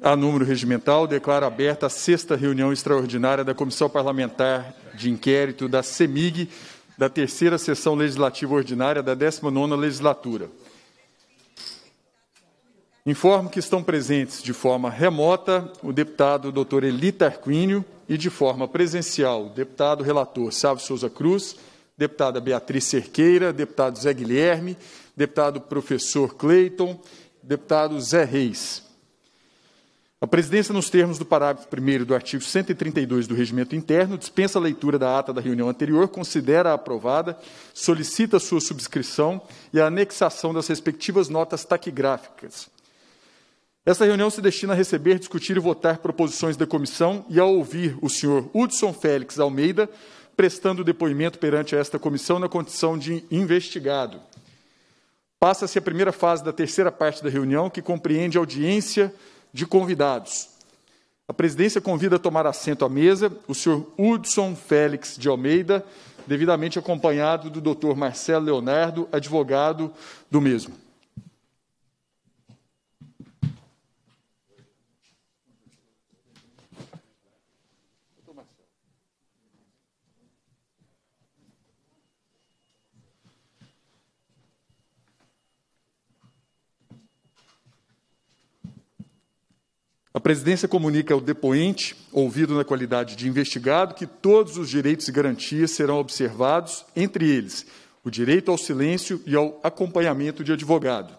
a número regimental, declaro aberta a sexta reunião extraordinária da Comissão Parlamentar de Inquérito da CEMIG, da terceira sessão legislativa ordinária da 19ª legislatura. Informo que estão presentes de forma remota o deputado Dr. Eli Tarquínio e de forma presencial o deputado relator Sávio Souza Cruz, deputada Beatriz Cerqueira, deputado Zé Guilherme, deputado professor Cleiton, deputado Zé Reis. A presidência, nos termos do parágrafo 1 do artigo 132 do Regimento Interno, dispensa a leitura da ata da reunião anterior, considera-a aprovada, solicita sua subscrição e a anexação das respectivas notas taquigráficas. Esta reunião se destina a receber, discutir e votar proposições da comissão e a ouvir o senhor Hudson Félix Almeida, prestando depoimento perante esta comissão na condição de investigado. Passa-se a primeira fase da terceira parte da reunião, que compreende audiência de convidados. A presidência convida a tomar assento à mesa o senhor Hudson Félix de Almeida, devidamente acompanhado do doutor Marcelo Leonardo, advogado do mesmo. A presidência comunica ao depoente, ouvido na qualidade de investigado, que todos os direitos e garantias serão observados, entre eles o direito ao silêncio e ao acompanhamento de advogado.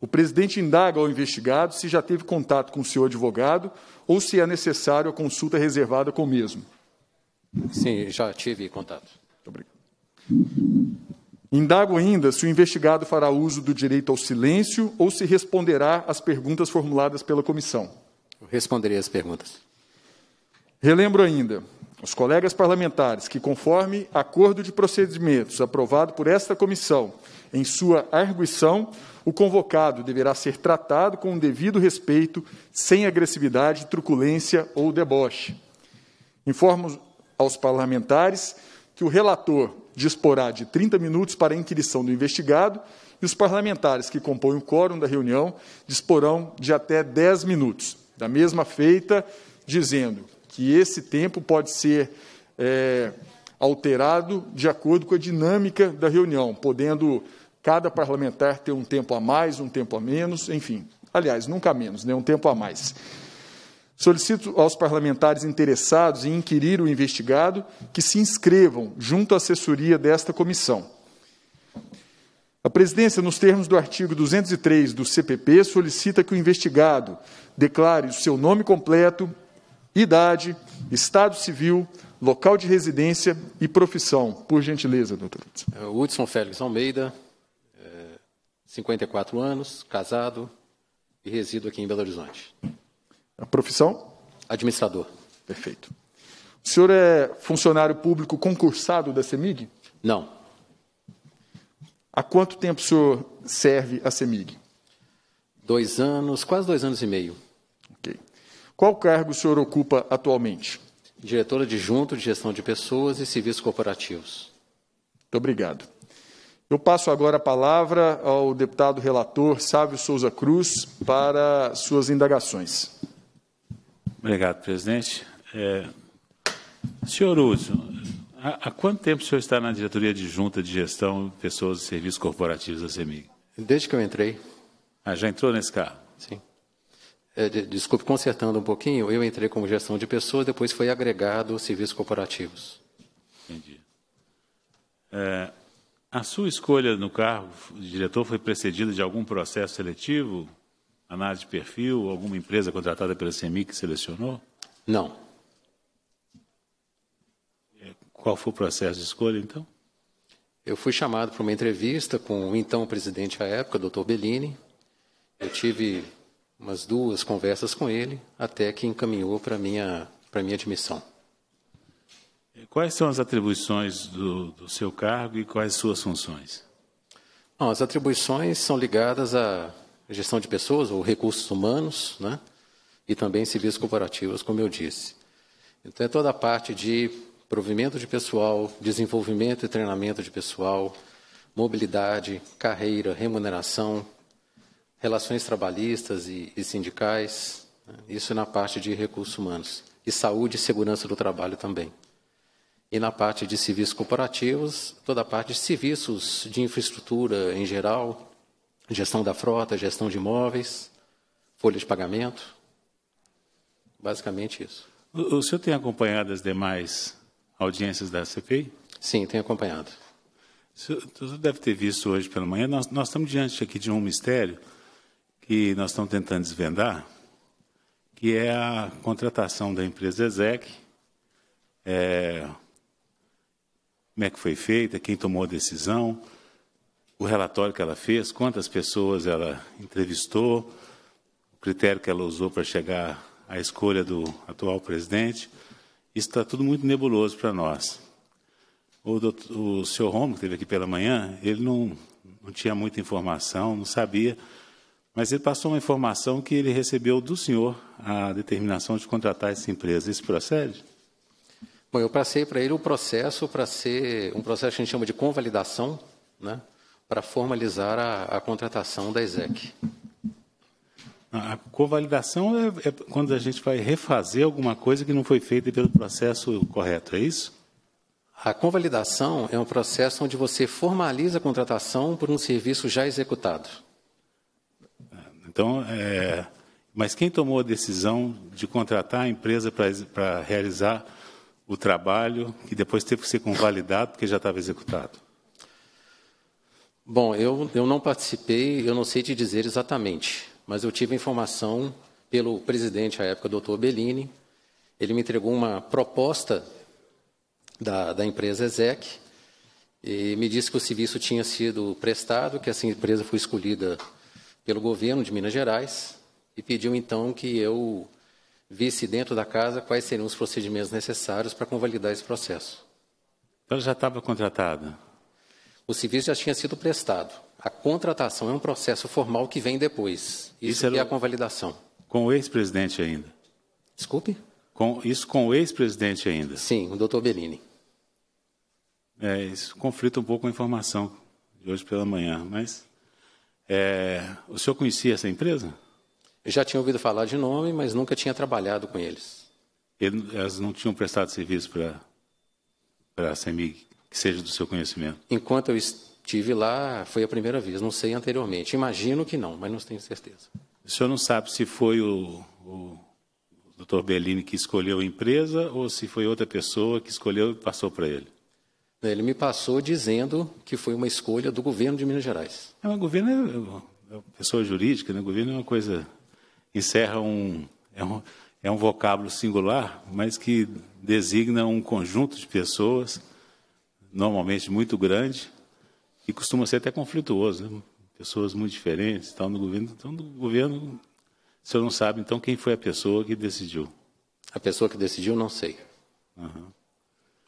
O presidente indaga ao investigado se já teve contato com o seu advogado ou se é necessário a consulta reservada com o mesmo. Sim, já tive contato. Muito obrigado. Indago ainda se o investigado fará uso do direito ao silêncio ou se responderá às perguntas formuladas pela comissão. Eu responderei as perguntas. Relembro ainda os colegas parlamentares que, conforme acordo de procedimentos aprovado por esta comissão, em sua arguição, o convocado deverá ser tratado com o devido respeito, sem agressividade, truculência ou deboche. Informo aos parlamentares que o relator disporá de 30 minutos para a inquirição do investigado e os parlamentares que compõem o quórum da reunião disporão de até 10 minutos. Da mesma feita, dizendo que esse tempo pode ser é, alterado de acordo com a dinâmica da reunião, podendo cada parlamentar ter um tempo a mais, um tempo a menos, enfim. Aliás, nunca menos, né? um tempo a mais. Solicito aos parlamentares interessados em inquirir o investigado que se inscrevam junto à assessoria desta comissão a presidência, nos termos do artigo 203 do CPP, solicita que o investigado declare o seu nome completo, idade, estado civil, local de residência e profissão. Por gentileza, doutor. Hudson é, Félix Almeida, 54 é, anos, casado e resido aqui em Belo Horizonte. A profissão? Administrador. Perfeito. O senhor é funcionário público concursado da CEMIG? Não. Há quanto tempo o senhor serve a CEMIG? Dois anos, quase dois anos e meio. Ok. Qual cargo o senhor ocupa atualmente? Diretora adjunto de, de gestão de pessoas e serviços corporativos. Muito obrigado. Eu passo agora a palavra ao deputado relator Sávio Souza Cruz para suas indagações. Obrigado, presidente. É, senhor Uso, Há, há quanto tempo o senhor está na diretoria de junta de gestão, pessoas e serviços corporativos da CEMIG? Desde que eu entrei. Ah, já entrou nesse carro? Sim. É, de, desculpe, consertando um pouquinho, eu entrei como gestão de pessoas, depois foi agregado serviços corporativos. Entendi. É, a sua escolha no cargo de diretor foi precedida de algum processo seletivo? Análise de perfil? Alguma empresa contratada pela CEMIG que selecionou? Não. Qual foi o processo de escolha, então? Eu fui chamado para uma entrevista com o então presidente à época, doutor Bellini. Eu tive umas duas conversas com ele, até que encaminhou para minha para minha admissão. Quais são as atribuições do, do seu cargo e quais suas funções? Bom, as atribuições são ligadas à gestão de pessoas ou recursos humanos, né? E também serviços corporativos, como eu disse. Então é toda a parte de provimento de pessoal, desenvolvimento e treinamento de pessoal, mobilidade, carreira, remuneração, relações trabalhistas e, e sindicais, Isso né? isso na parte de recursos humanos, e saúde e segurança do trabalho também. E na parte de serviços corporativos, toda a parte de serviços de infraestrutura em geral, gestão da frota, gestão de imóveis, folha de pagamento, basicamente isso. o senhor tem acompanhado as demais audiências da CPI? Sim, tenho acompanhado. Você deve ter visto hoje pela manhã, nós, nós estamos diante aqui de um mistério que nós estamos tentando desvendar, que é a contratação da empresa ESEC, é, como é que foi feita, quem tomou a decisão, o relatório que ela fez, quantas pessoas ela entrevistou, o critério que ela usou para chegar à escolha do atual presidente. Isso está tudo muito nebuloso para nós. O, doutor, o senhor Romo, que esteve aqui pela manhã, ele não, não tinha muita informação, não sabia, mas ele passou uma informação que ele recebeu do senhor a determinação de contratar essa empresa. Isso procede? Bom, eu passei para ele o processo para ser um processo que a gente chama de convalidação, né, para formalizar a, a contratação da ESEC. A covalidação é, é quando a gente vai refazer alguma coisa que não foi feita pelo processo correto, é isso? A convalidação é um processo onde você formaliza a contratação por um serviço já executado. Então, é, mas quem tomou a decisão de contratar a empresa para realizar o trabalho que depois teve que ser convalidado porque já estava executado? Bom, eu, eu não participei, eu não sei te dizer exatamente mas eu tive informação pelo presidente à época, doutor Bellini. Ele me entregou uma proposta da, da empresa ESEC e me disse que o serviço tinha sido prestado, que essa empresa foi escolhida pelo governo de Minas Gerais e pediu então que eu visse dentro da casa quais seriam os procedimentos necessários para convalidar esse processo. Ela já estava contratada? O serviço já tinha sido prestado. A contratação é um processo formal que vem depois. Isso, isso é, é a convalidação. Com o ex-presidente ainda. Desculpe? Com, isso com o ex-presidente ainda. Sim, o doutor Bellini. É, isso conflita um pouco com a informação de hoje pela manhã, mas é, o senhor conhecia essa empresa? Eu já tinha ouvido falar de nome, mas nunca tinha trabalhado com eles. Ele, elas não tinham prestado serviço para a CEMIG, que seja do seu conhecimento? Enquanto eu, Tive lá, foi a primeira vez, não sei anteriormente. Imagino que não, mas não tenho certeza. O senhor não sabe se foi o, o doutor Bellini que escolheu a empresa ou se foi outra pessoa que escolheu e passou para ele? Ele me passou dizendo que foi uma escolha do governo de Minas Gerais. É, o governo é, é pessoa jurídica, né? o governo é uma coisa. encerra um é, um. é um vocábulo singular, mas que designa um conjunto de pessoas, normalmente muito grande, e costuma ser até conflituoso, né? pessoas muito diferentes estão no governo. Então, no governo, o senhor não sabe, então, quem foi a pessoa que decidiu? A pessoa que decidiu, não sei. Uhum.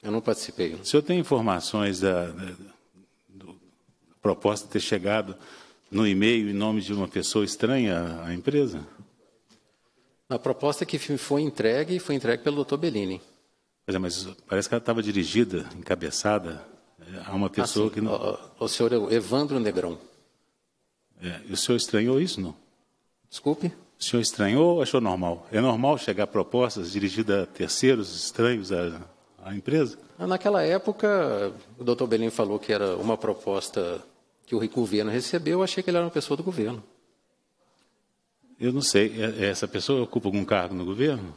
Eu não participei. O senhor tem informações da, da, da proposta ter chegado no e-mail em nome de uma pessoa estranha à empresa? A proposta que foi entregue foi entregue pelo doutor Bellini. Pois é, mas parece que ela estava dirigida, encabeçada há uma pessoa assim, que não. O, o senhor é o Evandro Negrão. É, o senhor estranhou isso, não? Desculpe? O senhor estranhou ou achou normal? É normal chegar propostas dirigidas a terceiros estranhos à, à empresa? Ah, naquela época, o doutor Belém falou que era uma proposta que o governo recebeu, eu achei que ele era uma pessoa do governo. Eu não sei, é, é, essa pessoa ocupa algum cargo no governo?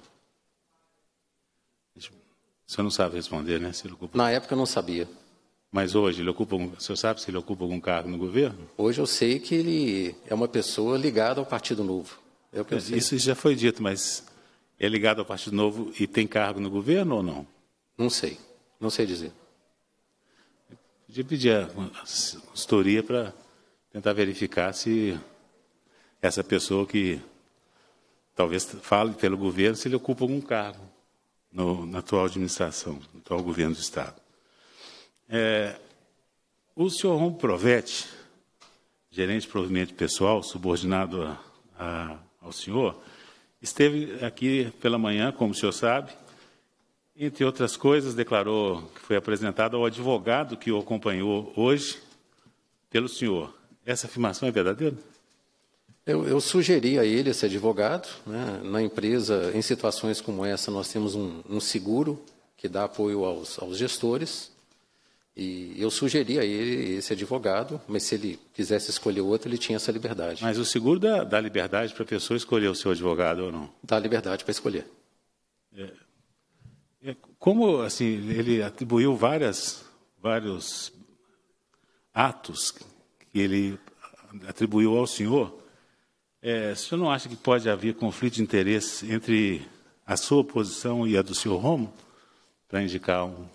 O senhor não sabe responder, né? Se ele ocupa... Na época eu não sabia. Mas hoje ele ocupa um, o senhor sabe se ele ocupa algum cargo no governo? Hoje eu sei que ele é uma pessoa ligada ao Partido Novo. É é, isso já foi dito, mas é ligado ao Partido Novo e tem cargo no governo ou não? Não sei, não sei dizer. Eu podia pedir a consultoria para tentar verificar se essa pessoa que talvez fale pelo governo, se ele ocupa algum cargo no, na atual administração, no atual governo do Estado. É, o senhor Rom Provete, gerente de provimento pessoal, subordinado a, a, ao senhor, esteve aqui pela manhã, como o senhor sabe, entre outras coisas, declarou que foi apresentado ao advogado que o acompanhou hoje pelo senhor. Essa afirmação é verdadeira? Eu, eu sugeri a ele esse advogado. Né? Na empresa, em situações como essa, nós temos um, um seguro que dá apoio aos, aos gestores. E eu sugeri a ele esse advogado, mas se ele quisesse escolher outro, ele tinha essa liberdade. Mas o seguro dá, dá liberdade para a pessoa escolher o seu advogado ou não? Dá liberdade para escolher. É, é, como assim ele atribuiu várias, vários atos que ele atribuiu ao senhor, é, o senhor não acha que pode haver conflito de interesse entre a sua posição e a do senhor Romo para indicar um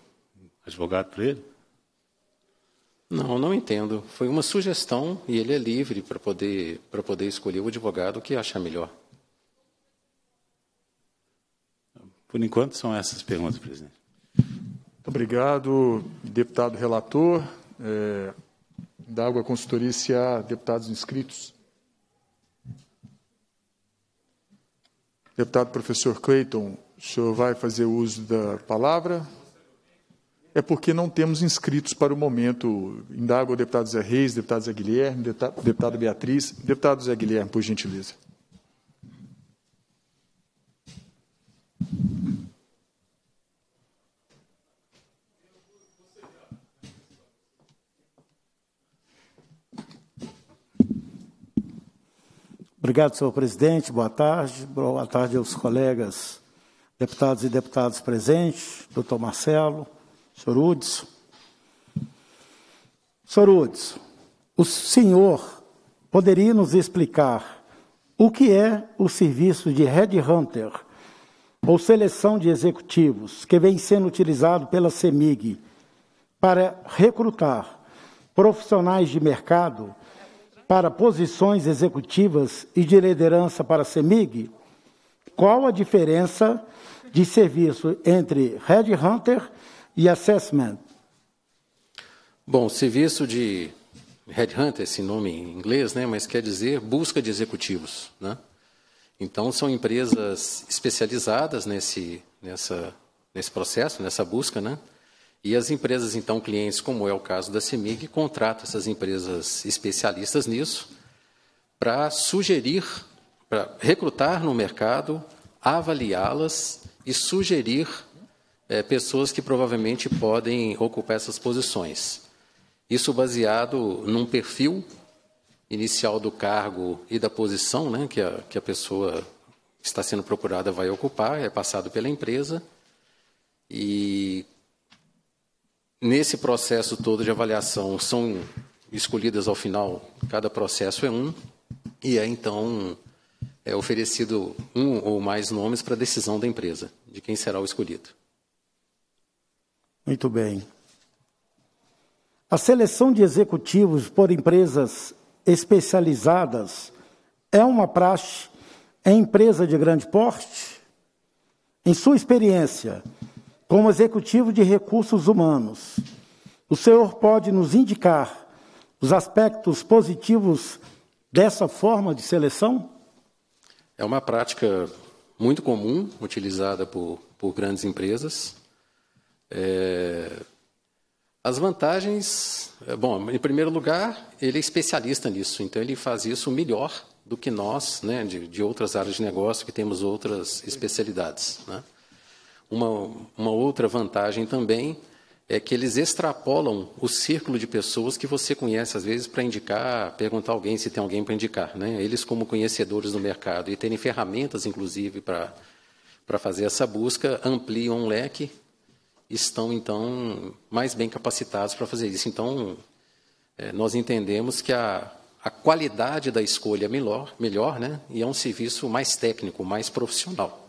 advogado para ele? Não, não entendo. Foi uma sugestão e ele é livre para poder, poder escolher o advogado que achar melhor. Por enquanto, são essas perguntas, presidente. Muito obrigado, deputado relator. É, da Água Consultoria, se há deputados inscritos. Deputado professor Clayton, o senhor vai fazer uso da palavra? é porque não temos inscritos para o momento. Indago ao deputado Zé Reis, deputado Zé Guilherme, deputada Beatriz. Deputado Zé Guilherme, por gentileza. Obrigado, senhor presidente. Boa tarde. Boa tarde aos colegas deputados e deputadas presentes, doutor Marcelo, Sr. Hudson. Hudson, o senhor poderia nos explicar o que é o serviço de headhunter, ou seleção de executivos, que vem sendo utilizado pela CEMIG para recrutar profissionais de mercado para posições executivas e de liderança para a CEMIG? Qual a diferença de serviço entre headhunter e e assessment. Bom, serviço de headhunter, esse nome em inglês, né, mas quer dizer busca de executivos, né? Então são empresas especializadas nesse nessa nesse processo, nessa busca, né? E as empresas então clientes, como é o caso da Semig, contratam essas empresas especialistas nisso para sugerir, para recrutar no mercado, avaliá-las e sugerir é, pessoas que provavelmente podem ocupar essas posições. Isso baseado num perfil inicial do cargo e da posição né, que, a, que a pessoa que está sendo procurada vai ocupar, é passado pela empresa. E nesse processo todo de avaliação, são escolhidas ao final, cada processo é um, e é então é oferecido um ou mais nomes para a decisão da empresa, de quem será o escolhido. Muito bem. A seleção de executivos por empresas especializadas é uma praxe em empresa de grande porte? Em sua experiência como executivo de recursos humanos, o senhor pode nos indicar os aspectos positivos dessa forma de seleção? É uma prática muito comum, utilizada por, por grandes empresas. É, as vantagens, é, bom, em primeiro lugar, ele é especialista nisso, então ele faz isso melhor do que nós, né, de, de outras áreas de negócio que temos outras especialidades. Né? Uma, uma outra vantagem também é que eles extrapolam o círculo de pessoas que você conhece, às vezes, para indicar, perguntar alguém se tem alguém para indicar. Né? Eles, como conhecedores do mercado e terem ferramentas, inclusive, para fazer essa busca, ampliam o leque estão, então, mais bem capacitados para fazer isso. Então, é, nós entendemos que a, a qualidade da escolha é melhor, melhor né? e é um serviço mais técnico, mais profissional,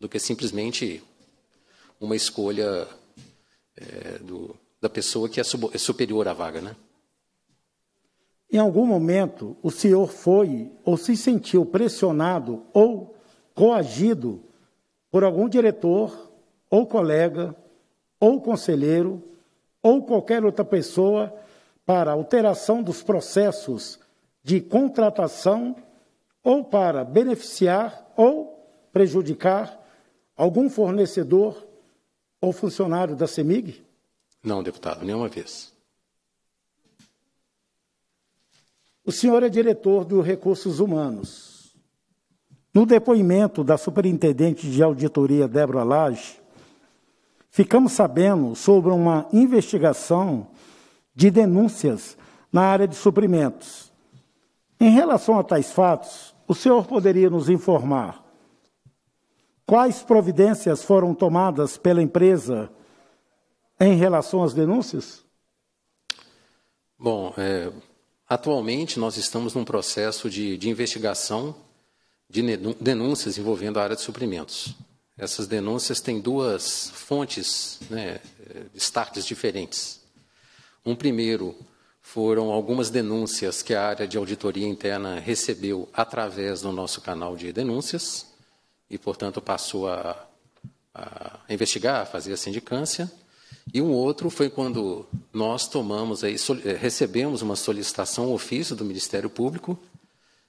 do que simplesmente uma escolha é, do, da pessoa que é, sub, é superior à vaga. Né? Em algum momento, o senhor foi ou se sentiu pressionado ou coagido por algum diretor ou colega ou conselheiro, ou qualquer outra pessoa para alteração dos processos de contratação ou para beneficiar ou prejudicar algum fornecedor ou funcionário da CEMIG? Não, deputado, nenhuma vez. O senhor é diretor do Recursos Humanos. No depoimento da superintendente de auditoria Débora Lage, ficamos sabendo sobre uma investigação de denúncias na área de suprimentos. Em relação a tais fatos, o senhor poderia nos informar quais providências foram tomadas pela empresa em relação às denúncias? Bom, é, atualmente nós estamos num processo de, de investigação de denúncias envolvendo a área de suprimentos. Essas denúncias têm duas fontes, né, eh, starts diferentes. Um primeiro foram algumas denúncias que a área de auditoria interna recebeu através do nosso canal de denúncias e, portanto, passou a, a investigar, a fazer a sindicância. E um outro foi quando nós tomamos aí, eh, recebemos uma solicitação, um ofício do Ministério Público,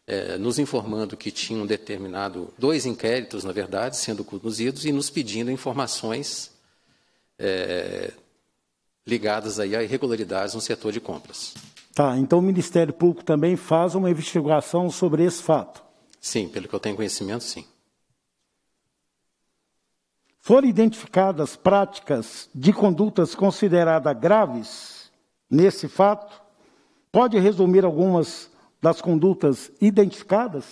é, nos informando que tinham determinado dois inquéritos, na verdade, sendo conduzidos e nos pedindo informações é, ligadas aí a irregularidades no setor de compras. Tá, então o Ministério Público também faz uma investigação sobre esse fato? Sim, pelo que eu tenho conhecimento, sim. Foram identificadas práticas de condutas consideradas graves nesse fato? Pode resumir algumas das condutas identificadas?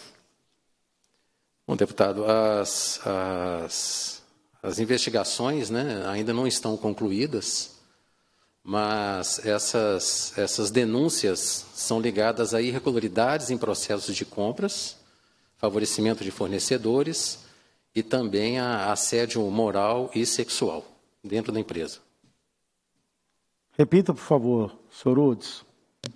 Bom, deputado, as, as, as investigações né, ainda não estão concluídas, mas essas, essas denúncias são ligadas a irregularidades em processos de compras, favorecimento de fornecedores e também a assédio moral e sexual dentro da empresa. Repita, por favor, Sorudes.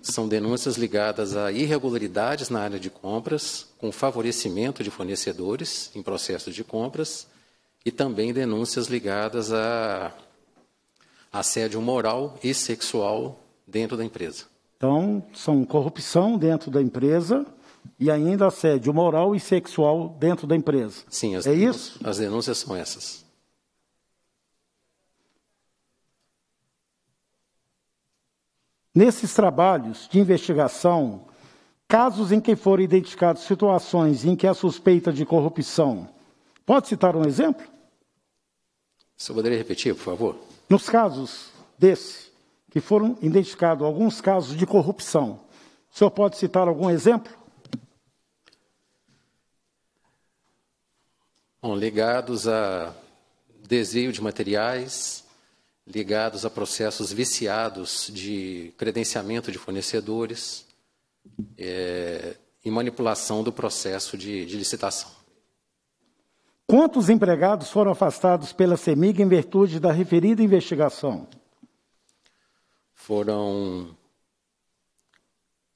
São denúncias ligadas a irregularidades na área de compras, com favorecimento de fornecedores em processos de compras, e também denúncias ligadas a assédio moral e sexual dentro da empresa. Então, são corrupção dentro da empresa e ainda assédio moral e sexual dentro da empresa. Sim, é denúncias, isso? As denúncias são essas. Nesses trabalhos de investigação, casos em que foram identificadas situações em que há suspeita de corrupção. Pode citar um exemplo? Só poderia repetir, por favor? Nos casos desse, que foram identificados alguns casos de corrupção, o senhor pode citar algum exemplo? Bom, ligados a desvio de materiais, ligados a processos viciados de credenciamento de fornecedores é, e manipulação do processo de, de licitação. Quantos empregados foram afastados pela CEMIG em virtude da referida investigação? Foram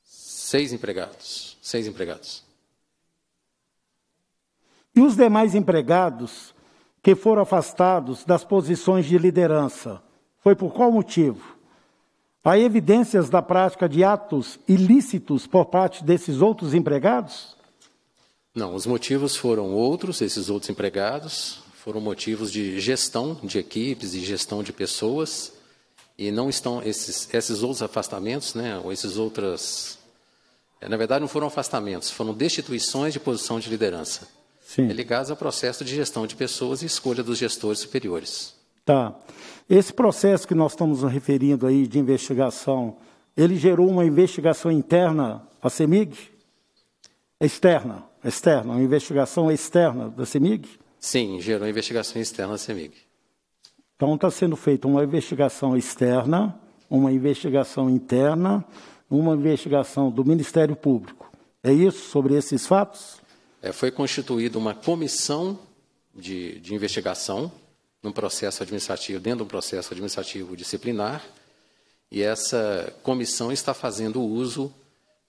seis empregados. Seis empregados. E os demais empregados que foram afastados das posições de liderança. Foi por qual motivo? Há evidências da prática de atos ilícitos por parte desses outros empregados? Não, os motivos foram outros, esses outros empregados foram motivos de gestão de equipes e gestão de pessoas e não estão esses, esses outros afastamentos, né, ou esses outras, é, na verdade não foram afastamentos, foram destituições de posição de liderança. Sim. É ligados ao processo de gestão de pessoas e escolha dos gestores superiores. Tá. Esse processo que nós estamos referindo aí de investigação, ele gerou uma investigação interna à CEMIG? Externa, externa, uma investigação externa da CEMIG? Sim, gerou investigação externa à CEMIG. Então está sendo feita uma investigação externa, uma investigação interna, uma investigação do Ministério Público. É isso sobre esses fatos? é, foi constituída uma comissão de, de investigação num processo administrativo, dentro de um processo administrativo disciplinar, e essa comissão está fazendo uso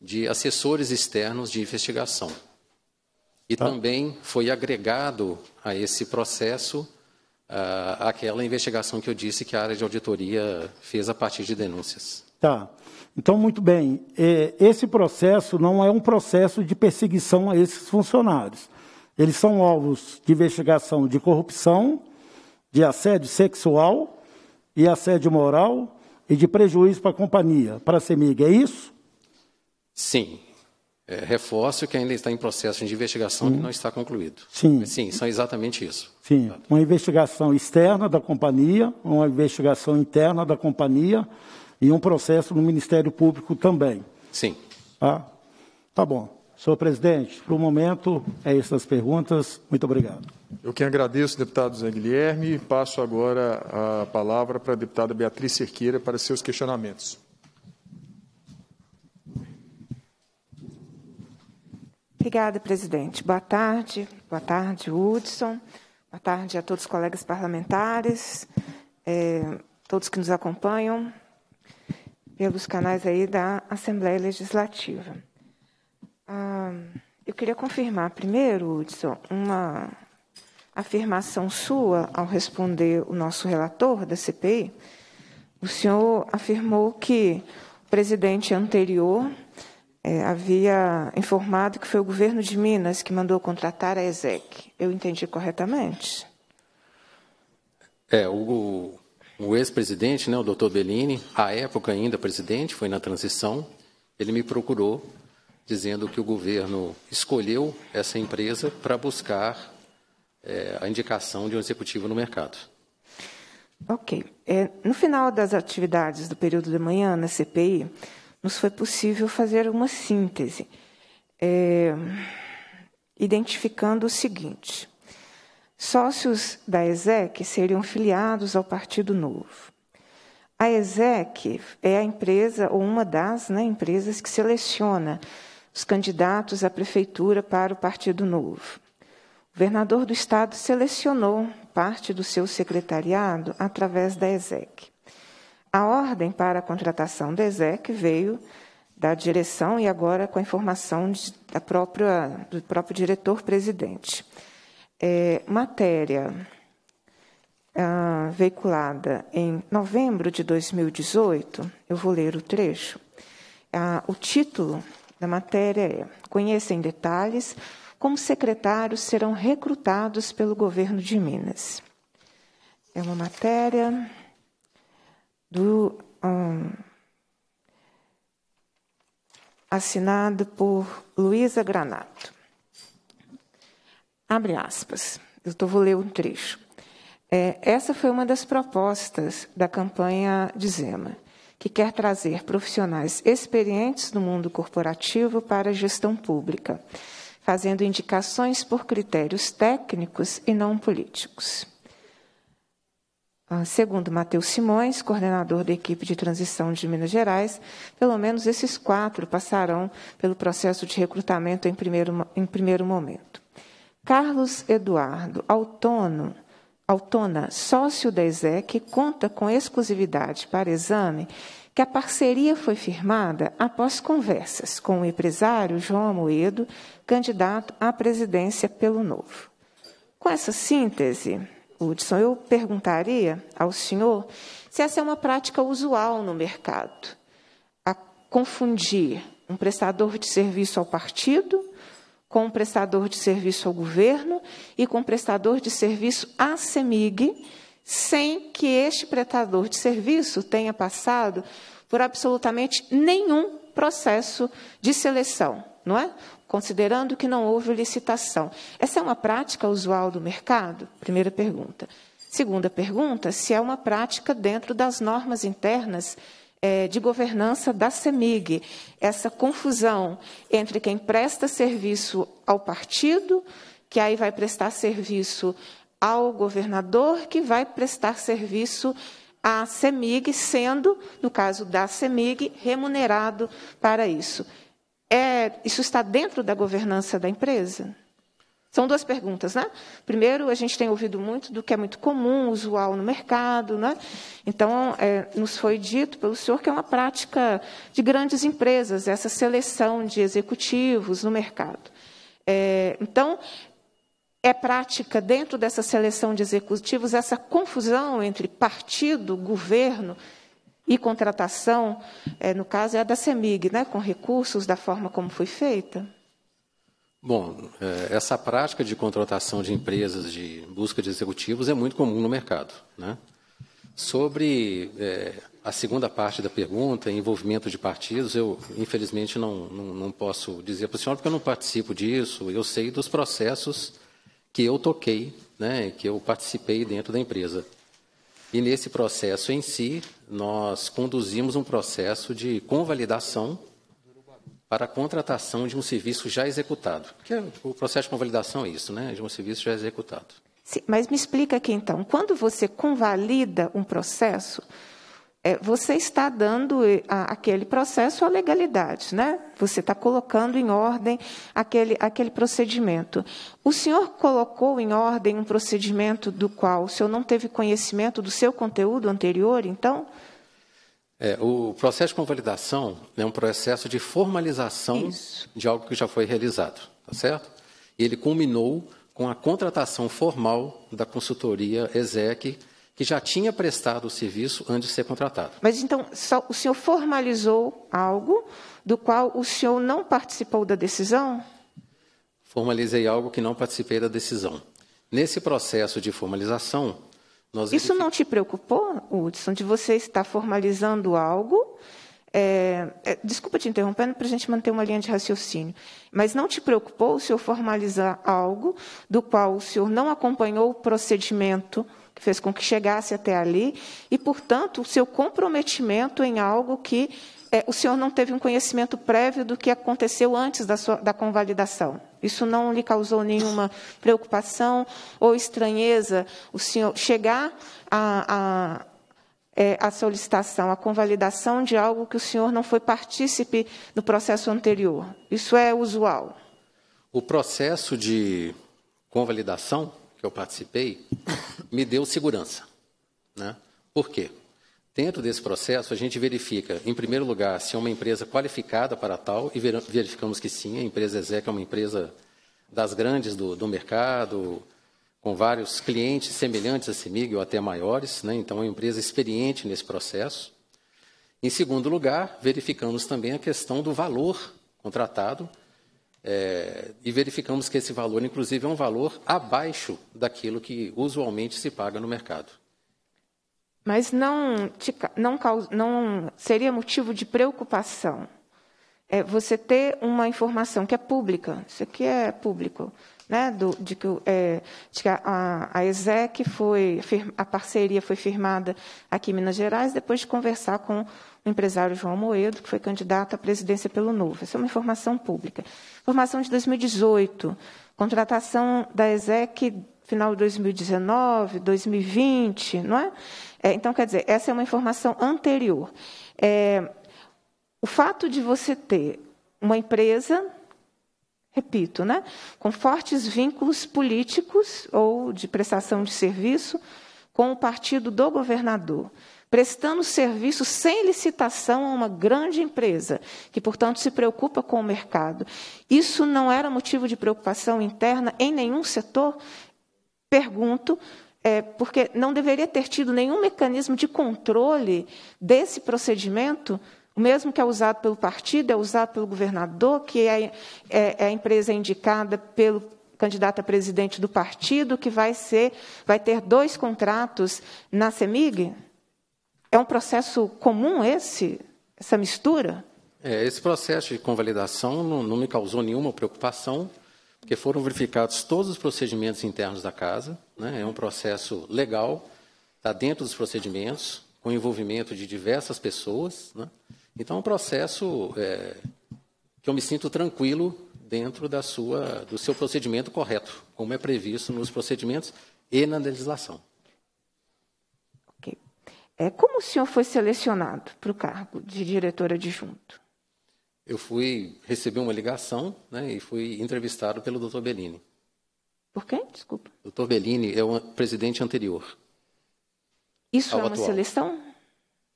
de assessores externos de investigação. E tá. também foi agregado a esse processo uh, aquela investigação que eu disse que a área de auditoria fez a partir de denúncias. Tá. Então, muito bem, é, esse processo não é um processo de perseguição a esses funcionários. Eles são alvos de investigação de corrupção, de assédio sexual e assédio moral e de prejuízo para a companhia, para a CEMIG, é isso? Sim. É, reforço que ainda está em processo de investigação e hum. não está concluído. Sim. Mas, sim, são exatamente isso. Sim, uma investigação externa da companhia, uma investigação interna da companhia e um processo no Ministério Público também. Sim. Tá, tá bom. Senhor presidente, por o momento, é essas perguntas. Muito obrigado. Eu que agradeço, deputado Zé Guilherme, e passo agora a palavra para a deputada Beatriz Cerqueira para seus questionamentos. Obrigada, presidente. Boa tarde. Boa tarde, Hudson. Boa tarde a todos os colegas parlamentares, eh, todos que nos acompanham pelos canais aí da Assembleia Legislativa. Ah, eu queria confirmar primeiro, Hudson, uma afirmação sua ao responder o nosso relator da CPI. O senhor afirmou que o presidente anterior é, havia informado que foi o governo de Minas que mandou contratar a ESEC. Eu entendi corretamente? É, o, o ex-presidente, né, o doutor Bellini, à época ainda presidente, foi na transição, ele me procurou dizendo que o governo escolheu essa empresa para buscar é, a indicação de um executivo no mercado. Ok. É, no final das atividades do período de manhã na CPI, nos foi possível fazer uma síntese, é, identificando o seguinte: Sócios da ESEC seriam filiados ao Partido Novo. A ESEC é a empresa, ou uma das né, empresas, que seleciona os candidatos à prefeitura para o Partido Novo. O governador do estado selecionou parte do seu secretariado através da ESEC. A ordem para a contratação da ESEC veio da direção e agora com a informação de, da própria, do próprio diretor-presidente é, matéria ah, veiculada em novembro de 2018, eu vou ler o trecho. Ah, o título da matéria é Conheça em detalhes como secretários serão recrutados pelo governo de Minas. É uma matéria do. Um, assinado por Luísa Granato. Abre aspas. Eu tô, vou ler um trecho. É, essa foi uma das propostas da campanha de Zema, que quer trazer profissionais experientes no mundo corporativo para a gestão pública, fazendo indicações por critérios técnicos e não políticos. Ah, segundo Matheus Simões, coordenador da equipe de transição de Minas Gerais, pelo menos esses quatro passarão pelo processo de recrutamento em primeiro, em primeiro momento. Carlos Eduardo Autono, Autona, sócio da ESEC, conta com exclusividade para exame que a parceria foi firmada após conversas com o empresário João Amoedo, candidato à presidência pelo Novo. Com essa síntese, Hudson, eu perguntaria ao senhor se essa é uma prática usual no mercado, a confundir um prestador de serviço ao partido com o prestador de serviço ao governo e com o prestador de serviço à CEMIG, sem que este prestador de serviço tenha passado por absolutamente nenhum processo de seleção, não é? Considerando que não houve licitação. Essa é uma prática usual do mercado? Primeira pergunta. Segunda pergunta, se é uma prática dentro das normas internas é, de governança da CEMIG, essa confusão entre quem presta serviço ao partido, que aí vai prestar serviço ao governador, que vai prestar serviço à CEMIG, sendo, no caso da CEMIG, remunerado para isso. É, isso está dentro da governança da empresa? São duas perguntas, né? Primeiro, a gente tem ouvido muito do que é muito comum, usual no mercado, né? Então, é, nos foi dito pelo senhor que é uma prática de grandes empresas, essa seleção de executivos no mercado. É, então, é prática dentro dessa seleção de executivos essa confusão entre partido, governo e contratação, é, no caso é a da CEMIG, né? Com recursos da forma como foi feita? Bom, é, essa prática de contratação de empresas de busca de executivos é muito comum no mercado. Né? Sobre é, a segunda parte da pergunta, envolvimento de partidos, eu infelizmente não, não, não posso dizer para o senhor, porque eu não participo disso, eu sei dos processos que eu toquei, né, que eu participei dentro da empresa. E nesse processo em si, nós conduzimos um processo de convalidação para a contratação de um serviço já executado. Que é, o processo de convalidação é isso, né? De um serviço já executado. Sim, mas me explica aqui então, quando você convalida um processo, é, você está dando eh, a, aquele processo a legalidade, né? Você está colocando em ordem aquele, aquele procedimento. O senhor colocou em ordem um procedimento do qual o senhor não teve conhecimento do seu conteúdo anterior, então? É, o processo de convalidação é um processo de formalização Isso. de algo que já foi realizado, tá certo? E ele culminou com a contratação formal da consultoria ESEC, que já tinha prestado o serviço antes de ser contratado. Mas então, o senhor formalizou algo do qual o senhor não participou da decisão? Formalizei algo que não participei da decisão. Nesse processo de formalização, nós Isso não te preocupou, Hudson, de você estar formalizando algo? É, é, desculpa te interrompendo para a gente manter uma linha de raciocínio, mas não te preocupou o senhor formalizar algo do qual o senhor não acompanhou o procedimento que fez com que chegasse até ali e, portanto, o seu comprometimento em algo que é, o senhor não teve um conhecimento prévio do que aconteceu antes da, sua, da convalidação. Isso não lhe causou nenhuma preocupação ou estranheza o senhor chegar a, a é, a solicitação, a convalidação de algo que o senhor não foi partícipe no processo anterior. Isso é usual. O processo de convalidação que eu participei me deu segurança. Né? Por quê? Dentro desse processo, a gente verifica, em primeiro lugar, se é uma empresa qualificada para tal, e verificamos que sim, a empresa EZEC é uma empresa das grandes do, do mercado, com vários clientes semelhantes à CEMIG ou até maiores, né? então é uma empresa experiente nesse processo. Em segundo lugar, verificamos também a questão do valor contratado é, e verificamos que esse valor, inclusive, é um valor abaixo daquilo que usualmente se paga no mercado mas não, te, não, não seria motivo de preocupação. É você ter uma informação que é pública, isso aqui é público, né? Do, de que, é, de que a, a ESEC foi, a parceria foi firmada aqui em Minas Gerais, depois de conversar com o empresário João Moedo, que foi candidato à presidência pelo Novo. Essa é uma informação pública. Informação de 2018, contratação da ESEC final de 2019, 2020, não é? É, então, quer dizer, essa é uma informação anterior. É, o fato de você ter uma empresa, repito, né, com fortes vínculos políticos ou de prestação de serviço com o partido do governador, prestando serviço sem licitação a uma grande empresa, que, portanto, se preocupa com o mercado. Isso não era motivo de preocupação interna em nenhum setor? Pergunto, é, porque não deveria ter tido nenhum mecanismo de controle desse procedimento, o mesmo que é usado pelo partido, é usado pelo governador, que é, é, é a empresa indicada pelo candidato a presidente do partido, que vai ser, vai ter dois contratos na CEMIG? É um processo comum esse, essa mistura? É, esse processo de convalidação não, não me causou nenhuma preocupação, porque foram verificados todos os procedimentos internos da casa, né? é um processo legal, está dentro dos procedimentos, com envolvimento de diversas pessoas. Né? Então, é um processo é, que eu me sinto tranquilo dentro da sua, do seu procedimento correto, como é previsto nos procedimentos e na legislação. Okay. É, como o senhor foi selecionado para o cargo de diretora adjunto? eu fui receber uma ligação né, e fui entrevistado pelo Dr. Bellini. Por quem? Desculpa. Dr. Bellini é o presidente anterior. Isso é uma atual. seleção?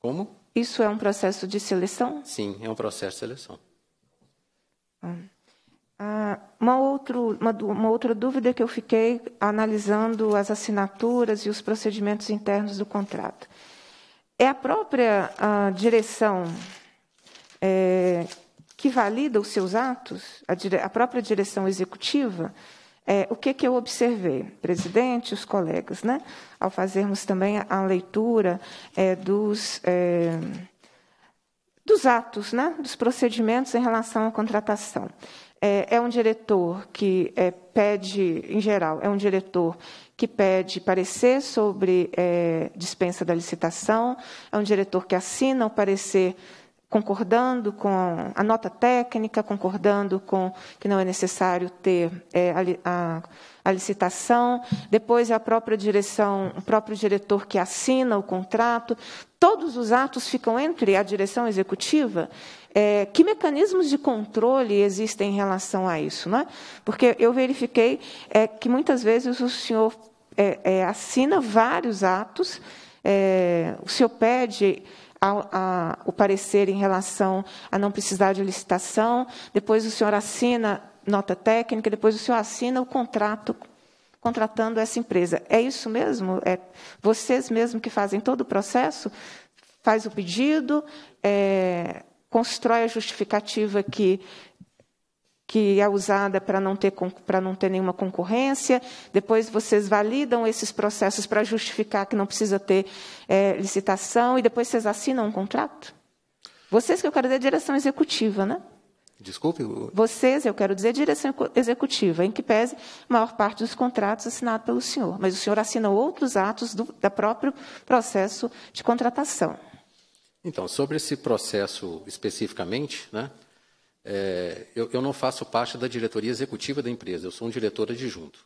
Como? Isso é um processo de seleção? Sim, é um processo de seleção. Ah, ah uma, outro, uma, uma outra dúvida que eu fiquei analisando as assinaturas e os procedimentos internos do contrato. É a própria a ah, direção é, que valida os seus atos, a, dire, a própria direção executiva, é, o que, que eu observei, presidente, os colegas, né? Ao fazermos também a, a leitura é, dos é, dos atos, né? Dos procedimentos em relação à contratação. É, é um diretor que é, pede, em geral, é um diretor que pede parecer sobre é, dispensa da licitação, é um diretor que assina o parecer concordando com a nota técnica, concordando com que não é necessário ter é, a, a, a, licitação, depois a própria direção, o próprio diretor que assina o contrato. Todos os atos ficam entre a direção executiva. É, que mecanismos de controle existem em relação a isso? Não é? Porque eu verifiquei é, que muitas vezes o senhor é, é, assina vários atos, é, o senhor pede a, a, o parecer em relação a não precisar de licitação, depois o senhor assina nota técnica, depois o senhor assina o contrato contratando essa empresa. É isso mesmo? É vocês mesmo que fazem todo o processo? Faz o pedido, é, constrói a justificativa que que é usada para não, ter, para não ter nenhuma concorrência. Depois vocês validam esses processos para justificar que não precisa ter é, licitação e depois vocês assinam um contrato? Vocês que eu quero dizer direção executiva, né? Desculpe? Eu... Vocês, eu quero dizer direção executiva, em que pese a maior parte dos contratos assinados pelo senhor. Mas o senhor assina outros atos do da próprio processo de contratação. Então, sobre esse processo especificamente, né, é, eu, eu, não faço parte da diretoria executiva da empresa, eu sou um diretor adjunto.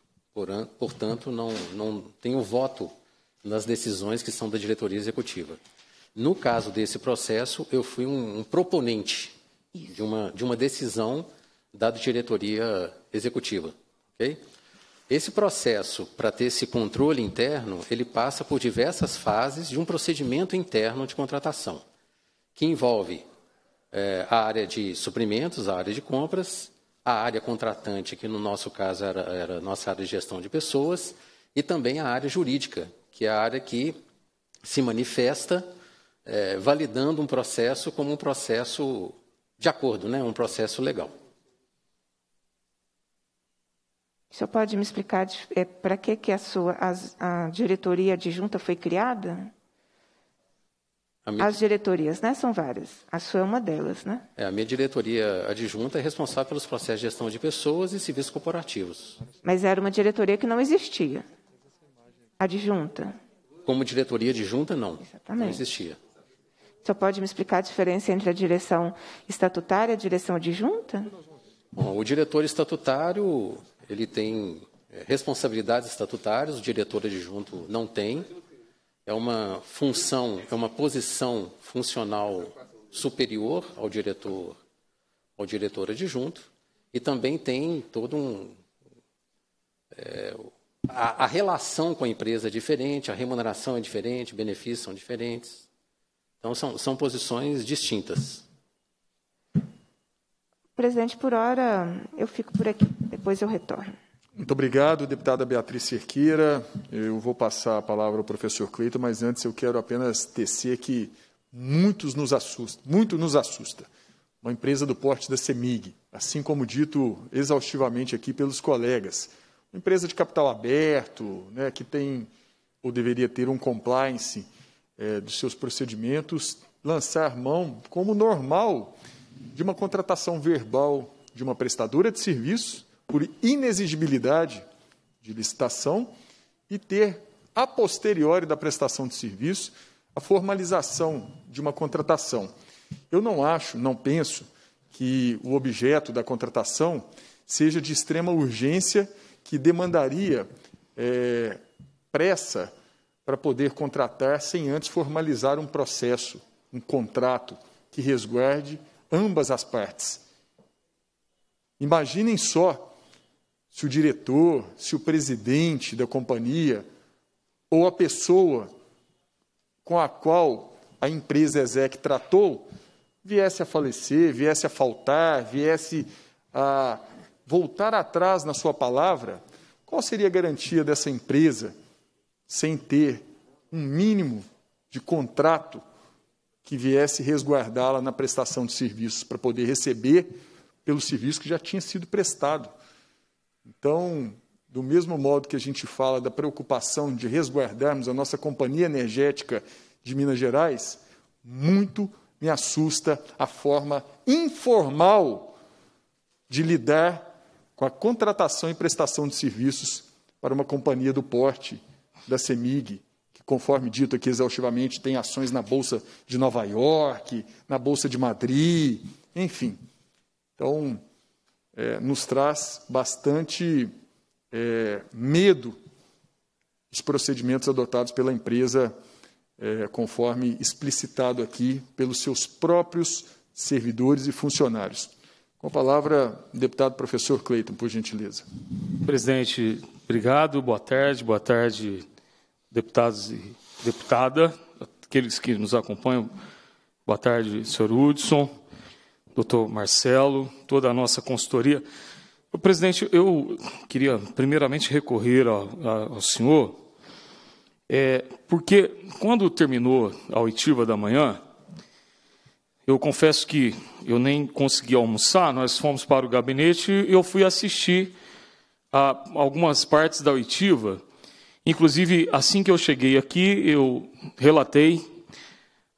Portanto, não, não tenho voto nas decisões que são da diretoria executiva. No caso desse processo, eu fui um, um proponente de uma, de uma decisão da diretoria executiva. Okay? Esse processo, para ter esse controle interno, ele passa por diversas fases de um procedimento interno de contratação, que envolve é, a área de suprimentos, a área de compras, a área contratante, que no nosso caso era, era a nossa área de gestão de pessoas, e também a área jurídica, que é a área que se manifesta é, validando um processo como um processo de acordo, né, um processo legal. O senhor pode me explicar é, para que, que a sua a, a diretoria adjunta foi criada? minha... As diretorias, né? São várias. A sua é uma delas, né? É, a minha diretoria adjunta é responsável pelos processos de gestão de pessoas e serviços corporativos. Mas era uma diretoria que não existia. Adjunta. Como diretoria adjunta, não. Exatamente. Não existia. Só pode me explicar a diferença entre a direção estatutária e a direção adjunta? Bom, o diretor estatutário, ele tem é, responsabilidades estatutárias, o diretor adjunto não tem é uma função, é uma posição funcional superior ao diretor, ao diretor adjunto, e também tem todo um é, a, a, relação com a empresa é diferente, a remuneração é diferente, benefícios são diferentes. Então, são, são posições distintas. Presidente, por hora eu fico por aqui, depois eu retorno. Muito obrigado, deputada Beatriz Cerqueira. Eu vou passar a palavra ao professor Cleito, mas antes eu quero apenas tecer que muitos nos assusta, muito nos assusta. Uma empresa do porte da CEMIG, assim como dito exaustivamente aqui pelos colegas, uma empresa de capital aberto, né, que tem ou deveria ter um compliance é, dos seus procedimentos, lançar mão, como normal, de uma contratação verbal de uma prestadora de serviço por inexigibilidade de licitação e ter, a posteriori da prestação de serviço, a formalização de uma contratação. Eu não acho, não penso, que o objeto da contratação seja de extrema urgência que demandaria é, pressa para poder contratar sem antes formalizar um processo, um contrato que resguarde ambas as partes. Imaginem só se o diretor, se o presidente da companhia ou a pessoa com a qual a empresa ESEC tratou viesse a falecer, viesse a faltar, viesse a voltar atrás na sua palavra, qual seria a garantia dessa empresa sem ter um mínimo de contrato que viesse resguardá-la na prestação de serviços para poder receber pelo serviço que já tinha sido prestado? Então, do mesmo modo que a gente fala da preocupação de resguardarmos a nossa companhia energética de Minas Gerais, muito me assusta a forma informal de lidar com a contratação e prestação de serviços para uma companhia do porte da CEMIG, que, conforme dito aqui exaustivamente, tem ações na Bolsa de Nova York, na Bolsa de Madrid, enfim. Então, é, nos traz bastante é, medo os procedimentos adotados pela empresa, é, conforme explicitado aqui, pelos seus próprios servidores e funcionários. Com a palavra, deputado professor Cleiton, por gentileza. Presidente, obrigado, boa tarde, boa tarde, deputados e deputada, aqueles que nos acompanham. Boa tarde, senhor Hudson doutor Marcelo, toda a nossa consultoria. presidente, eu queria primeiramente recorrer ao, ao senhor, é, porque quando terminou a oitiva da manhã, eu confesso que eu nem consegui almoçar, nós fomos para o gabinete e eu fui assistir a algumas partes da oitiva. Inclusive, assim que eu cheguei aqui, eu relatei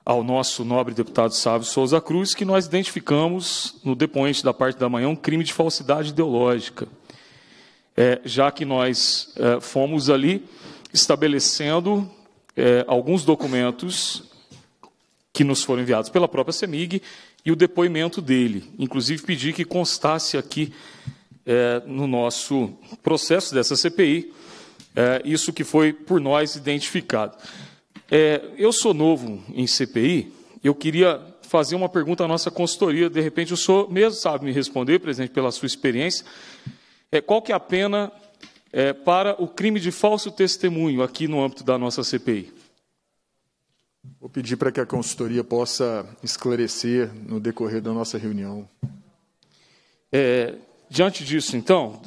ao nosso nobre deputado Sávio Souza Cruz, que nós identificamos no depoente da parte da manhã um crime de falsidade ideológica, é, já que nós é, fomos ali estabelecendo é, alguns documentos que nos foram enviados pela própria CEMIG e o depoimento dele. Inclusive, pedi que constasse aqui é, no nosso processo dessa CPI é, isso que foi por nós identificado. É, eu sou novo em CPI, eu queria fazer uma pergunta à nossa consultoria, de repente o senhor mesmo sabe me responder, presidente, pela sua experiência. É, qual que é a pena é, para o crime de falso testemunho aqui no âmbito da nossa CPI? Vou pedir para que a consultoria possa esclarecer no decorrer da nossa reunião. É, diante disso, então,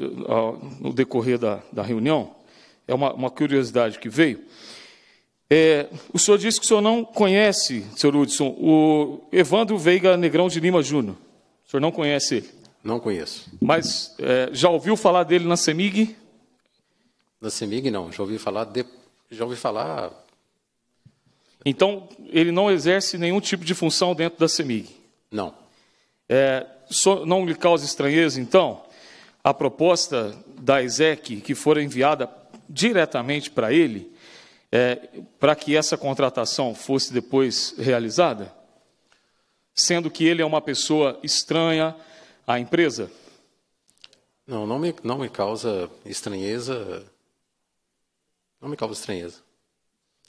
no decorrer da, da reunião, é uma, uma curiosidade que veio. É, o senhor disse que o senhor não conhece, senhor Hudson, o Evandro Veiga Negrão de Lima Júnior. O senhor não conhece ele? Não conheço. Mas é, já ouviu falar dele na CEMIG? Na CEMIG não, já ouvi falar de... já ouvi falar. Então ele não exerce nenhum tipo de função dentro da CEMIG? Não. É, não lhe causa estranheza então a proposta da ESEC que foi enviada diretamente para ele? é, para que essa contratação fosse depois realizada, sendo que ele é uma pessoa estranha à empresa? Não, não me, não me causa estranheza. Não me causa estranheza.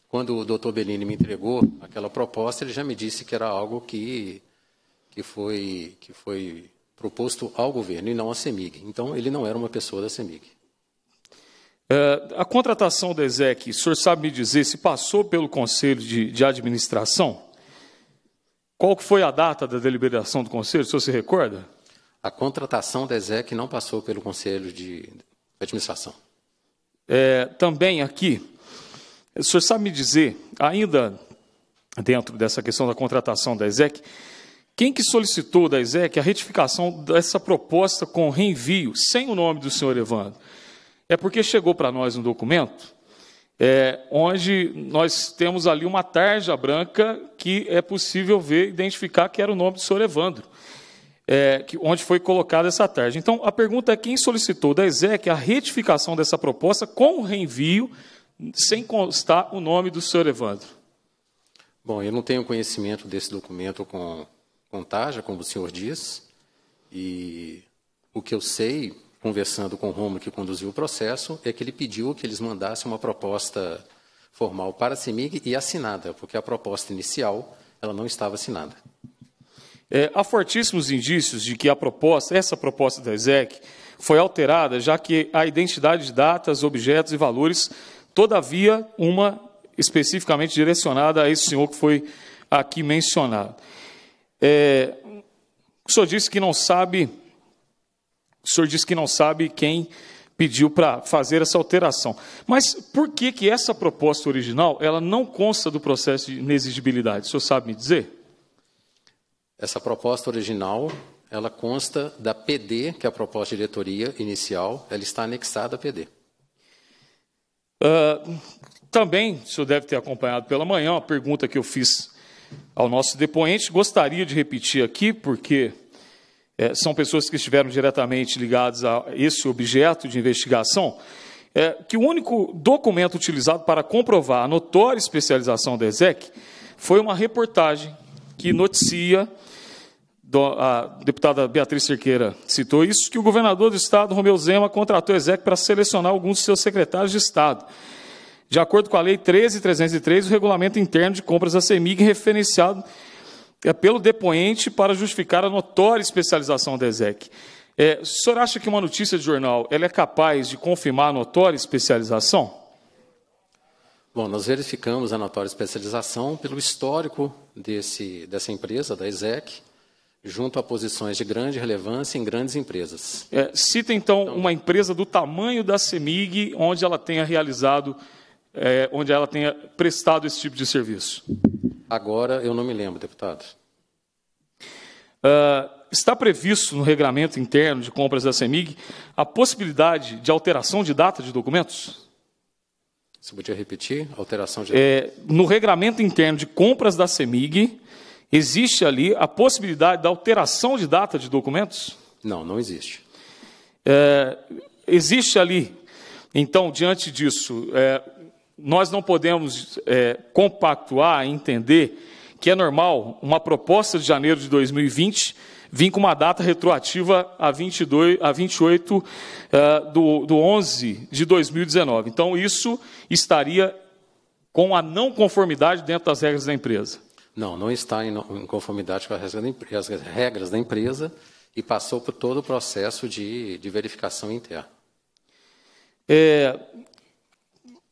Quando o doutor Bellini me entregou aquela proposta, ele já me disse que era algo que, que, foi, que foi proposto ao governo e não à CEMIG. Então, ele não era uma pessoa da CEMIG. É, a contratação do ESEC, o senhor sabe me dizer se passou pelo Conselho de, de Administração? Qual que foi a data da deliberação do Conselho, o senhor se recorda? A contratação da ESEC não passou pelo Conselho de Administração. É, também aqui, o senhor sabe me dizer, ainda dentro dessa questão da contratação da ESEC, quem que solicitou da ESEC a retificação dessa proposta com reenvio, sem o nome do senhor Evandro? É porque chegou para nós um documento é, onde nós temos ali uma tarja branca que é possível ver, identificar que era o nome do senhor Evandro, é, que, onde foi colocada essa tarja. Então, a pergunta é quem solicitou da ESEC a retificação dessa proposta com o reenvio, sem constar o nome do senhor Evandro. Bom, eu não tenho conhecimento desse documento com, com tarja, como o senhor diz, e o que eu sei conversando com o Romulo, que conduziu o processo, é que ele pediu que eles mandassem uma proposta formal para a CEMIG e assinada, porque a proposta inicial ela não estava assinada. É, há fortíssimos indícios de que a proposta, essa proposta da ESEC, foi alterada, já que a identidade de datas, objetos e valores, todavia, uma especificamente direcionada a esse senhor que foi aqui mencionado. É, o senhor disse que não sabe o senhor diz que não sabe quem pediu para fazer essa alteração. Mas por que, que essa proposta original ela não consta do processo de inexigibilidade? O senhor sabe me dizer? Essa proposta original ela consta da PD, que é a proposta de diretoria inicial, ela está anexada à PD. Uh, ah, também, o senhor deve ter acompanhado pela manhã, uma pergunta que eu fiz ao nosso depoente, gostaria de repetir aqui, porque é, são pessoas que estiveram diretamente ligadas a esse objeto de investigação, é, que o único documento utilizado para comprovar a notória especialização da ESEC foi uma reportagem que noticia, a deputada Beatriz Cerqueira citou isso, que o governador do Estado, Romeu Zema, contratou a ESEC para selecionar alguns de seus secretários de Estado. De acordo com a Lei 13.303, o regulamento interno de compras da CEMIG referenciado é pelo depoente para justificar a notória especialização da ESEC. É, o senhor acha que uma notícia de jornal ela é capaz de confirmar a notória especialização? Bom, nós verificamos a notória especialização pelo histórico desse, dessa empresa, da ESEC, junto a posições de grande relevância em grandes empresas. É, cita então, então uma empresa do tamanho da CEMIG, onde ela tenha realizado é, onde ela tenha prestado esse tipo de serviço? Agora eu não me lembro, deputado. Uh, está previsto no regulamento interno de compras da CEMIG a possibilidade de alteração de data de documentos? Você podia repetir? Alteração de. É, no regulamento interno de compras da CEMIG, existe ali a possibilidade da alteração de data de documentos? Não, não existe. É, existe ali, então, diante disso, é, nós não podemos é, compactuar, entender que é normal uma proposta de janeiro de 2020 vir com uma data retroativa a, 22, a 28 uh, é, do, do 11 de 2019. Então, isso estaria com a não conformidade dentro das regras da empresa. Não, não está em, em conformidade com as regras, as regras da empresa e passou por todo o processo de, de verificação interna. É,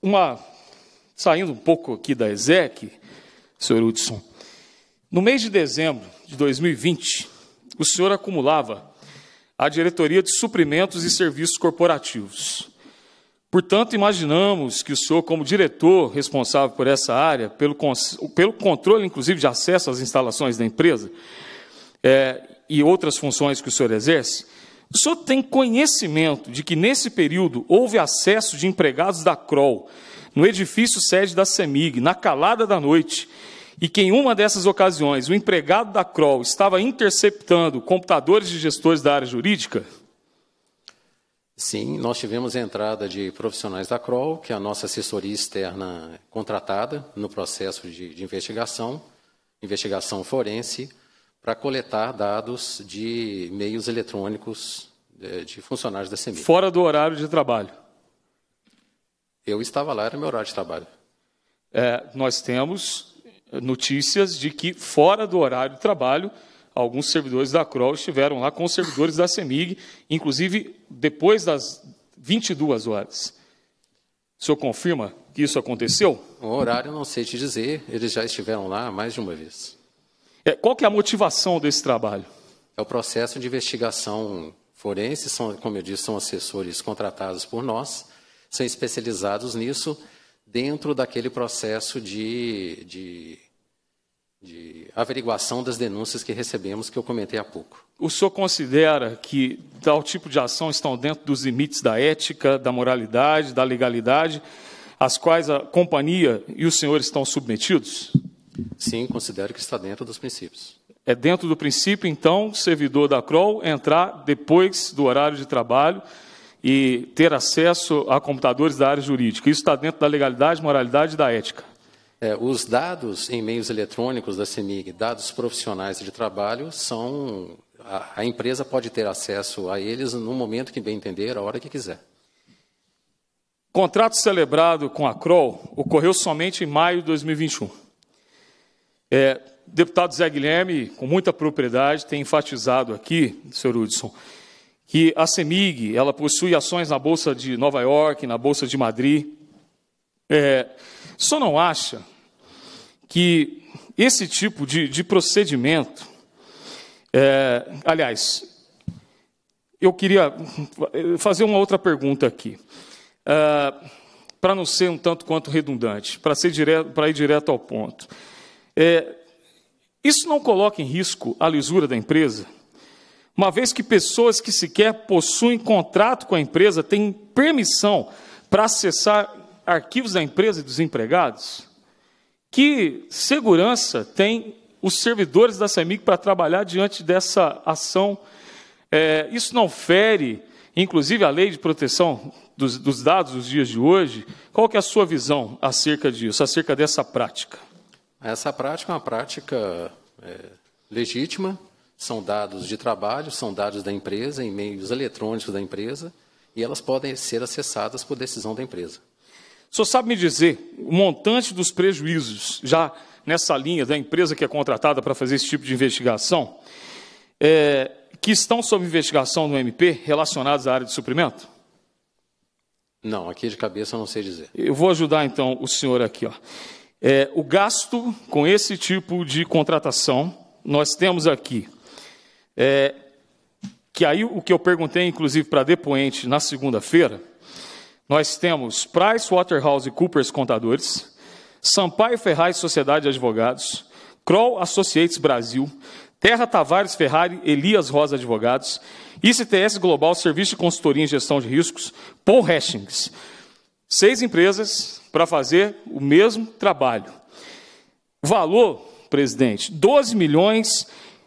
uma Saindo um pouco aqui da ESEC, senhor Hudson, no mês de dezembro de 2020, o senhor acumulava a diretoria de suprimentos e serviços corporativos. Portanto, imaginamos que o senhor, como diretor responsável por essa área, pelo, pelo controle, inclusive, de acesso às instalações da empresa é, e outras funções que o senhor exerce, o senhor tem conhecimento de que nesse período houve acesso de empregados da CROL no edifício sede da CEMIG, na calada da noite, e que em uma dessas ocasiões o empregado da CROL estava interceptando computadores de gestores da área jurídica? Sim, nós tivemos a entrada de profissionais da CROL, que é a nossa assessoria externa contratada no processo de, de investigação, investigação forense, para coletar dados de meios eletrônicos de, eh, de funcionários da CEMIG. Fora do horário de trabalho. Eu estava lá, era meu horário de trabalho. É, nós temos notícias de que, fora do horário de trabalho, alguns servidores da CROL estiveram lá com os servidores da CEMIG, inclusive depois das 22 horas. O senhor confirma que isso aconteceu? O horário não sei te dizer, eles já estiveram lá mais de uma vez. É, qual que é a motivação desse trabalho? É o processo de investigação forense, são, como eu disse, são assessores contratados por nós são especializados nisso dentro daquele processo de, de, de averiguação das denúncias que recebemos, que eu comentei há pouco. O senhor considera que tal tipo de ação estão dentro dos limites da ética, da moralidade, da legalidade, às quais a companhia e o senhor estão submetidos? Sim, considero que está dentro dos princípios. É dentro do princípio, então, servidor da CROL entrar depois do horário de trabalho e ter acesso a computadores da área jurídica. Isso está dentro da legalidade, moralidade e da ética. É, os dados em meios eletrônicos da CEMIG, dados profissionais de trabalho, são. A, a empresa pode ter acesso a eles no momento que bem entender, a hora que quiser. Contrato celebrado com a CROL ocorreu somente em maio de 2021. É, deputado Zé Guilherme, com muita propriedade, tem enfatizado aqui, senhor Hudson, que a CEMIG, ela possui ações na Bolsa de Nova York, na Bolsa de Madrid. É, só não acha que esse tipo de, de procedimento, é, aliás, eu queria fazer uma outra pergunta aqui, é, para não ser um tanto quanto redundante, para ir direto ao ponto. É, isso não coloca em risco a lisura da empresa? uma vez que pessoas que sequer possuem contrato com a empresa têm permissão para acessar arquivos da empresa e dos empregados? Que segurança tem os servidores da CEMIG para trabalhar diante dessa ação? É, isso não fere, inclusive, a lei de proteção dos, dos, dados dos dias de hoje? Qual que é a sua visão acerca disso, acerca dessa prática? Essa prática é uma prática é, legítima, são dados de trabalho, são dados da empresa, em meios eletrônicos da empresa, e elas podem ser acessadas por decisão da empresa. O senhor sabe me dizer o montante dos prejuízos já nessa linha da empresa que é contratada para fazer esse tipo de investigação, é, que estão sob investigação no MP relacionados à área de suprimento? Não, aqui de cabeça eu não sei dizer. Eu vou ajudar então o senhor aqui. Ó. É, o gasto com esse tipo de contratação, nós temos aqui é, que aí o que eu perguntei, inclusive, para depoente na segunda-feira, nós temos PricewaterhouseCoopers Contadores, Sampaio Ferraz Sociedade de Advogados, Kroll Associates Brasil, Terra Tavares Ferrari, Elias Rosa Advogados, ICTS Global Serviço de Consultoria em Gestão de Riscos, Paul Hastings. Seis empresas para fazer o mesmo trabalho. Valor, presidente, 12 milhões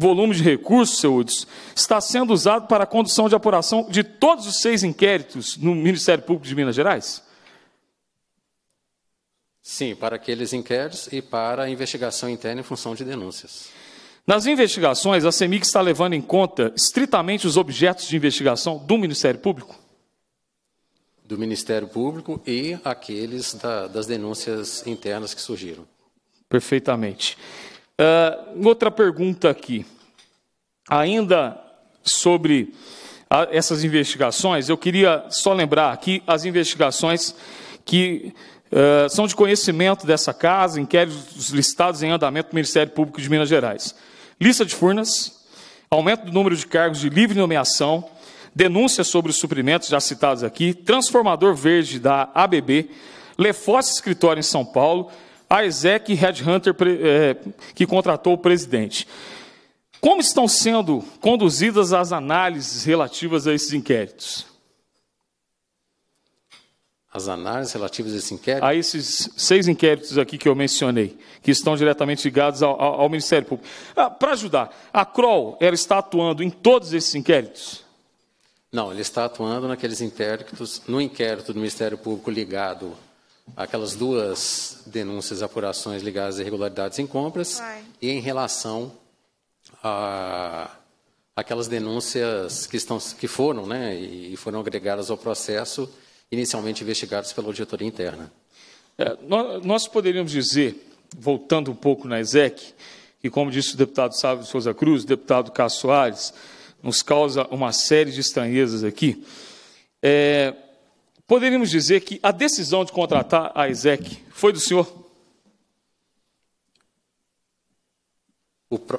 volume de recursos, senhores, está sendo usado para a condução de apuração de todos os seis inquéritos no Ministério Público de Minas Gerais? Sim, para aqueles inquéritos e para a investigação interna em função de denúncias. Nas investigações, a CEMIC está levando em conta estritamente os objetos de investigação do Ministério Público? Do Ministério Público e aqueles da, das denúncias internas que surgiram. Perfeitamente. Uh, outra pergunta aqui. Ainda sobre a, essas investigações, eu queria só lembrar aqui as investigações que uh, são de conhecimento dessa casa, inquéritos listados em andamento do Ministério Público de Minas Gerais. Lista de Furnas, aumento do número de cargos de livre nomeação, denúncias sobre os suprimentos já citados aqui, transformador verde da ABB, Lefosse Escritório em São Paulo, a Exec Hunter, é, que contratou o presidente. Como estão sendo conduzidas as análises relativas a esses inquéritos? As análises relativas a esses inquéritos? A esses seis inquéritos aqui que eu mencionei, que estão diretamente ligados ao, ao, ao Ministério Público. Ah, Para ajudar, a Crol ela está atuando em todos esses inquéritos? Não, ele está atuando naqueles inquéritos, no inquérito do Ministério Público ligado aquelas duas denúncias, apurações ligadas a irregularidades em compras Vai. e em relação a aquelas denúncias que, estão, que foram né, e foram agregadas ao processo, inicialmente investigadas pela auditoria interna. É, nós, poderíamos dizer, voltando um pouco na ESEC, que como disse o deputado Sávio Souza Cruz, o deputado Cássio Soares, nos causa uma série de estranhezas aqui, é, Poderíamos dizer que a decisão de contratar a Isaac foi do senhor?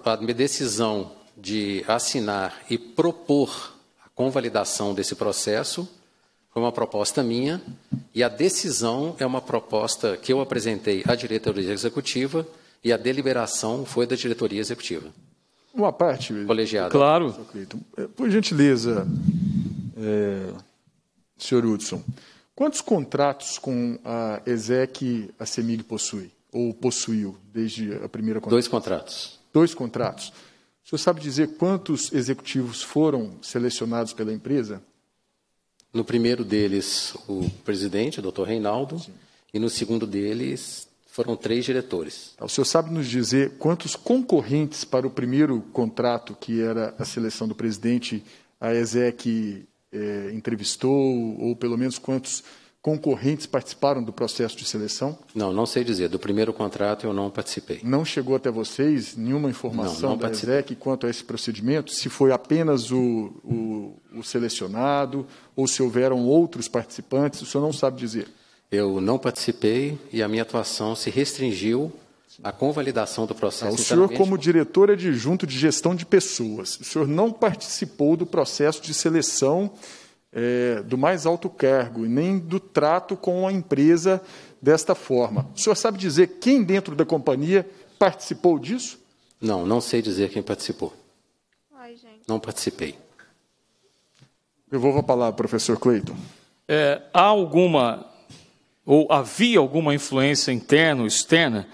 A decisão de assinar e propor a convalidação desse processo foi uma proposta minha e a decisão é uma proposta que eu apresentei à diretoria executiva e a deliberação foi da diretoria executiva. Uma parte colegiada. Claro. É, por gentileza, é senhor Hudson, quantos contratos com a ESEC a CEMIG possui, ou possuiu, desde a primeira contratação? Dois contratos. Dois contratos. O senhor sabe dizer quantos executivos foram selecionados pela empresa? No primeiro deles, o presidente, o doutor Reinaldo, Sim. e no segundo deles, foram três diretores. Tá, o senhor sabe nos dizer quantos concorrentes para o primeiro contrato, que era a seleção do presidente, a ESEC é, entrevistou, ou pelo menos quantos concorrentes participaram do processo de seleção? Não, não sei dizer. Do primeiro contrato eu não participei. Não chegou até vocês nenhuma informação não, não da participei. quanto a esse procedimento? Se foi apenas o, o, o, selecionado ou se houveram outros participantes? O senhor não sabe dizer? Eu não participei e a minha atuação se restringiu a convalidação do processo. Não, é, o senhor, como diretor adjunto de gestão de pessoas, o senhor não participou do processo de seleção é, do mais alto cargo, nem do trato com a empresa desta forma. O senhor sabe dizer quem dentro da companhia participou disso? Não, não sei dizer quem participou. Ai, não participei. Eu vou a palavra, professor Cleiton. É, há alguma, ou havia alguma influência interna ou externa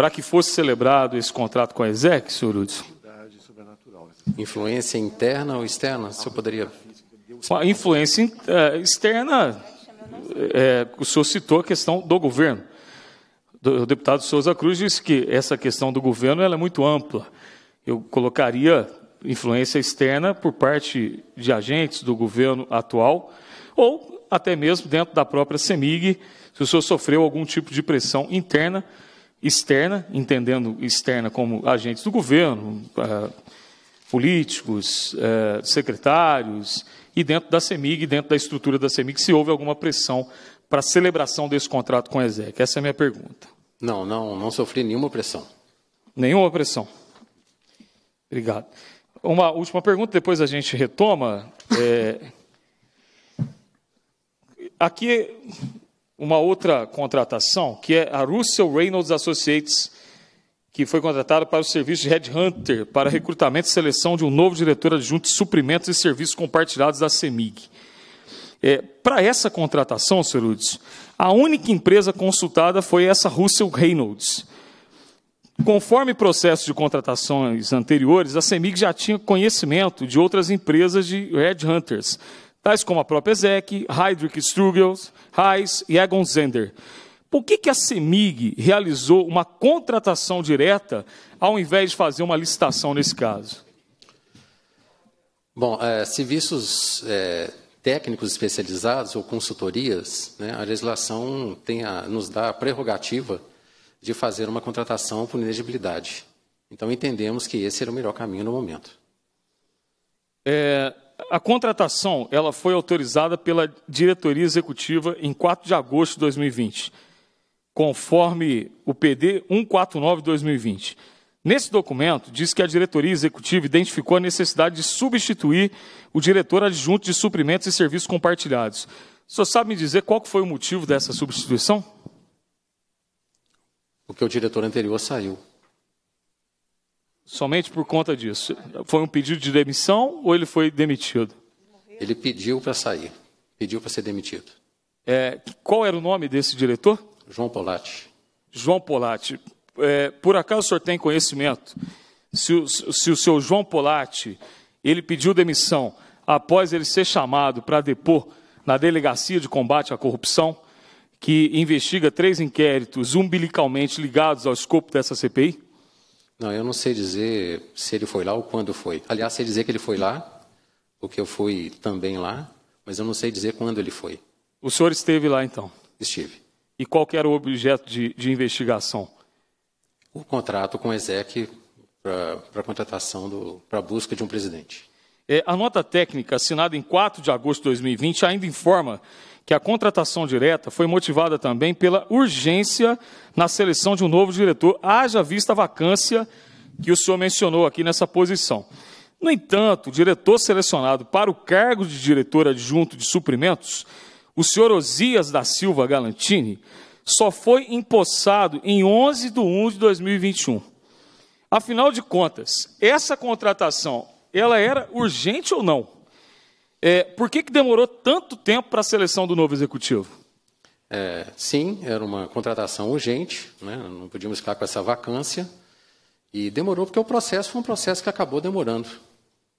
para que fosse celebrado esse contrato com a Exec, senhor Hudson? Influência interna ou externa? Se poderia. influência eh, externa, é, o senhor citou a questão do governo. O deputado Souza Cruz disse que essa questão do governo é muito ampla. Eu colocaria influência externa por parte de agentes do governo atual ou até mesmo dentro da própria CEMIG, se o senhor sofreu algum tipo de pressão interna externa, entendendo externa como agentes do governo, é, políticos, é, secretários, e dentro da CEMIG, dentro da estrutura da CEMIG, se houve alguma pressão para a celebração desse contrato com a ESEC. Essa é a minha pergunta. Não, não, não sofri nenhuma pressão. Nenhuma pressão. Obrigado. Uma última pergunta, depois a gente retoma. É... Aqui é uma outra contratação, que é a Russell Reynolds Associates, que foi contratada para o serviço de Headhunter, para recrutamento e seleção de um novo diretor adjunto de suprimentos e serviços compartilhados da CEMIG. É, para essa contratação, Sr. Udes, a única empresa consultada foi essa Russell Reynolds. Conforme processos de contratações anteriores, a CEMIG já tinha conhecimento de outras empresas de headhunters, tais como a própria Zec, Heidrich Strugels, Reis e Egon Zender. Por que, que a CEMIG realizou uma contratação direta ao invés de fazer uma licitação nesse caso? Bom, é, serviços é, técnicos especializados ou consultorias, né, a legislação tem a, nos dá a prerrogativa de fazer uma contratação por inegibilidade. Então, entendemos que esse era o melhor caminho no momento. É, a contratação ela foi autorizada pela diretoria executiva em 4 de agosto de 2020, conforme o PD 149/2020. Nesse documento, diz que a diretoria executiva identificou a necessidade de substituir o diretor adjunto de suprimentos e serviços compartilhados. O senhor sabe me dizer qual foi o motivo dessa substituição? Porque o diretor anterior saiu. Somente por conta disso. Foi um pedido de demissão ou ele foi demitido? Ele pediu para sair, pediu para ser demitido. É, qual era o nome desse diretor? João Polatti. João Polatti. É, por acaso o senhor tem conhecimento se o, se o seu João Polatti ele pediu demissão após ele ser chamado para depor na Delegacia de Combate à Corrupção, que investiga três inquéritos umbilicalmente ligados ao escopo dessa CPI? Não, eu não sei dizer se ele foi lá ou quando foi. Aliás, sei dizer que ele foi lá, porque eu fui também lá, mas eu não sei dizer quando ele foi. O senhor esteve lá então? Estive. E qual era o objeto de, de investigação? O contrato com o ESEC para a contratação, para a busca de um presidente. É, a nota técnica, assinada em 4 de agosto de 2020, ainda informa que a contratação direta foi motivada também pela urgência na seleção de um novo diretor, haja vista a vacância que o senhor mencionou aqui nessa posição. No entanto, o diretor selecionado para o cargo de diretor adjunto de suprimentos, o senhor Osias da Silva Galantini, só foi empossado em 11 de 1 de 2021. Afinal de contas, essa contratação, ela era urgente ou não? É, por que, que demorou tanto tempo para a seleção do novo executivo? É, sim, era uma contratação urgente, né? não podíamos ficar com essa vacância. E demorou porque o processo foi um processo que acabou demorando.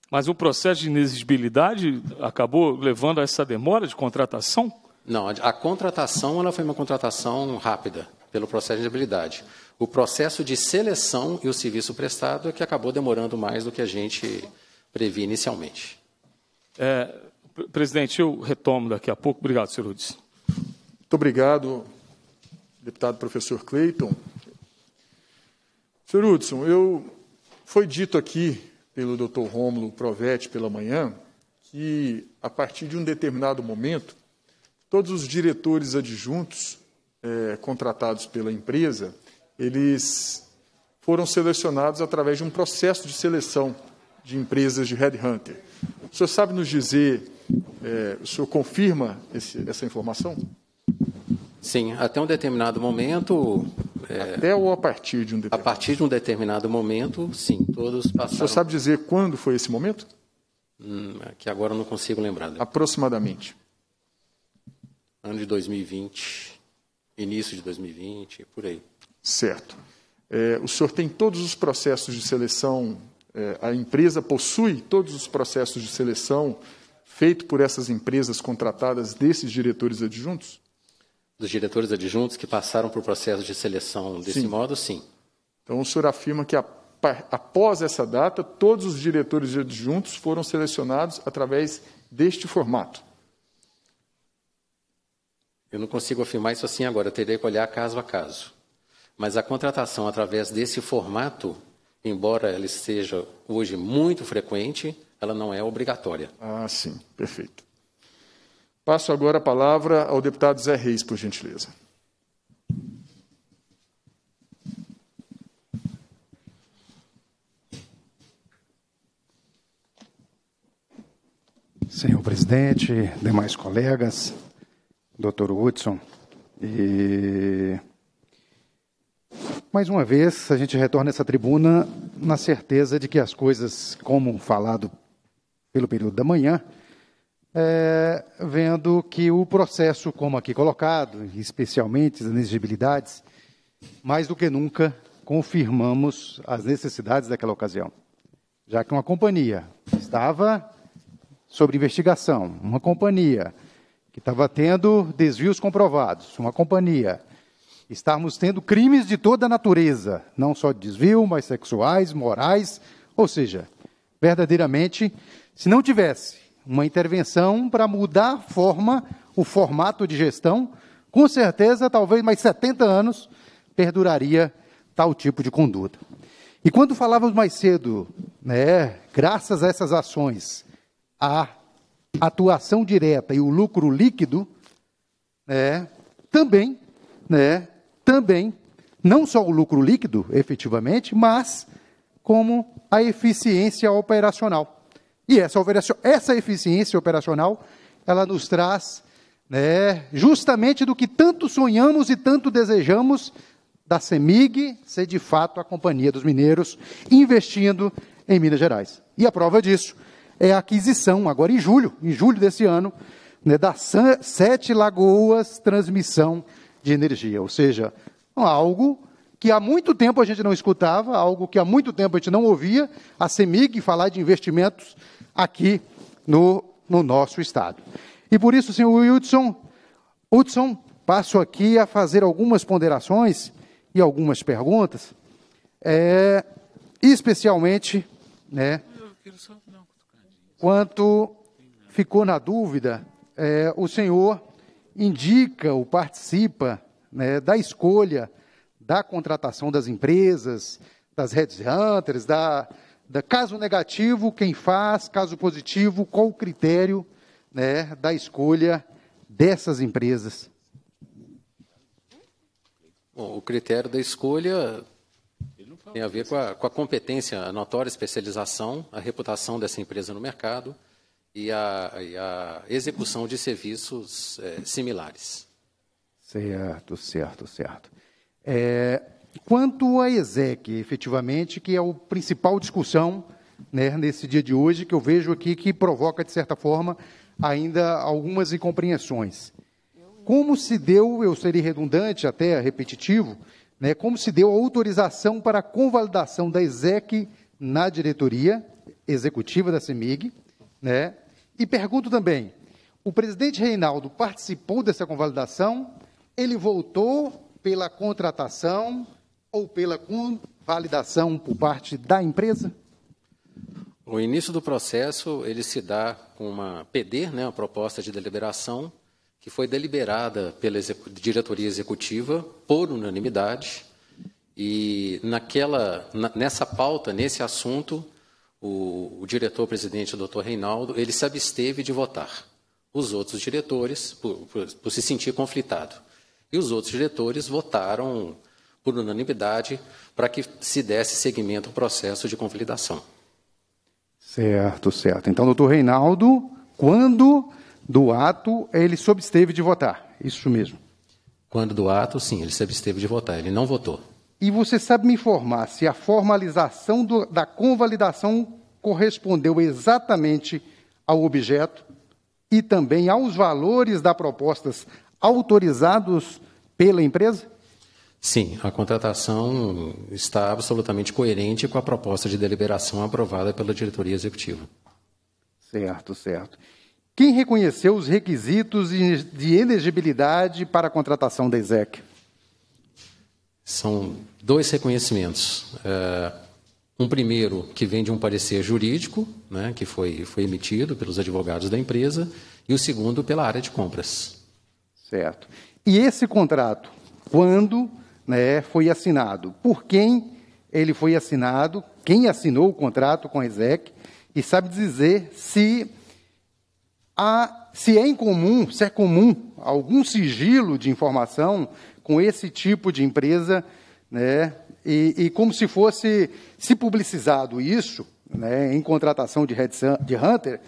Mas o processo de inexigibilidade acabou levando a essa demora de contratação? Não, a contratação ela foi uma contratação rápida, pelo processo de habilidade. O processo de seleção e o serviço prestado é que acabou demorando mais do que a gente previa inicialmente. É, presidente, eu retomo daqui a pouco. Obrigado, senhor Rudes. Muito obrigado, deputado professor Cleiton. Senhor Hudson, eu, foi dito aqui pelo doutor Rômulo Provetti pela manhã que, a partir de um determinado momento, todos os diretores adjuntos é, contratados pela empresa, eles foram selecionados através de um processo de seleção de empresas de headhunter. O senhor sabe nos dizer, é, o senhor confirma esse, essa informação? Sim, até um determinado momento. É, até ou a partir de um determinado A partir de um determinado momento, sim, todos passaram. O senhor sabe dizer quando foi esse momento? Hum, é que agora eu não consigo lembrar. Né? Aproximadamente. Ano de 2020, início de 2020, por aí. Certo. É, o senhor tem todos os processos de seleção é, a empresa possui todos os processos de seleção feito por essas empresas contratadas desses diretores adjuntos? Dos diretores adjuntos que passaram por processo de seleção desse sim. modo, sim. Então, o senhor afirma que após essa data, todos os diretores adjuntos foram selecionados através deste formato? Eu não consigo afirmar isso assim agora, eu teria que olhar caso a caso. Mas a contratação através desse formato embora ela seja hoje muito frequente, ela não é obrigatória. Ah, sim, perfeito. Passo agora a palavra ao deputado Zé Reis, por gentileza. Senhor presidente, demais colegas, doutor Hudson, e mais uma vez, a gente retorna essa tribuna na certeza de que as coisas, como falado pelo período da manhã, é, vendo que o processo, como aqui colocado, especialmente as exigibilidades, mais do que nunca confirmamos as necessidades daquela ocasião. Já que uma companhia estava sobre investigação, uma companhia que estava tendo desvios comprovados, uma companhia estarmos tendo crimes de toda natureza, não só de desvio, mas sexuais, morais, ou seja, verdadeiramente, se não tivesse uma intervenção para mudar a forma, o formato de gestão, com certeza, talvez mais 70 anos, perduraria tal tipo de conduta. E quando falávamos mais cedo, né, graças a essas ações, a atuação direta e o lucro líquido, né, também né, também, não só o lucro líquido, efetivamente, mas como a eficiência operacional. E essa, essa eficiência operacional, ela nos traz né, justamente do que tanto sonhamos e tanto desejamos da CEMIG ser de fato a Companhia dos Mineiros investindo em Minas Gerais. E a prova disso é a aquisição, agora em julho, em julho desse ano, né, da Sete Lagoas Transmissão de energia, ou seja, algo que há muito tempo a gente não escutava, algo que há muito tempo a gente não ouvia, a CEMIG falar de investimentos aqui no, no nosso Estado. E por isso, senhor Hudson, Hudson, passo aqui a fazer algumas ponderações e algumas perguntas, é, especialmente né, quanto ficou na dúvida é, o senhor indica ou participa né, da escolha da contratação das empresas, das headhunters, da, da caso negativo, quem faz, caso positivo, qual o critério né, da escolha dessas empresas? Bom, o critério da escolha tem a ver com a, com a competência, a notória especialização, a reputação dessa empresa no mercado, e a, e a execução de serviços é, similares. Certo, certo, certo. É, quanto à ESEC, efetivamente, que é a principal discussão né, nesse dia de hoje, que eu vejo aqui que provoca, de certa forma, ainda algumas incompreensões. Como se deu, eu seria redundante, até repetitivo, né, como se deu a autorização para a convalidação da ESEC na diretoria executiva da CEMIG, né, e pergunto também: o presidente Reinaldo participou dessa convalidação? Ele voltou pela contratação ou pela convalidação por parte da empresa? O início do processo ele se dá com uma PD, né, uma proposta de deliberação, que foi deliberada pela execu diretoria executiva por unanimidade. E naquela, na, nessa pauta, nesse assunto, o, o diretor-presidente, doutor Dr. Reinaldo, ele se absteve de votar. Os outros diretores, por, por, por se sentir conflitado. E os outros diretores votaram por unanimidade para que se desse seguimento ao processo de convalidação. Certo, certo. Então, doutor Reinaldo, quando do ato, ele se absteve de votar. Isso mesmo. Quando do ato, sim, ele se absteve de votar. Ele não votou. E você sabe me informar se a formalização do, da convalidação correspondeu exatamente ao objeto e também aos valores das propostas autorizados pela empresa? Sim, a contratação está absolutamente coerente com a proposta de deliberação aprovada pela diretoria executiva. Certo, certo. Quem reconheceu os requisitos de elegibilidade para a contratação da ESEC? São dois reconhecimentos. É, um primeiro, que vem de um parecer jurídico, né, que foi, foi emitido pelos advogados da empresa, e o segundo, pela área de compras. Certo. E esse contrato, quando né, foi assinado? Por quem ele foi assinado? Quem assinou o contrato com a ESEC? E sabe dizer se, há, se é incomum, se é comum algum sigilo de informação com esse tipo de empresa, né? E, e como se fosse se publicizado isso, né? Em contratação de, head, de hunter,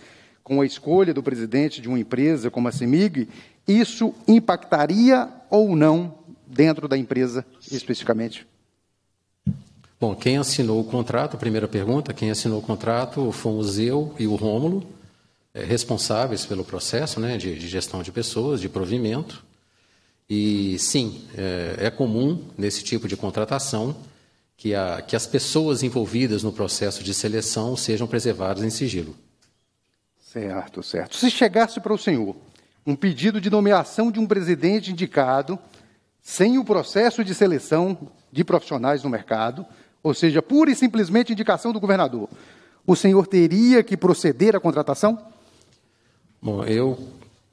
com a escolha do presidente de uma empresa como a CIMIG, isso impactaria ou não dentro da empresa especificamente? Bom, quem assinou o contrato, primeira pergunta, quem assinou o contrato fomos eu e o Rômulo, eh, responsáveis pelo processo né, de, de gestão de pessoas, de provimento. E sim, é, é comum nesse tipo de contratação que, a, que as pessoas envolvidas no processo de seleção sejam preservadas em sigilo. Certo, certo. Se chegasse para o senhor um pedido de nomeação de um presidente indicado sem o processo de seleção de profissionais no mercado, ou seja, pura e simplesmente indicação do governador, o senhor teria que proceder à contratação? Bom, eu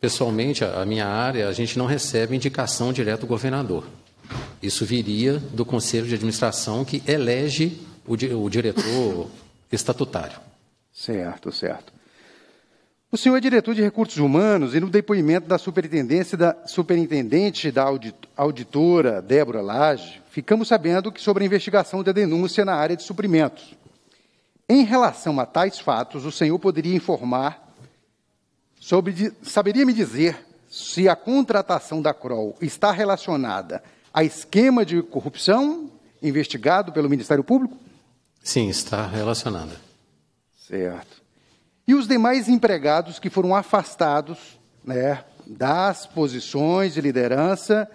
pessoalmente, a minha área, a gente não recebe indicação direta do governador. Isso viria do conselho de administração que elege o, di o diretor estatutário. Certo, certo. O senhor é diretor de recursos humanos e no depoimento da, da superintendente da audit auditora Débora Lage, ficamos sabendo que sobre a investigação da denúncia na área de suprimentos. Em relação a tais fatos, o senhor poderia informar sobre, saberia me dizer se a contratação da Kroll está relacionada a esquema de corrupção investigado pelo Ministério Público? Sim, está relacionada. Certo. E os demais empregados que foram afastados né, das posições de liderança,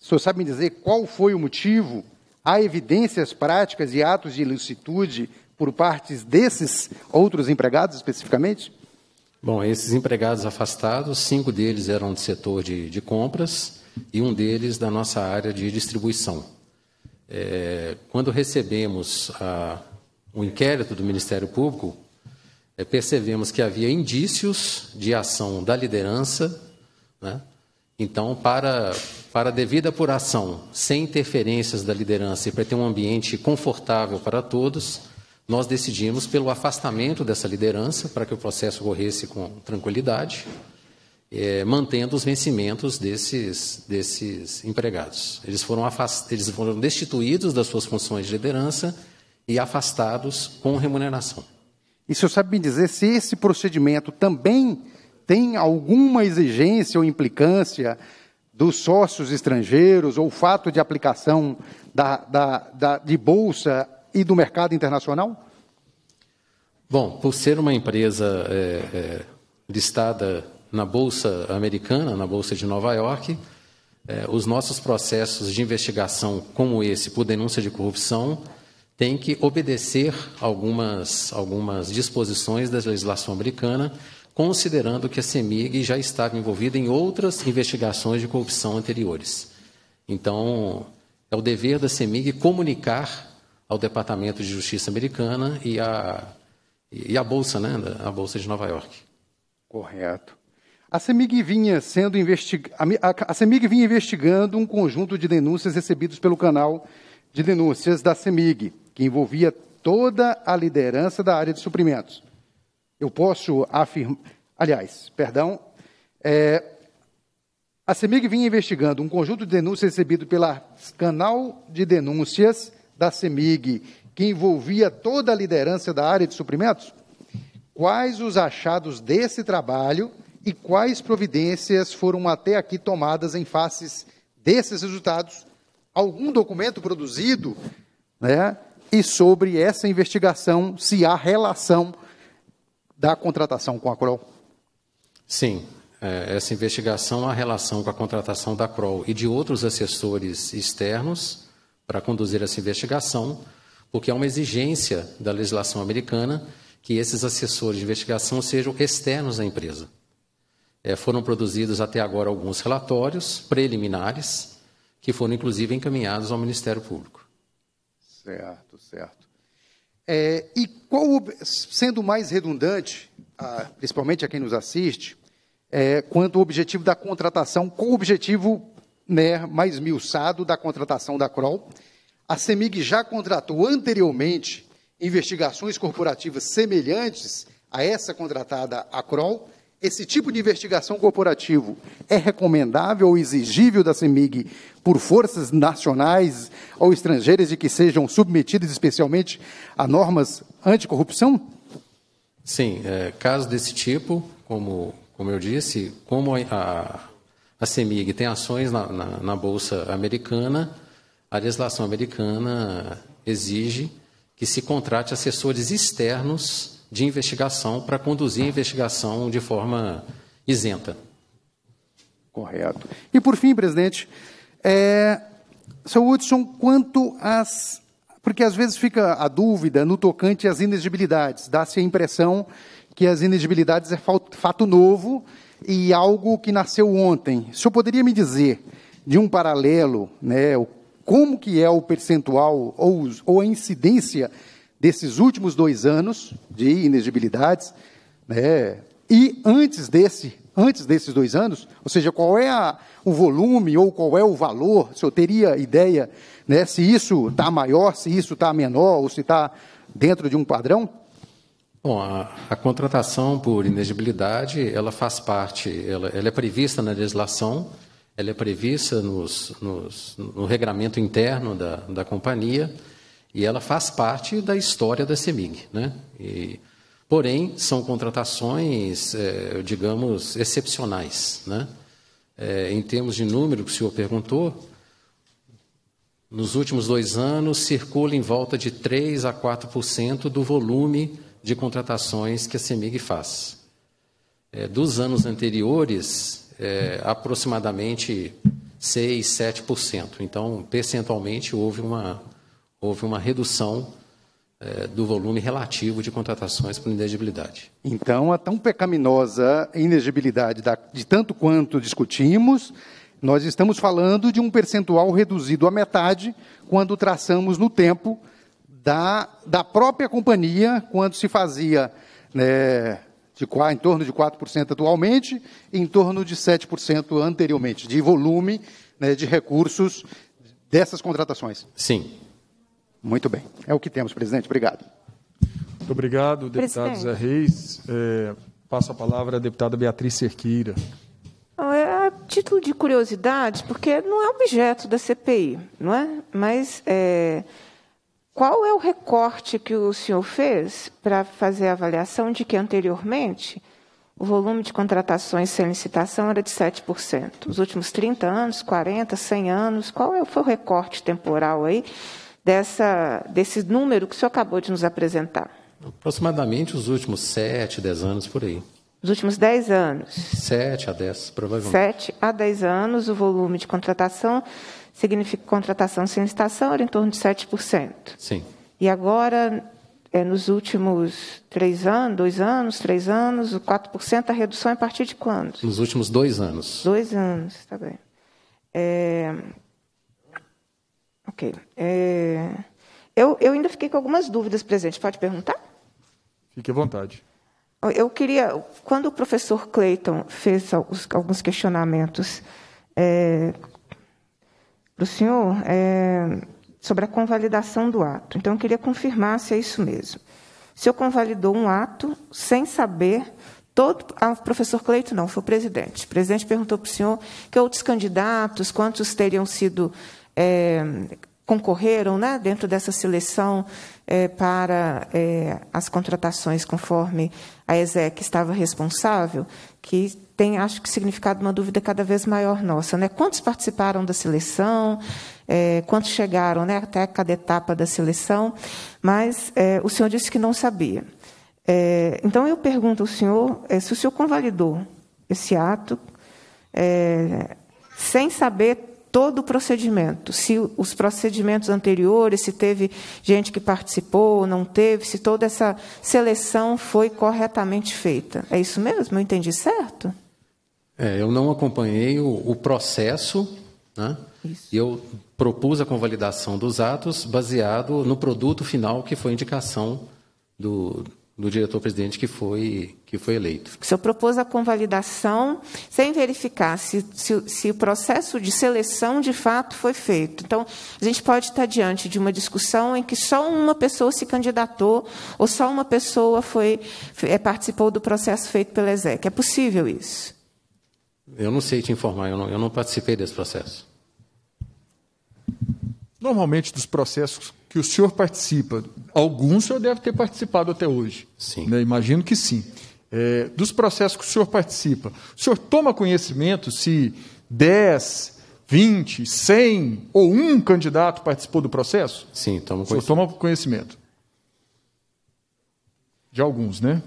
o senhor sabe me dizer qual foi o motivo? Há evidências práticas e atos de ilicitude por partes desses outros empregados especificamente? Bom, esses empregados afastados, cinco deles eram do setor de, de compras e um deles da nossa área de distribuição. É, quando recebemos a, o inquérito do Ministério Público, é, percebemos que havia indícios de ação da liderança, né? Então, para, para devida apuração, sem interferências da liderança e para ter um ambiente confortável para todos, nós decidimos pelo afastamento dessa liderança para que o processo corresse com tranquilidade, é, mantendo os vencimentos desses, desses empregados. Eles foram, afast... Eles foram destituídos das suas funções de liderança e afastados com remuneração. E o senhor sabe me dizer se esse procedimento também tem alguma exigência ou implicância dos sócios estrangeiros ou o fato de aplicação da, da, da de bolsa e do mercado internacional? Bom, por ser uma empresa é, é, listada na Bolsa Americana, na Bolsa de Nova York, é, os nossos processos de investigação, como esse, por denúncia de corrupção, têm que obedecer algumas, algumas disposições da legislação americana, considerando que a CEMIG já estava envolvida em outras investigações de corrupção anteriores. Então, é o dever da CEMIG comunicar ao Departamento de Justiça americana e à, e à Bolsa, né, a Bolsa de Nova York. Correto. A CEMIG, vinha sendo investig... a CEMIG vinha investigando um conjunto de denúncias recebidas pelo canal de denúncias da CEMIG, que envolvia toda a liderança da área de suprimentos. Eu posso afirmar. Aliás, perdão. É... A CEMIG vinha investigando um conjunto de denúncias recebido pela canal de denúncias da CEMIG, que envolvia toda a liderança da área de suprimentos? Quais os achados desse trabalho e quais providências foram até aqui tomadas em face desses resultados? Algum documento produzido né, e sobre essa investigação, se há relação da contratação com a Crol? Sim, é, essa investigação há relação com a contratação da Crol e de outros assessores externos para conduzir essa investigação, porque é uma exigência da legislação americana que esses assessores de investigação sejam externos à empresa. É, foram produzidos até agora alguns relatórios preliminares, que foram inclusive encaminhados ao Ministério Público. Certo, certo. É, e qual, sendo mais redundante, principalmente a quem nos assiste, é, quanto ao objetivo da contratação, qual o objetivo né, mais milçado da contratação da Crol. a CEMIG já contratou anteriormente investigações corporativas semelhantes a essa contratada à Crol. Esse tipo de investigação corporativa é recomendável ou exigível da CEMIG por forças nacionais ou estrangeiras de que sejam submetidas especialmente a normas anticorrupção? Sim, é, casos desse tipo, como, como eu disse, como a, a a CEMIG tem ações na, na, na Bolsa Americana, a legislação americana exige que se contrate assessores externos de investigação para conduzir a investigação de forma isenta. Correto. E por fim, presidente, é, Sr. Hudson, quanto às. Porque às vezes fica a dúvida no tocante às inexigibilidades. Dá-se a impressão que as inexigibilidades é fato novo e algo que nasceu ontem. O senhor poderia me dizer, de um paralelo, né, como que é o percentual ou, ou a incidência desses últimos dois anos de inegibilidades, né, e antes desse, antes desses dois anos, ou seja, qual é a, o volume ou qual é o valor, se eu teria ideia, né, se isso está maior, se isso está menor, ou se está dentro de um padrão? Bom, a, a, contratação por inegibilidade, ela faz parte, ela, ela, é prevista na legislação, ela é prevista nos, nos, no regramento interno da, da companhia e ela faz parte da história da CEMIG. Né? E, porém, são contratações, é, digamos, excepcionais. Né? É, em termos de número que o senhor perguntou, nos últimos dois anos circula em volta de 3 a 4% do volume de contratações que a CEMIG faz. É, dos anos anteriores, é, aproximadamente 6, 7%. Então, percentualmente, houve uma, houve uma redução é, do volume relativo de contratações por inegibilidade. Então, a tão pecaminosa inegibilidade da, de tanto quanto discutimos, nós estamos falando de um percentual reduzido à metade quando traçamos no tempo da, da própria companhia, quando se fazia né, de, em torno de 4% atualmente, em torno de 7% anteriormente, de volume né, de recursos dessas contratações. Sim. Muito bem. É o que temos, presidente. Obrigado. Muito obrigado, deputado presidente. Zé Reis. É, passo a palavra à deputada Beatriz Cerqueira. É a título de curiosidade, porque não é objeto da CPI, não é? Mas é, qual é o recorte que o senhor fez para fazer a avaliação de que anteriormente o volume de contratações sem licitação era de 7%? Nos últimos 30 anos, 40, 100 anos, qual é foi o recorte temporal aí dessa, desse número que o senhor acabou de nos apresentar? Aproximadamente os últimos 7, 10 anos por aí. Os últimos 10 anos? 7 a 10, provavelmente. 7 a 10 anos, o volume de contratação significa contratação sem licitação era em torno de 7%. Sim. E agora, é, nos últimos três anos, dois anos, três anos, 4% a redução é a partir de quando? Nos últimos dois anos. Dois anos, está bem. É... Ok. É... Eu, eu ainda fiquei com algumas dúvidas presentes. Pode perguntar? Fique à vontade. Eu queria, quando o professor Clayton fez alguns questionamentos é, para o senhor é, sobre a convalidação do ato. Então, eu queria confirmar se é isso mesmo. O senhor convalidou um ato sem saber todo. Ah, professor Cleito não, foi o presidente. O presidente perguntou para o senhor que outros candidatos, quantos teriam sido. É, concorreram né, dentro dessa seleção é, para é, as contratações conforme a ESEC estava responsável, que tem, acho que, significado uma dúvida cada vez maior nossa. Né? Quantos participaram da seleção? É, quantos chegaram né, até cada etapa da seleção? Mas é, o senhor disse que não sabia. É, então, eu pergunto ao senhor é, se o senhor convalidou esse ato é, sem saber todo o procedimento, se os procedimentos anteriores, se teve gente que participou, não teve, se toda essa seleção foi corretamente feita. É isso mesmo? Eu entendi certo? É, eu não acompanhei o, o processo, né? Isso. Eu propus a convalidação dos atos baseado no produto final que foi indicação do, do diretor-presidente que foi, que foi eleito. O senhor propôs a convalidação sem verificar se, se, se, o processo de seleção de fato foi feito. Então, a gente pode estar diante de uma discussão em que só uma pessoa se candidatou ou só uma pessoa foi, é, participou do processo feito pela ESEC. É possível isso? Eu não sei te informar, eu não, eu não participei desse processo. Normalmente, dos processos que o senhor participa, alguns o senhor deve ter participado até hoje. Sim. Né? Imagino que sim. É, dos processos que o senhor participa, o senhor toma conhecimento se 10, 20, 100 ou um candidato participou do processo? Sim, tomo conhecimento. O senhor toma conhecimento. De alguns, né?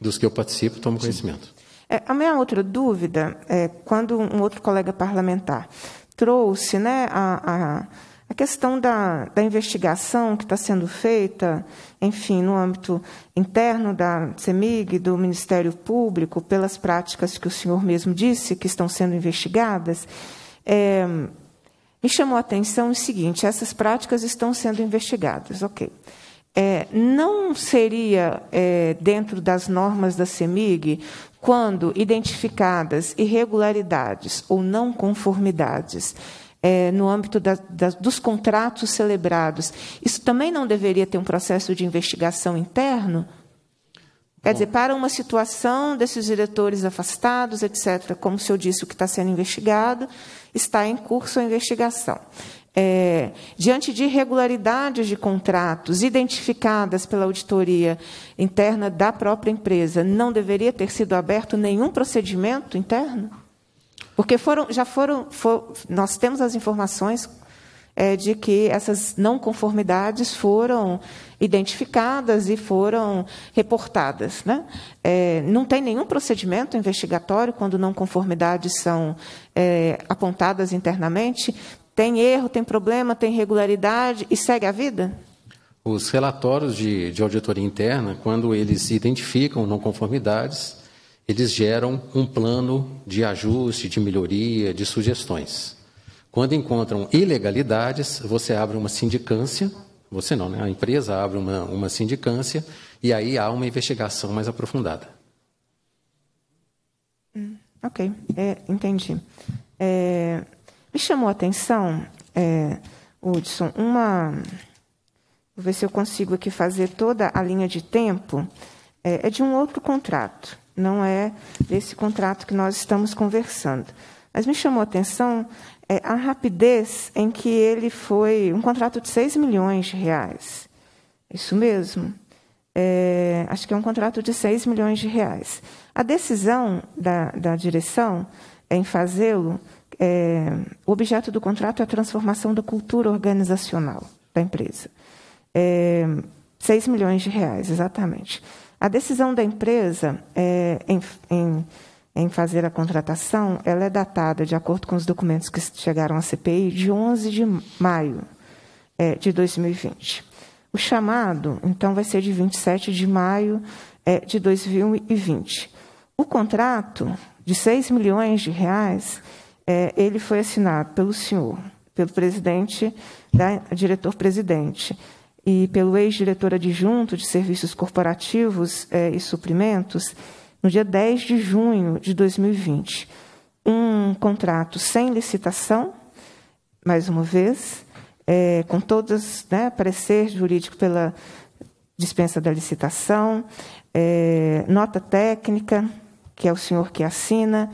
Dos que eu participo, tomo Sim. conhecimento. É, a minha outra dúvida é quando um outro colega parlamentar trouxe né, a, a, a questão da, da investigação que está sendo feita, enfim, no âmbito interno da CEMIG, do Ministério Público, pelas práticas que o senhor mesmo disse que estão sendo investigadas. É, me chamou a atenção o seguinte: essas práticas estão sendo investigadas, ok é, não seria é, dentro das normas da CEMIG quando identificadas irregularidades ou não conformidades é, no âmbito da, da, dos contratos celebrados, isso também não deveria ter um processo de investigação interno? Quer Bom. dizer, para uma situação desses diretores afastados, etc., como o senhor disse, o que está sendo investigado, está em curso a investigação é, diante de irregularidades de contratos identificadas pela auditoria interna da própria empresa, não deveria ter sido aberto nenhum procedimento interno? Porque foram, já foram, for, nós temos as informações é, de que essas não conformidades foram identificadas e foram reportadas. Né? É, não tem nenhum procedimento investigatório quando não conformidades são é, apontadas internamente, tem erro, tem problema, tem irregularidade e segue a vida? Os relatórios de, de auditoria interna, quando eles identificam não conformidades, eles geram um plano de ajuste, de melhoria, de sugestões. Quando encontram ilegalidades, você abre uma sindicância, você não, né? a empresa abre uma, uma sindicância e aí há uma investigação mais aprofundada. Hum, ok, é, entendi. É, me chamou a atenção, é, Hudson, uma. Vou ver se eu consigo aqui fazer toda a linha de tempo. É, é de um outro contrato, não é desse contrato que nós estamos conversando. Mas me chamou a atenção é, a rapidez em que ele foi. Um contrato de 6 milhões de reais. Isso mesmo. É, acho que é um contrato de 6 milhões de reais. A decisão da, da direção em fazê-lo é, o objeto do contrato é a transformação da cultura organizacional da empresa. É, 6 milhões de reais, exatamente. A decisão da empresa é, em, em, em, fazer a contratação, ela é datada, de acordo com os documentos que chegaram à CPI, de 11 de maio é, de 2020. O chamado, então, vai ser de 27 de maio é, de 2020. O contrato de 6 milhões de reais é, ele foi assinado pelo senhor, pelo presidente, da, diretor-presidente, e pelo ex-diretor adjunto de Serviços Corporativos é, e Suprimentos, no dia 10 de junho de 2020. Um contrato sem licitação, mais uma vez, é, com todos, né, parecer jurídico pela dispensa da licitação, é, nota técnica, que é o senhor que assina,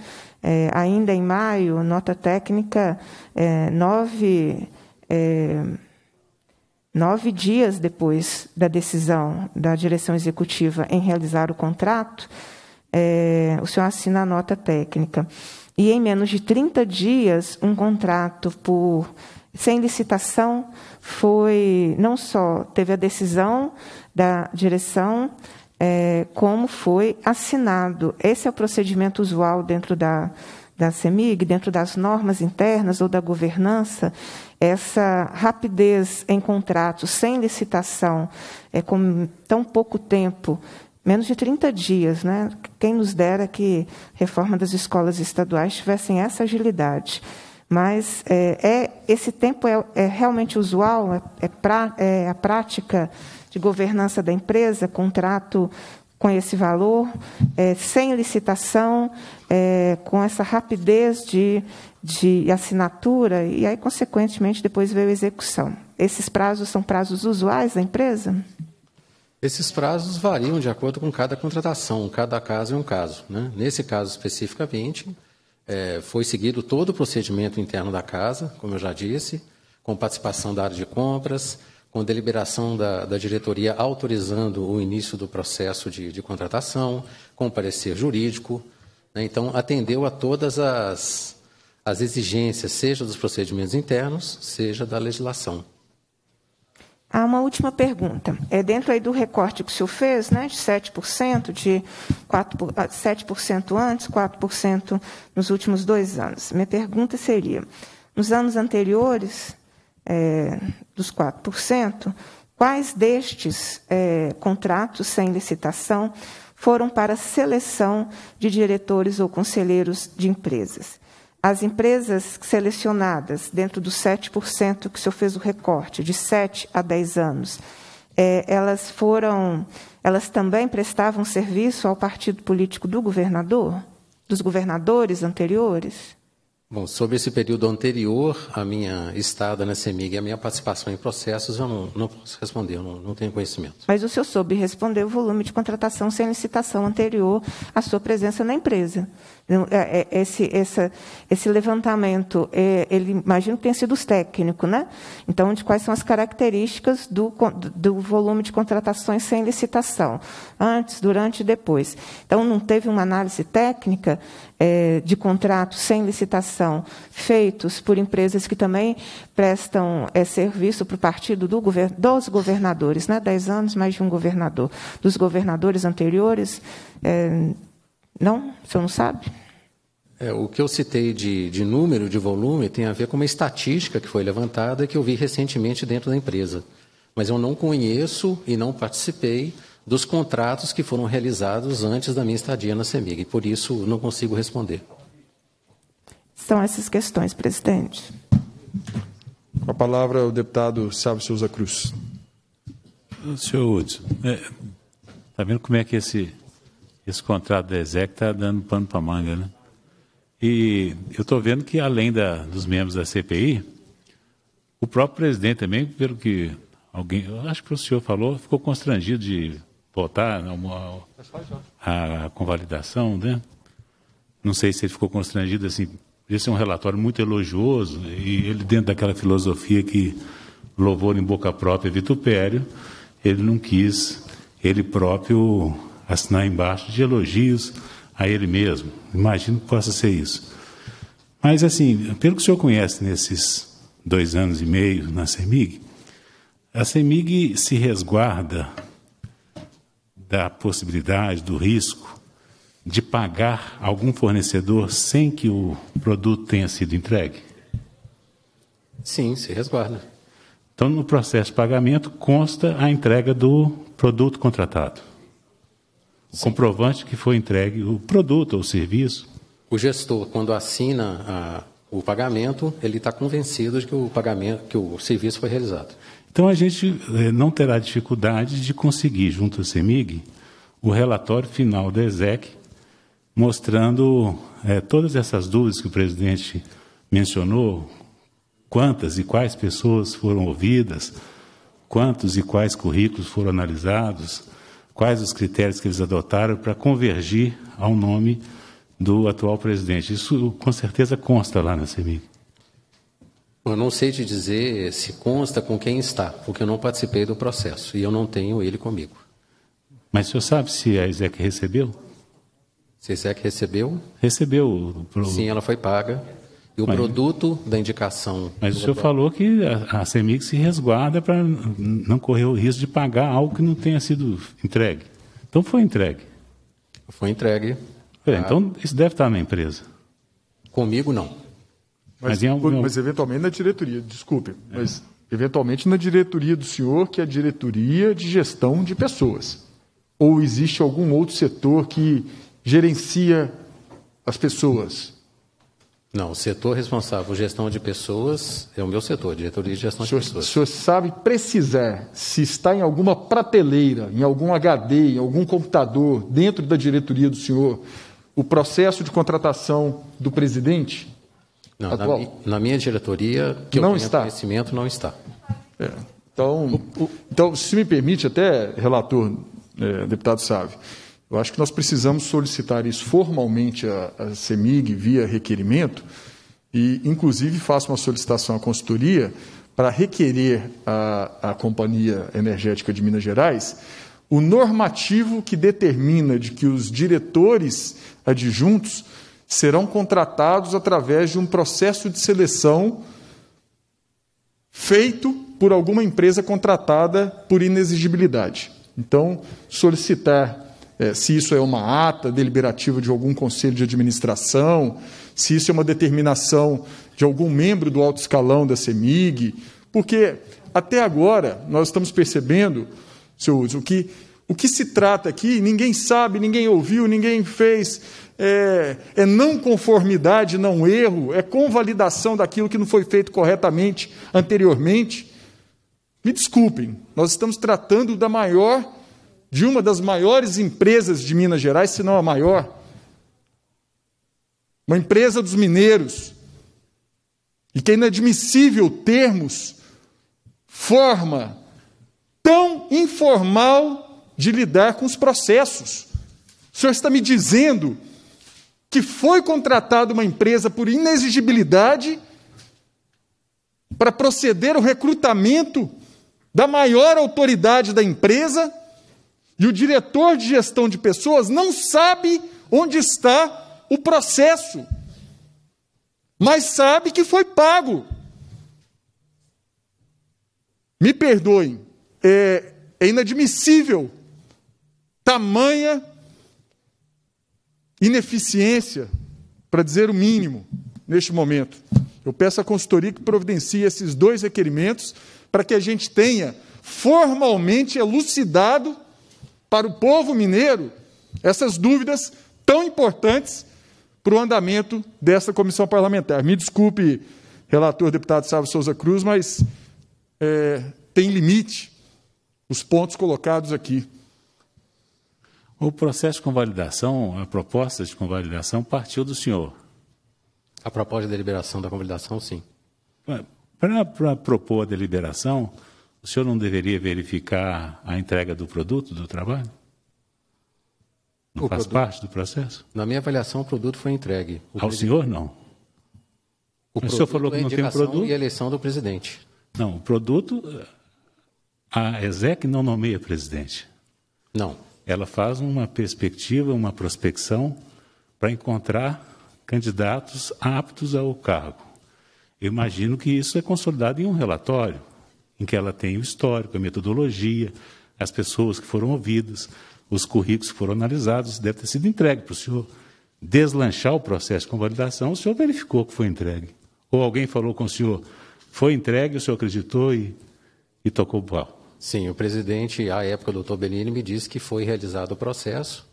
é, ainda em maio, nota técnica, é, nove, é, nove dias depois da decisão da direção executiva em realizar o contrato, é, o senhor assina a nota técnica. E em menos de 30 dias, um contrato por sem licitação foi não só teve a decisão da direção é, como foi assinado. Esse é o procedimento usual dentro da, da CEMIG, dentro das normas internas ou da governança, essa rapidez em contratos sem licitação, é, com tão pouco tempo, menos de 30 dias. Né? Quem nos dera que reforma das escolas estaduais tivessem essa agilidade. Mas é, é esse tempo é, é realmente usual, é, é, pra, é a prática de governança da empresa, contrato com esse valor, é, sem licitação, é, com essa rapidez de, de assinatura, e aí, consequentemente, depois veio a execução. Esses prazos são prazos usuais da empresa? Esses prazos variam de acordo com cada contratação, cada caso é um caso. Né? Nesse caso especificamente, é, foi seguido todo o procedimento interno da casa, como eu já disse, com participação da área de compras, com deliberação da, da, diretoria autorizando o início do processo de, de contratação, com parecer jurídico. Né? Então, atendeu a todas as, as exigências, seja dos procedimentos internos, seja da legislação. Há uma última pergunta. É dentro aí do recorte que o senhor fez, né, de 7%, de 4, 7% ah, antes, 4% nos últimos dois anos. Minha pergunta seria, nos anos anteriores, é, dos 4%, quais destes é, contratos sem licitação foram para seleção de diretores ou conselheiros de empresas? As empresas selecionadas dentro dos 7% que o senhor fez o recorte, de 7 a 10 anos, é, elas foram, elas também prestavam serviço ao partido político do governador, dos governadores anteriores? Bom, sobre esse período anterior à minha estada na CEMIG e a minha participação em processos, eu não, não posso responder, eu não, não, tenho conhecimento. Mas o senhor soube responder o volume de contratação sem licitação anterior à sua presença na empresa. É, é, esse, essa, esse levantamento, é, ele imagino que tenha sido técnico, né? Então, de quais são as características do, do volume de contratações sem licitação, antes, durante e depois. Então, não teve uma análise técnica é, de contratos sem licitação feitos por empresas que também prestam é, serviço para o partido do govern dos governadores, né? Dez anos, mais de um governador. Dos governadores anteriores, é, não? Você não sabe? É, o que eu citei de, de número, de volume, tem a ver com uma estatística que foi levantada que eu vi recentemente dentro da empresa. Mas eu não conheço e não participei dos contratos que foram realizados antes da minha estadia na CEMIG. Por isso, não consigo responder. São essas questões, presidente. Com a palavra, o deputado Sábio Souza Cruz. Senhor Hudson, está é, tá vendo como é que esse esse contrato da ESEC está dando pano para manga, né? E eu estou vendo que, além da, dos membros da CPI, o próprio presidente também, pelo que alguém, acho que o senhor falou, ficou constrangido de votar né, a, a convalidação, né? Não sei se ele ficou constrangido assim. Esse é um relatório muito elogioso e ele, dentro daquela filosofia que louvor em boca própria vitupério, ele não quis, ele próprio assinar embaixo de elogios a ele mesmo. Imagino que possa ser isso. Mas, assim, pelo que o senhor conhece nesses dois anos e meio na CEMIG, a CEMIG se resguarda da possibilidade, do risco de pagar algum fornecedor sem que o produto tenha sido entregue? Sim, se resguarda. Então, no processo de pagamento, consta a entrega do produto contratado o comprovante que foi entregue, o produto ou serviço. O gestor, quando assina a, o pagamento, ele está convencido de que o pagamento, que o serviço foi realizado. Então a gente eh, não terá dificuldade de conseguir, junto ao CEMIG, o relatório final da ESEC, mostrando eh, todas essas dúvidas que o presidente mencionou, quantas e quais pessoas foram ouvidas, quantos e quais currículos foram analisados, quais os critérios que eles adotaram para convergir ao nome do atual presidente. Isso com certeza consta lá na CEMIG. Eu não sei te dizer se consta com quem está, porque eu não participei do processo e eu não tenho ele comigo. Mas o senhor sabe se a ISEC recebeu? Se a ISEC recebeu? Recebeu. Sim, ela foi paga. E o Mas, produto da indicação. Mas o senhor falou que a, CEMIG se resguarda para não correr o risco de pagar algo que não tenha sido entregue. Então foi entregue. Foi entregue. É, ah. então isso deve estar na empresa. Comigo não. Mas, mas, algum... mas eventualmente na diretoria, desculpe. É. Mas eventualmente na diretoria do senhor, que é a diretoria de gestão de pessoas. Ou existe algum outro setor que gerencia as pessoas? Não, o setor responsável por gestão de pessoas é o meu setor, diretoria de gestão senhor, de pessoas. O senhor sabe precisar se está em alguma prateleira, em algum HD, em algum computador, dentro da diretoria do senhor, o processo de contratação do presidente? Não, Na, na minha diretoria, que não eu está. conhecimento, não está. É, então, então, se me permite até, relator, é, deputado Sávio, eu acho que nós precisamos solicitar isso formalmente à CEMIG via requerimento e, inclusive, faço uma solicitação à consultoria para requerer à, à Companhia Energética de Minas Gerais o normativo que determina de que os diretores adjuntos serão contratados através de um processo de seleção feito por alguma empresa contratada por inexigibilidade. Então, solicitar é, se isso é uma ata deliberativa de algum conselho de administração, se isso é uma determinação de algum membro do alto escalão da CEMIG, porque até agora nós estamos percebendo, senhor Hudson, que o que se trata aqui, ninguém sabe, ninguém ouviu, ninguém fez, é, é não conformidade, não erro, é convalidação daquilo que não foi feito corretamente anteriormente. Me desculpem, nós estamos tratando da maior de uma das maiores empresas de Minas Gerais, se não a maior. Uma empresa dos mineiros. E que é inadmissível termos forma tão informal de lidar com os processos. O senhor está me dizendo que foi contratada uma empresa por inexigibilidade para proceder ao recrutamento da maior autoridade da empresa e o diretor de gestão de pessoas não sabe onde está o processo, mas sabe que foi pago. Me perdoem, é, é inadmissível tamanha ineficiência, para dizer o mínimo, neste momento. Eu peço à consultoria que providencie esses dois requerimentos para que a gente tenha formalmente elucidado para o povo mineiro essas dúvidas tão importantes para o andamento dessa comissão parlamentar. Me desculpe, relator deputado Sávio Souza Cruz, mas é, tem limite os pontos colocados aqui. O processo de convalidação, a proposta de convalidação partiu do senhor. A proposta de deliberação da convalidação, sim. Para propor a deliberação, o senhor não deveria verificar a entrega do produto, do trabalho? Não o faz produto, parte do processo? Na minha avaliação, o produto foi entregue. O Ao presidente... senhor, não. O, o senhor falou que não tem produto. E a eleição do presidente. Não, o produto. A ESEC não nomeia presidente. Não. Ela faz uma perspectiva, uma prospecção para encontrar candidatos aptos ao cargo. Eu imagino que isso é consolidado em um relatório em que ela tem o histórico, a metodologia, as pessoas que foram ouvidas, os currículos que foram analisados, deve ter sido entregue para o senhor. Deslanchar o processo de convalidação, o senhor verificou que foi entregue. Ou alguém falou com o senhor, foi entregue, o senhor acreditou e, e tocou o pau. Sim, o presidente, à época, o doutor Bellini, me disse que foi realizado o processo,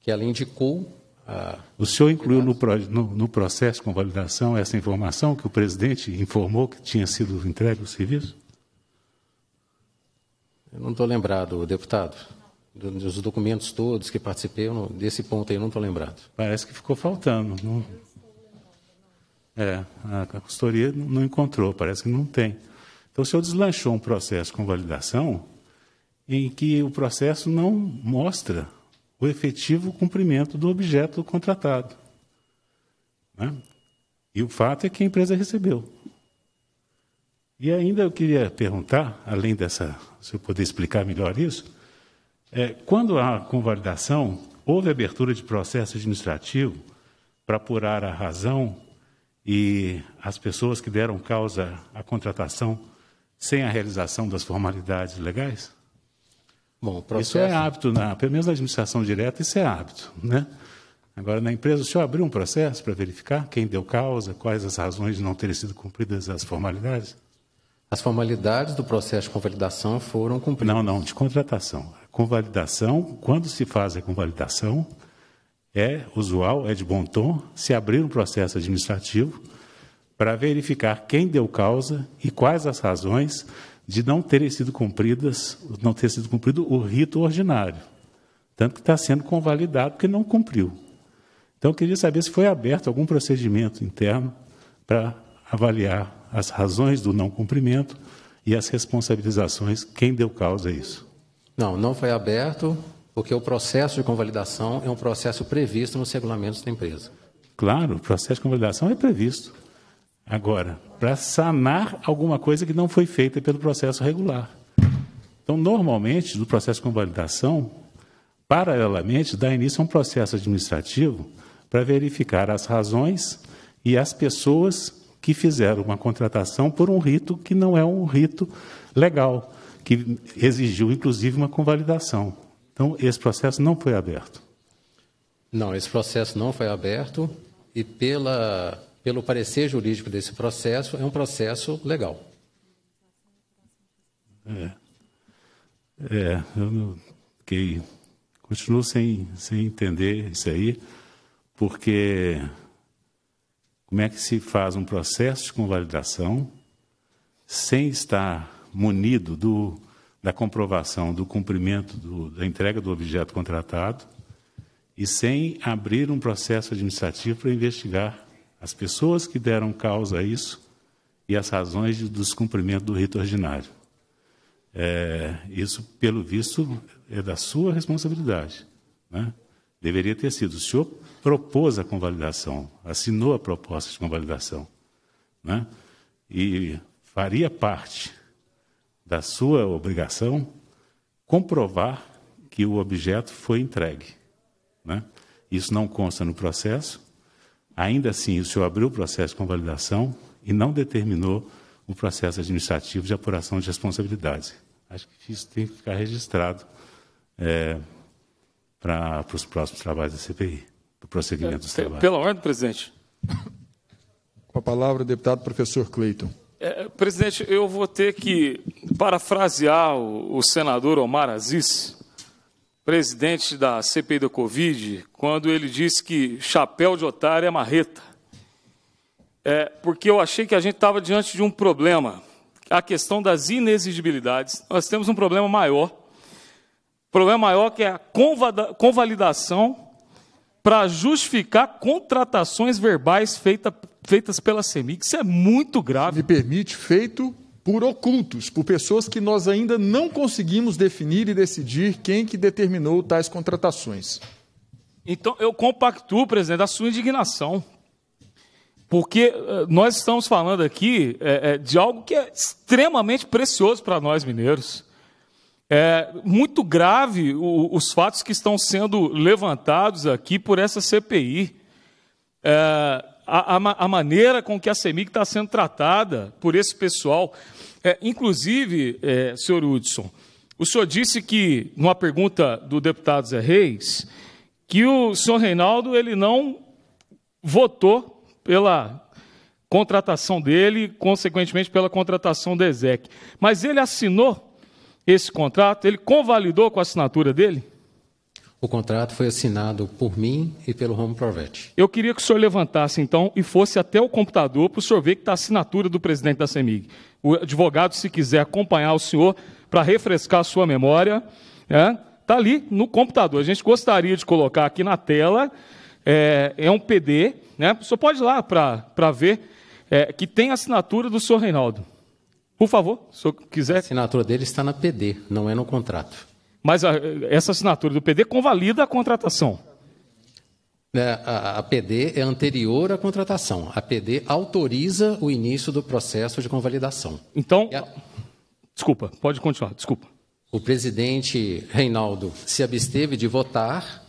que ela indicou a... O senhor incluiu no, no, no processo de convalidação essa informação que o presidente informou que tinha sido entregue o serviço? Eu não estou lembrado, deputado. Dos documentos todos que participei, não, desse ponto aí não estou lembrado. Parece que ficou faltando. Não... É, a consultoria não encontrou, parece que não tem. Então, o senhor deslanchou um processo com validação em que o processo não mostra o efetivo cumprimento do objeto contratado. Né? E o fato é que a empresa recebeu. E ainda eu queria perguntar, além dessa, se eu puder explicar melhor isso, é, quando há convalidação, houve abertura de processo administrativo para apurar a razão e as pessoas que deram causa à contratação sem a realização das formalidades legais? Bom, processo... Isso é hábito, na, pelo menos na administração direta, isso é hábito. Né? Agora, na empresa, o senhor abriu um processo para verificar quem deu causa, quais as razões de não terem sido cumpridas as formalidades? As formalidades do processo de convalidação foram cumpridas? Não, não, de contratação. Convalidação, quando se faz a convalidação, é usual, é de bom tom, se abrir um processo administrativo para verificar quem deu causa e quais as razões de não terem sido cumpridas, não ter sido cumprido o rito ordinário. Tanto que está sendo convalidado porque não cumpriu. Então, eu queria saber se foi aberto algum procedimento interno para avaliar as razões do não cumprimento e as responsabilizações, quem deu causa a isso? Não, não foi aberto, porque o processo de convalidação é um processo previsto nos regulamentos da empresa. Claro, o processo de convalidação é previsto. Agora, para sanar alguma coisa que não foi feita pelo processo regular. Então, normalmente, do processo de convalidação, paralelamente, dá início a um processo administrativo para verificar as razões e as pessoas que fizeram uma contratação por um rito que não é um rito legal, que exigiu inclusive uma convalidação. Então, esse processo não foi aberto. Não, esse processo não foi aberto e pela pelo parecer jurídico desse processo, é um processo legal. É. É, eu não, fiquei, continuo sem, sem entender isso aí, porque como é que se faz um processo de convalidação sem estar munido do, da comprovação do cumprimento do, da entrega do objeto contratado e sem abrir um processo administrativo para investigar as pessoas que deram causa a isso e as razões do descumprimento do rito ordinário. É, isso, pelo visto, é da sua responsabilidade. Né? Deveria ter sido. O senhor propôs a convalidação, assinou a proposta de convalidação, né? e faria parte da sua obrigação comprovar que o objeto foi entregue. Né? Isso não consta no processo, ainda assim o senhor abriu o processo de convalidação e não determinou o processo administrativo de apuração de responsabilidades. Acho que isso tem que ficar registrado é, eh, para os próximos trabalhos da CPI prosseguimento dos é, trabalhos. Pela ordem, presidente. Com a palavra, o deputado professor Cleiton. É, presidente, eu vou ter que parafrasear o, o senador Omar Aziz, presidente da CPI da Covid, quando ele disse que chapéu de otário é marreta. É, porque eu achei que a gente estava diante de um problema, a questão das inexigibilidades. Nós temos um problema maior, problema maior que é a convalidação para justificar contratações verbais feita, feitas pela CEMIG. Isso é muito grave. Me permite, feito por ocultos, por pessoas que nós ainda não conseguimos definir e decidir quem que determinou tais contratações. Então, eu compactuo, presidente, a sua indignação. Porque eh, nós estamos falando aqui é, de algo que é extremamente precioso para nós mineiros. É muito grave o, os fatos que estão sendo levantados aqui por essa CPI. É, a, a, a, maneira com que a CEMIG está sendo tratada por esse pessoal. É, inclusive, é, senhor Hudson, o senhor disse que, numa pergunta do deputado Zé Reis, que o senhor Reinaldo ele não votou pela contratação dele, consequentemente pela contratação do ESEC. Mas ele assinou esse contrato? Ele convalidou com a assinatura dele? O contrato foi assinado por mim e pelo Romo Provetti. Eu queria que o senhor levantasse então e fosse até o computador para o senhor ver que está a assinatura do presidente da CEMIG. O advogado, se quiser acompanhar o senhor para refrescar a sua memória, está é, tá ali no computador. A gente gostaria de colocar aqui na tela. É, é um PD, né? O senhor pode ir lá para ver é, que tem a assinatura do senhor Reinaldo. Por favor, se o quiser. A assinatura dele está na PD, não é no contrato. Mas a, eh, essa assinatura do PD convalida a contratação. É, a, a PD é anterior à contratação. A PD autoriza o início do processo de convalidação. Então. A... Desculpa, pode continuar, desculpa. O presidente Reinaldo se absteve de votar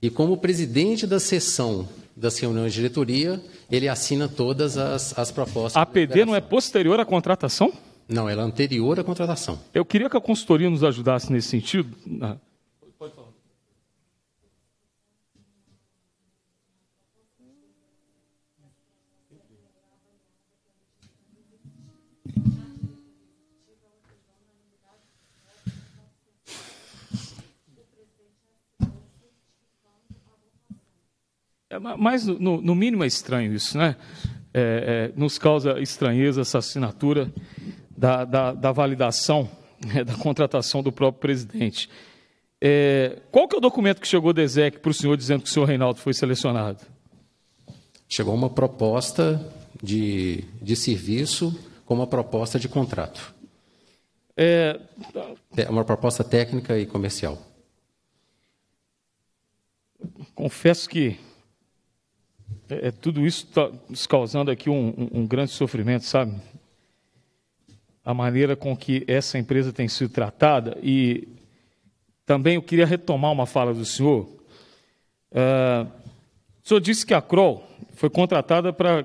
e, como presidente da sessão das reuniões de diretoria, ele assina todas as, as propostas. A PD não é posterior à contratação? Não, ela é anterior à contratação. Eu queria que a consultoria nos ajudasse nesse sentido. Né? Pode falar. É, mas, no, no, mínimo, é estranho isso, né? É, é, nos causa estranheza essa assinatura da, da, da validação, né, da contratação do próprio presidente. É, qual que é o documento que chegou do Ezec para o senhor dizendo que o senhor Reinaldo foi selecionado? Chegou uma proposta de, de serviço com uma proposta de contrato. É... é uma proposta técnica e comercial. Confesso que é, é tudo isso está nos causando aqui um, um, um grande sofrimento, sabe? a maneira com que essa empresa tem sido tratada e também eu queria retomar uma fala do senhor. Uh, o senhor disse que a Crol foi contratada para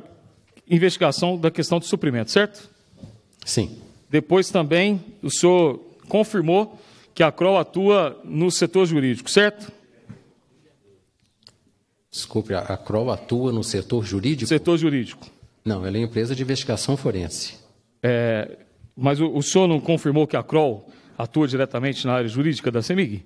investigação da questão do suprimento, certo? Sim. Depois também o senhor confirmou que a Crol atua no setor jurídico, certo? Desculpe, a Crol atua no setor jurídico? Setor jurídico. Não, ela é empresa de investigação forense. É, mas o, o senhor não confirmou que a Crol atua diretamente na área jurídica da CEMIG?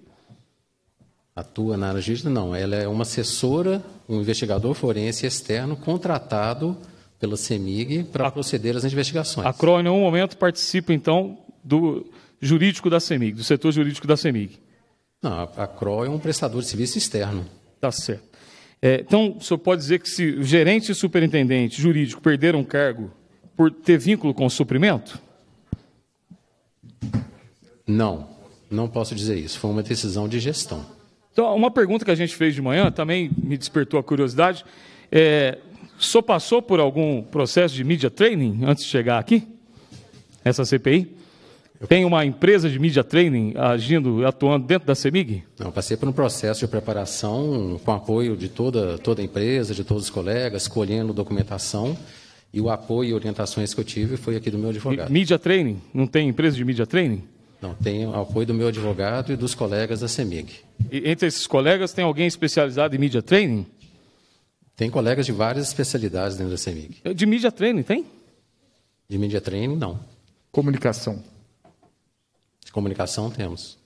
Atua na área jurídica? Não. Ela é uma assessora, um investigador forense externo contratado pela CEMIG para proceder às investigações. A CRO, em nenhum momento, participa, então, do jurídico da CEMIG, do setor jurídico da CEMIG? Não, a CRO é um prestador de serviço externo. Tá certo. É, então, o senhor pode dizer que se o gerente e superintendente jurídico perderam um cargo por ter vínculo com o suprimento? Não, não posso dizer isso. Foi uma decisão de gestão. Então, uma pergunta que a gente fez de manhã também me despertou a curiosidade. É, só passou por algum processo de media training antes de chegar aqui? Essa CPI? Tem uma empresa de media training agindo, atuando dentro da CEMIG? Não, passei por um processo de preparação com apoio de toda, toda a empresa, de todos os colegas, colhendo documentação. E o apoio e orientações que eu tive foi aqui do meu advogado. Mídia Training? Não tem empresa de mídia training? Não, tem o apoio do meu advogado e dos colegas da CEMIG. E entre esses colegas, tem alguém especializado em mídia training? Tem colegas de várias especialidades dentro da CEMIG. De mídia training, tem? De mídia training, não. Comunicação. De comunicação, temos.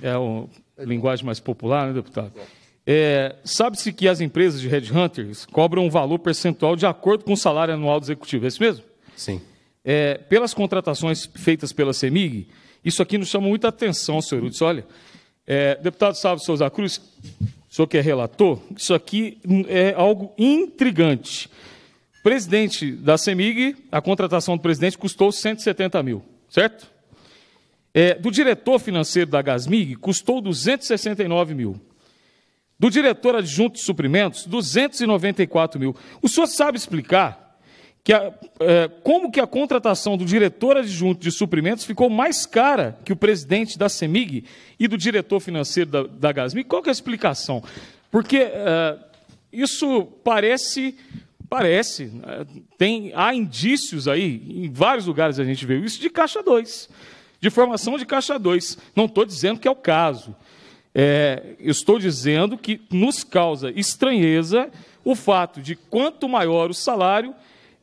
É a linguagem mais popular, né, deputado? É, Sabe-se que as empresas de headhunters cobram um valor percentual de acordo com o salário anual do executivo, é isso mesmo? Sim. É, pelas contratações feitas pela CEMIG, isso aqui nos chama muita atenção, senhor Hudson. Olha, é, deputado Salvo Souza Cruz, o senhor que é relator, isso aqui é algo intrigante. Presidente da CEMIG, a contratação do presidente custou 170 mil, certo? É, do diretor financeiro da Gasmig, custou 269 mil do diretor adjunto de suprimentos, 294 mil. O senhor sabe explicar que a, é, como que a contratação do diretor adjunto de suprimentos ficou mais cara que o presidente da CEMIG e do diretor financeiro da, da Gasmig? Qual que é a explicação? Porque é, isso parece parece, é, tem, há indícios aí, em vários lugares a gente viu isso, de caixa 2, de formação de caixa 2. Não estou dizendo que é o caso, é, estou dizendo que nos causa estranheza o fato de quanto maior o salário,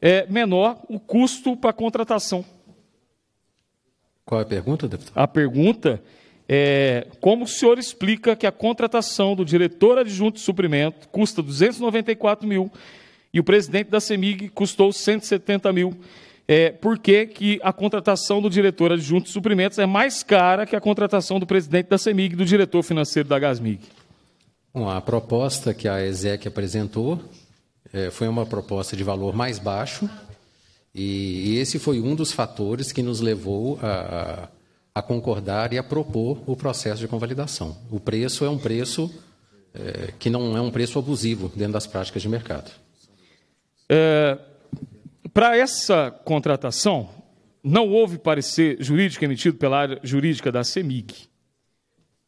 é, menor o custo para a contratação. Qual é a pergunta, deputado? A pergunta é como o senhor explica que a contratação do diretor adjunto de suprimento custa 294 mil e o presidente da CEMIG custou 170 mil é, por que, que a contratação do diretor adjunto de suprimentos é mais cara que a contratação do presidente da CEMIG e do diretor financeiro da Gasmig? Bom, a proposta que a ESEC apresentou é, foi uma proposta de valor mais baixo e, e, esse foi um dos fatores que nos levou a, a, concordar e a propor o processo de convalidação. O preço é um preço é, que não é um preço abusivo dentro das práticas de mercado. É, para essa contratação, não houve parecer jurídico emitido pela área jurídica da CEMIG.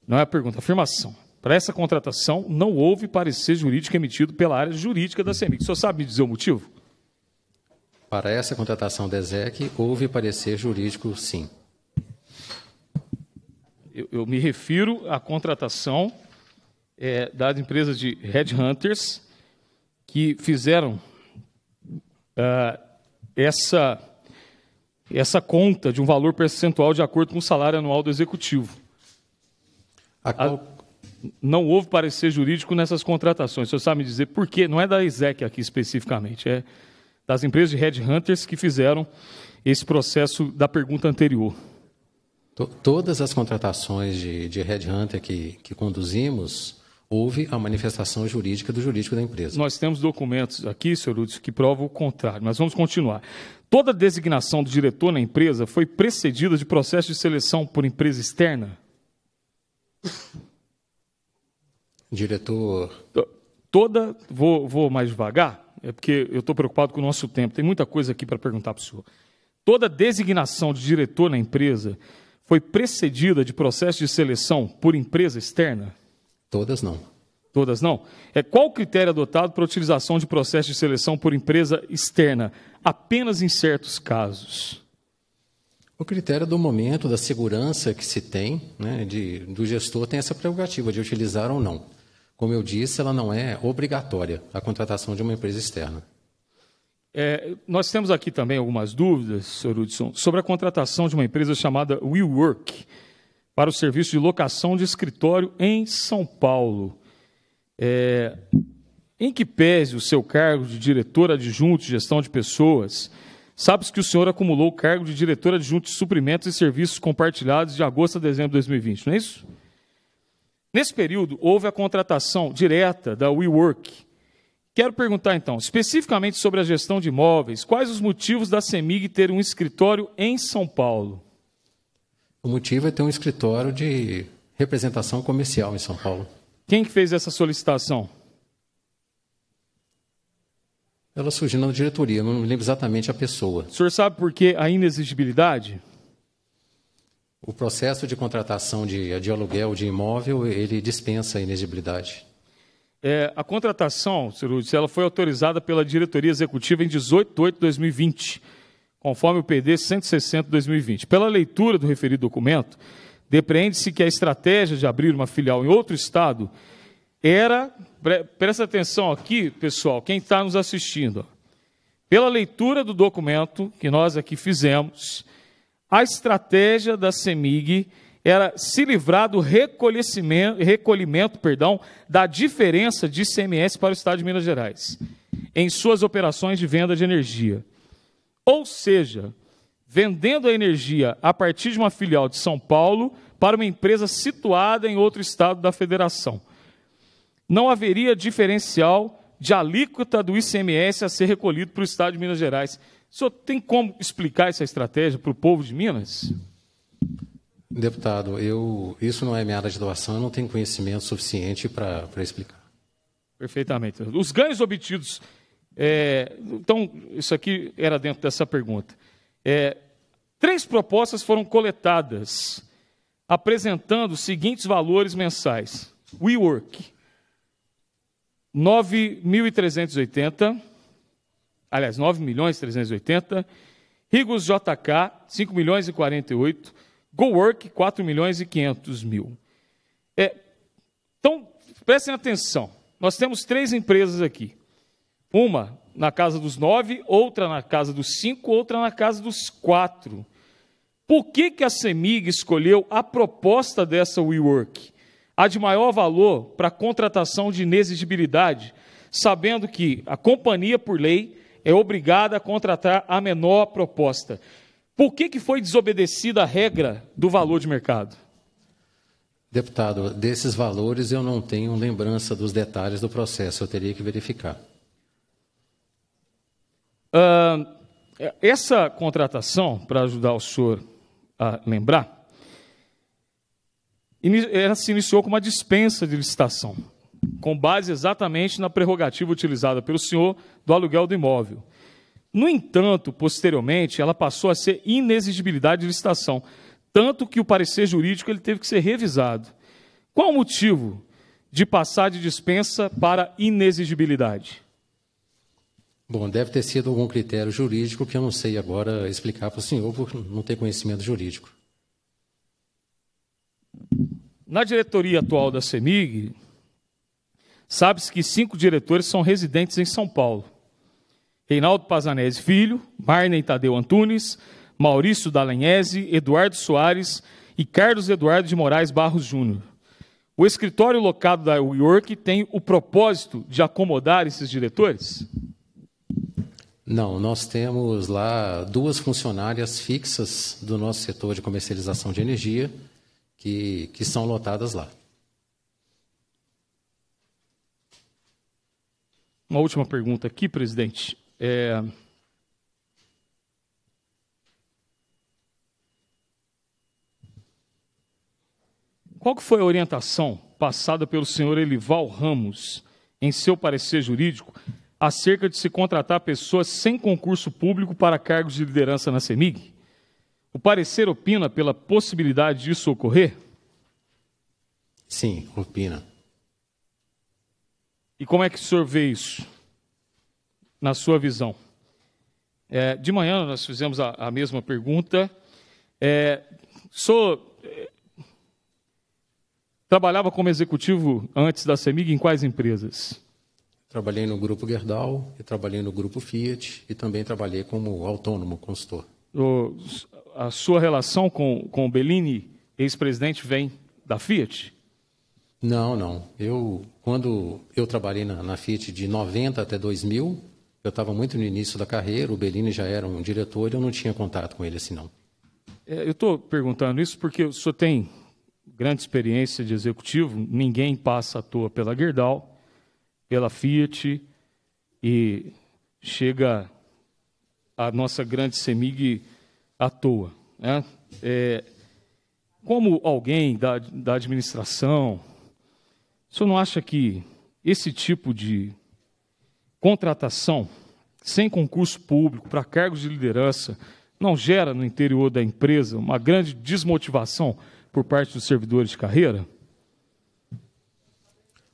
Não é a pergunta, a afirmação. Para essa contratação, não houve parecer jurídico emitido pela área jurídica da CEMIG. O senhor sabe me dizer o motivo? Para essa contratação da ESEC, houve parecer jurídico, sim. Eu, eu me refiro à contratação é, das empresas de headhunters que fizeram uh, essa, essa conta de um valor percentual de acordo com o salário anual do executivo. A qual... A, não houve parecer jurídico nessas contratações. O senhor sabe me dizer por quê? Não é da ESEC aqui especificamente, é das empresas de headhunters que fizeram esse processo da pergunta anterior. Todas as contratações de, de hunter que, que conduzimos, houve a manifestação jurídica do jurídico da empresa. Nós temos documentos aqui, senhor Lúcio, que provam o contrário, mas vamos continuar. Toda designação do diretor na empresa foi precedida de processo de seleção por empresa externa? Diretor. Toda. Vou, vou mais devagar, é porque eu estou preocupado com o nosso tempo. Tem muita coisa aqui para perguntar para o senhor. Toda designação de diretor na empresa foi precedida de processo de seleção por empresa externa? Todas não. Todas não? É qual o critério adotado para utilização de processo de seleção por empresa externa? Apenas em certos casos. O critério do momento, da segurança que se tem, né, de, do gestor tem essa prerrogativa de utilizar ou não. Como eu disse, ela não é obrigatória a contratação de uma empresa externa. É, nós temos aqui também algumas dúvidas, Sr. Hudson, sobre a contratação de uma empresa chamada WeWork. Work para o serviço de locação de escritório em São Paulo. É, em que pese o seu cargo de diretor adjunto de gestão de pessoas, sabe-se que o senhor acumulou o cargo de diretor adjunto de suprimentos e serviços compartilhados de agosto a dezembro de 2020, não é isso? Nesse período, houve a contratação direta da WeWork. Quero perguntar então, especificamente sobre a gestão de imóveis, quais os motivos da CEMIG ter um escritório em São Paulo? O motivo é ter um escritório de representação comercial em São Paulo. Quem que fez essa solicitação? Ela surgiu na diretoria, não me lembro exatamente a pessoa. O senhor sabe por que a inexigibilidade? O processo de contratação de, de aluguel de imóvel, ele dispensa a inexigibilidade. É, a contratação, senhor Lúcio, ela foi autorizada pela diretoria executiva em 18 de 2020 conforme o PD 160 2020. Pela leitura do referido documento, depreende-se que a estratégia de abrir uma filial em outro estado era, presta atenção aqui, pessoal, quem está nos assistindo, pela leitura do documento que nós aqui fizemos, a estratégia da CEMIG era se livrar do recolhimento, recolhimento perdão, da diferença de ICMS para o Estado de Minas Gerais em suas operações de venda de energia. Ou seja, vendendo a energia a partir de uma filial de São Paulo para uma empresa situada em outro estado da federação. Não haveria diferencial de alíquota do ICMS a ser recolhido para o estado de Minas Gerais. O senhor tem como explicar essa estratégia para o povo de Minas? Deputado, eu, isso não é minha área de doação, eu não tenho conhecimento suficiente para explicar. Perfeitamente. Os ganhos obtidos é, então, isso aqui era dentro dessa pergunta. É, três propostas foram coletadas, apresentando os seguintes valores mensais: WeWork, 9.380, aliás, 9 milhões 380, Rigos JK, 5 milhões e 48, GoWork, 4 milhões e 500 mil. É, então, prestem atenção, nós temos três empresas aqui. Uma na casa dos nove, outra na casa dos cinco, outra na casa dos quatro. Por que, que a CEMIG escolheu a proposta dessa WeWork? A de maior valor para contratação de inexigibilidade, sabendo que a companhia, por lei, é obrigada a contratar a menor proposta. Por que, que foi desobedecida a regra do valor de mercado? Deputado, desses valores eu não tenho lembrança dos detalhes do processo, eu teria que verificar. Ah, essa contratação, para ajudar o senhor a lembrar, ela se iniciou com uma dispensa de licitação, com base exatamente na prerrogativa utilizada pelo senhor do aluguel do imóvel. No entanto, posteriormente, ela passou a ser inexigibilidade de licitação, tanto que o parecer jurídico ele teve que ser revisado. Qual o motivo de passar de dispensa para inexigibilidade? Bom, deve ter sido algum critério jurídico que eu não sei agora explicar para o senhor, porque não tem conhecimento jurídico. Na diretoria atual da CEMIG, sabe-se que cinco diretores são residentes em São Paulo. Reinaldo Pazanese Filho, Marney Tadeu Antunes, Maurício Dalanhese, Eduardo Soares e Carlos Eduardo de Moraes Barros Júnior. O escritório locado da York tem o propósito de acomodar esses diretores? Não, nós temos lá duas funcionárias fixas do nosso setor de comercialização de energia que, que são lotadas lá. Uma última pergunta aqui, presidente. É... Qual que foi a orientação passada pelo senhor Elival Ramos em seu parecer jurídico acerca de se contratar pessoas sem concurso público para cargos de liderança na CEMIG? O parecer opina pela possibilidade disso ocorrer? Sim, opina. E como é que o senhor vê isso, na sua visão? É, de manhã nós fizemos a, a mesma pergunta. É, sou, é, trabalhava como executivo antes da CEMIG em quais empresas? Trabalhei no grupo Gerdau, e trabalhei no grupo Fiat e também trabalhei como autônomo consultor. O, a sua relação com, com o Bellini, ex-presidente, vem da Fiat? Não, não. Eu, quando eu trabalhei na, na Fiat de 90 até 2000, eu estava muito no início da carreira, o Bellini já era um diretor e eu não tinha contato com ele assim não. É, eu estou perguntando isso porque o senhor tem grande experiência de executivo, ninguém passa à toa pela Gerdau pela Fiat e chega a nossa grande Semig à toa. Né? É, como alguém da, da administração, o senhor não acha que esse tipo de contratação sem concurso público para cargos de liderança não gera no interior da empresa uma grande desmotivação por parte dos servidores de carreira?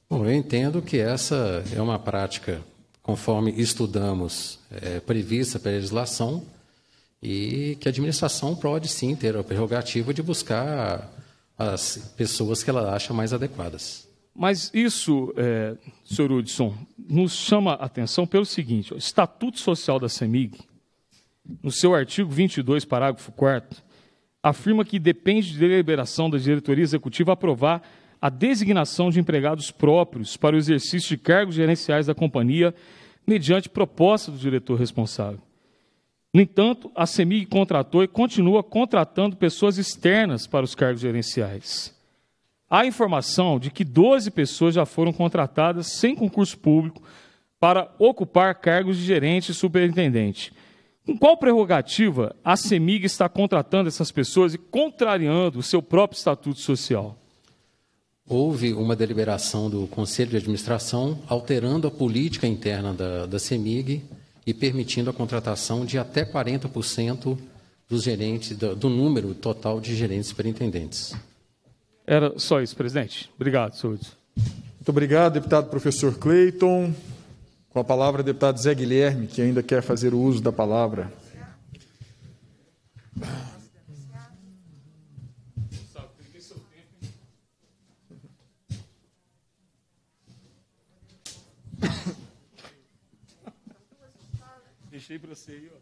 Bom, eu entendo que essa é uma prática, conforme estudamos, é, prevista pela legislação e que a administração pode sim ter a prerrogativa de buscar as pessoas que ela acha mais adequadas. Mas isso, é, senhor Hudson, nos chama a atenção pelo seguinte: o Estatuto Social da CEMIG, no seu artigo 22, parágrafo 4, afirma que depende de deliberação da diretoria executiva aprovar a designação de empregados próprios para o exercício de cargos gerenciais da companhia, mediante proposta do diretor responsável. No entanto, a CEMIG contratou e continua contratando pessoas externas para os cargos gerenciais. Há informação de que 12 pessoas já foram contratadas sem concurso público para ocupar cargos de gerente e superintendente. Com qual prerrogativa a CEMIG está contratando essas pessoas e contrariando o seu próprio estatuto social? houve uma deliberação do Conselho de Administração alterando a política interna da, da CEMIG e permitindo a contratação de até 40% dos gerentes, do, do, número total de gerentes superintendentes. Era só isso, presidente. Obrigado, senhor. Muito obrigado, deputado professor Cleiton. Com a palavra, deputado Zé Guilherme, que ainda quer fazer o uso da palavra. aí para você aí, ó.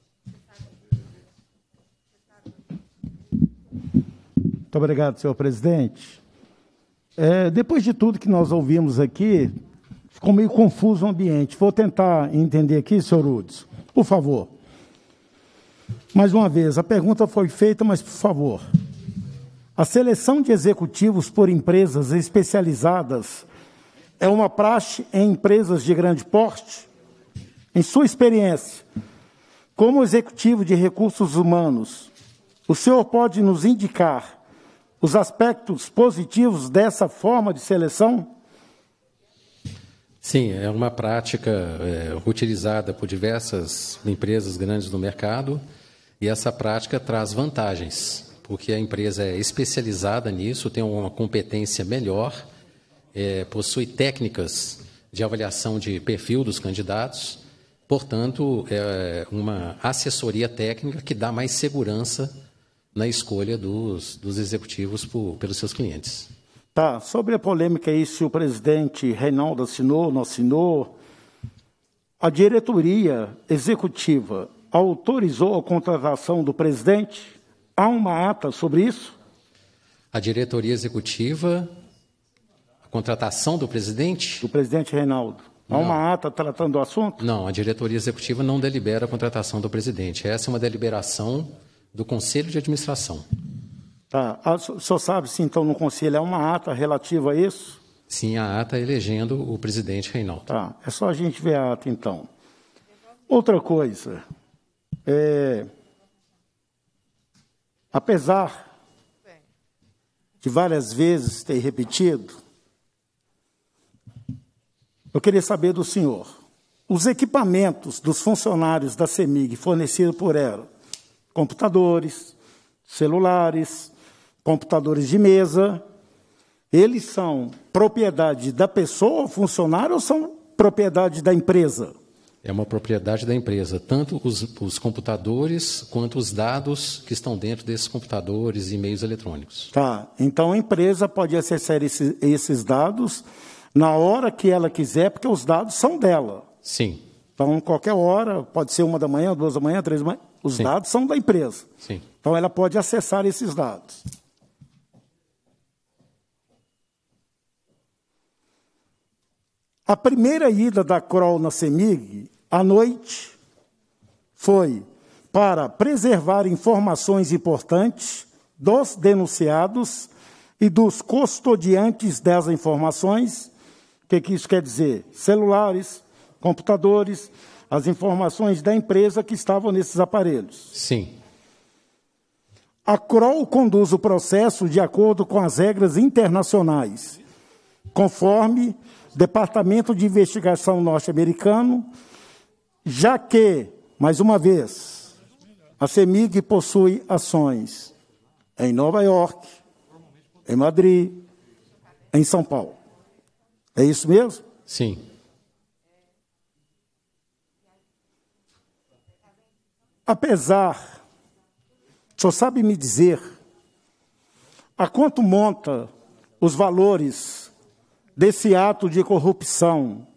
Muito obrigado, senhor presidente. É, depois de tudo que nós ouvimos aqui, ficou meio confuso o ambiente. Vou tentar entender aqui, senhor Udes. Por favor. Mais uma vez, a pergunta foi feita, mas por favor. A seleção de executivos por empresas especializadas é uma praxe em empresas de grande porte? Em sua experiência, como executivo de recursos humanos, o senhor pode nos indicar os aspectos positivos dessa forma de seleção? Sim, é uma prática é, utilizada por diversas empresas grandes do mercado e essa prática traz vantagens, porque a empresa é especializada nisso, tem uma competência melhor, é, possui técnicas de avaliação de perfil dos candidatos Portanto, é uma assessoria técnica que dá mais segurança na escolha dos, dos executivos por, pelos seus clientes. Tá. Sobre a polêmica aí, se o presidente Reinaldo assinou ou não assinou, a diretoria executiva autorizou a contratação do presidente? Há uma ata sobre isso? A diretoria executiva, a contratação do presidente? Do presidente Reinaldo. Há uma ata tratando do assunto? Não, a diretoria executiva não delibera a contratação do presidente. Essa é uma deliberação do Conselho de Administração. Tá. Ah, o senhor sabe se então no Conselho há uma ata relativa a isso? Sim, a ata elegendo o presidente Reinaldo. Tá. É só a gente ver a ata então. Outra coisa. É... Apesar de várias vezes ter repetido eu queria saber do senhor. Os equipamentos dos funcionários da CEMIG fornecidos por ela, computadores, celulares, computadores de mesa, eles são propriedade da pessoa, funcionário, ou são propriedade da empresa? É uma propriedade da empresa, tanto os, os computadores quanto os dados que estão dentro desses computadores e meios eletrônicos. Tá, então a empresa pode acessar esse, esses dados na hora que ela quiser, porque os dados são dela. Sim. Então, qualquer hora, pode ser uma da manhã, duas da manhã, três da manhã, os Sim. dados são da empresa. Sim. Então, ela pode acessar esses dados. A primeira ida da Kroll na CEMIG, à noite, foi para preservar informações importantes dos denunciados e dos custodiantes das informações o que, que isso quer dizer? Celulares, computadores, as informações da empresa que estavam nesses aparelhos. Sim. A CROL conduz o processo de acordo com as regras internacionais, conforme Departamento de Investigação Norte-Americano, já que, mais uma vez, a CEMIG possui ações em Nova York, em Madrid, em São Paulo. É isso mesmo? Sim. Apesar, só sabe me dizer a quanto monta os valores desse ato de corrupção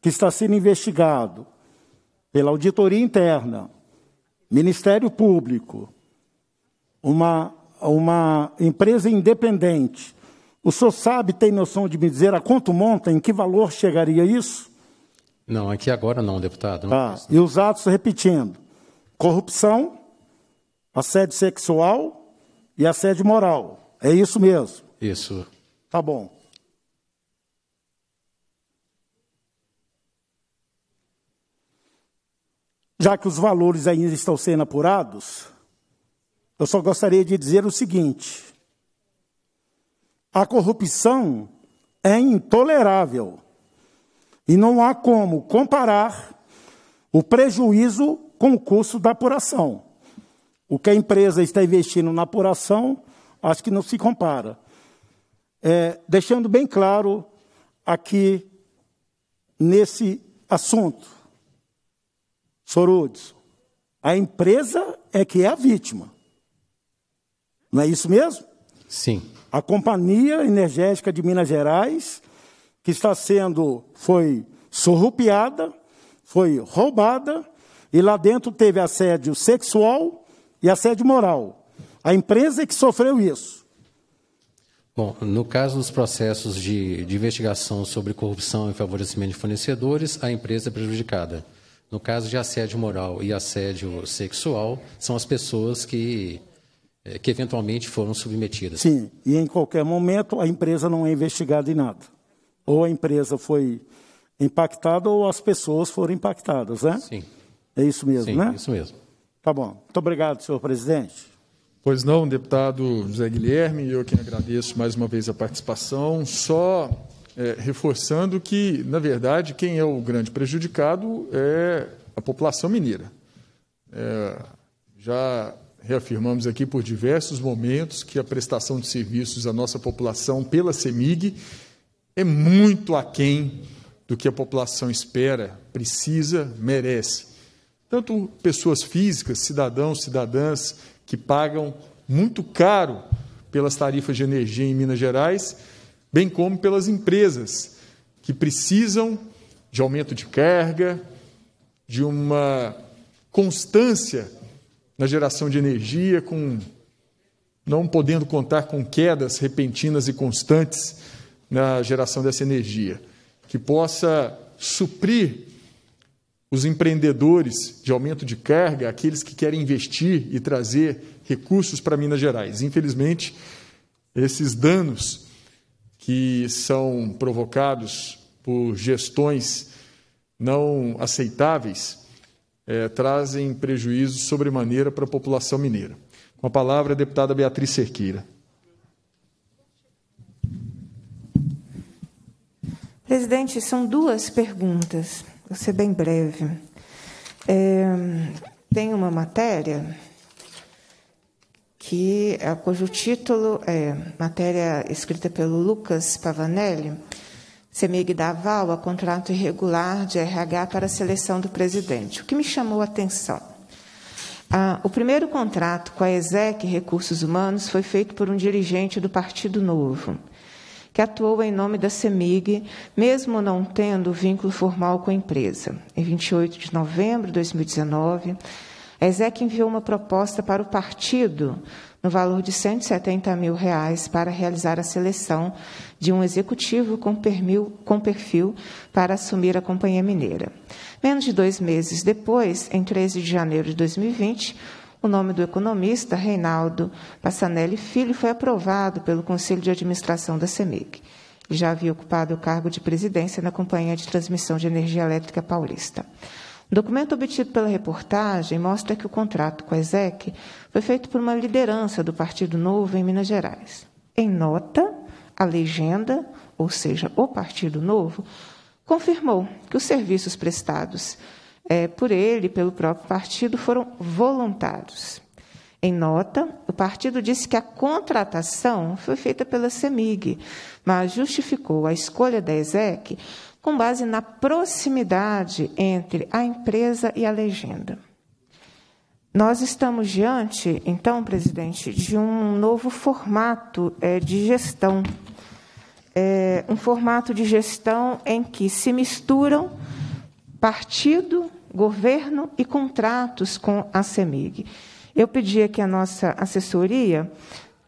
que está sendo investigado pela auditoria interna, Ministério Público, uma, uma empresa independente o senhor sabe, tem noção de me dizer a quanto monta, em que valor chegaria isso? Não, aqui agora não, deputado. Não ah, e os atos repetindo: corrupção, assédio sexual e assédio moral. É isso mesmo? Isso. Tá bom. Já que os valores ainda estão sendo apurados, eu só gostaria de dizer o seguinte: a corrupção é intolerável e não há como comparar o prejuízo com o custo da apuração. O que a empresa está investindo na apuração, acho que não se compara. É, deixando bem claro aqui nesse assunto, Sorudes, a empresa é que é a vítima. Não é isso mesmo? Sim a Companhia Energética de Minas Gerais, que está sendo, foi surrupiada, foi roubada, e lá dentro teve assédio sexual e assédio moral. A empresa é que sofreu isso. Bom, no caso dos processos de, de investigação sobre corrupção e favorecimento de fornecedores, a empresa é prejudicada. No caso de assédio moral e assédio sexual, são as pessoas que é, que eventualmente foram submetidas. Sim, e em qualquer momento a empresa não é investigada em nada. Ou a empresa foi impactada ou as pessoas foram impactadas, né? Sim. É isso mesmo, Sim, né? É isso mesmo. Tá bom. Muito obrigado, senhor presidente. Pois não, deputado José Guilherme, eu que agradeço mais uma vez a participação. Só é, reforçando que, na verdade, quem é o grande prejudicado é a população mineira. É, já reafirmamos aqui por diversos momentos que a prestação de serviços à nossa população pela CEMIG é muito aquém do que a população espera, precisa, merece. Tanto pessoas físicas, cidadãos, cidadãs que pagam muito caro pelas tarifas de energia em Minas Gerais, bem como pelas empresas que precisam de aumento de carga, de uma constância na geração de energia, com não podendo contar com quedas repentinas e constantes na geração dessa energia, que possa suprir os empreendedores de aumento de carga, aqueles que querem investir e trazer recursos para Minas Gerais. Infelizmente, esses danos que são provocados por gestões não aceitáveis é, trazem prejuízo sobremaneira para a população mineira. Com a palavra, a deputada Beatriz Cerqueira. Presidente, são duas perguntas. Vou ser bem breve. É, tem uma matéria que é, cujo título é matéria escrita pelo Lucas Pavanelli Semig dá aval a contrato irregular de RH para a seleção do presidente. O que me chamou a atenção? Ah, o primeiro contrato com a ESEC Recursos Humanos foi feito por um dirigente do Partido Novo, que atuou em nome da Semig, mesmo não tendo vínculo formal com a empresa. Em 28 de novembro de 2019, a ESEC enviou uma proposta para o partido no valor de 170 mil reais para realizar a seleção de um executivo com perfil, com perfil para assumir a Companhia Mineira. Menos de dois meses depois, em 13 de janeiro de 2020, o nome do economista Reinaldo Passanelli Filho foi aprovado pelo Conselho de Administração da CEMIG. Já havia ocupado o cargo de presidência na Companhia de Transmissão de Energia Elétrica Paulista. O documento obtido pela reportagem mostra que o contrato com a ESEC foi feito por uma liderança do Partido Novo em Minas Gerais. Em nota, a legenda, ou seja, o Partido Novo, confirmou que os serviços prestados é, por ele e pelo próprio partido foram voluntários. Em nota, o partido disse que a contratação foi feita pela CEMIG, mas justificou a escolha da ESEC com base na proximidade entre a empresa e a legenda. Nós estamos diante, então, presidente, de um novo formato é, de gestão. É, um formato de gestão em que se misturam partido, governo e contratos com a CEMIG. Eu pedi aqui a nossa assessoria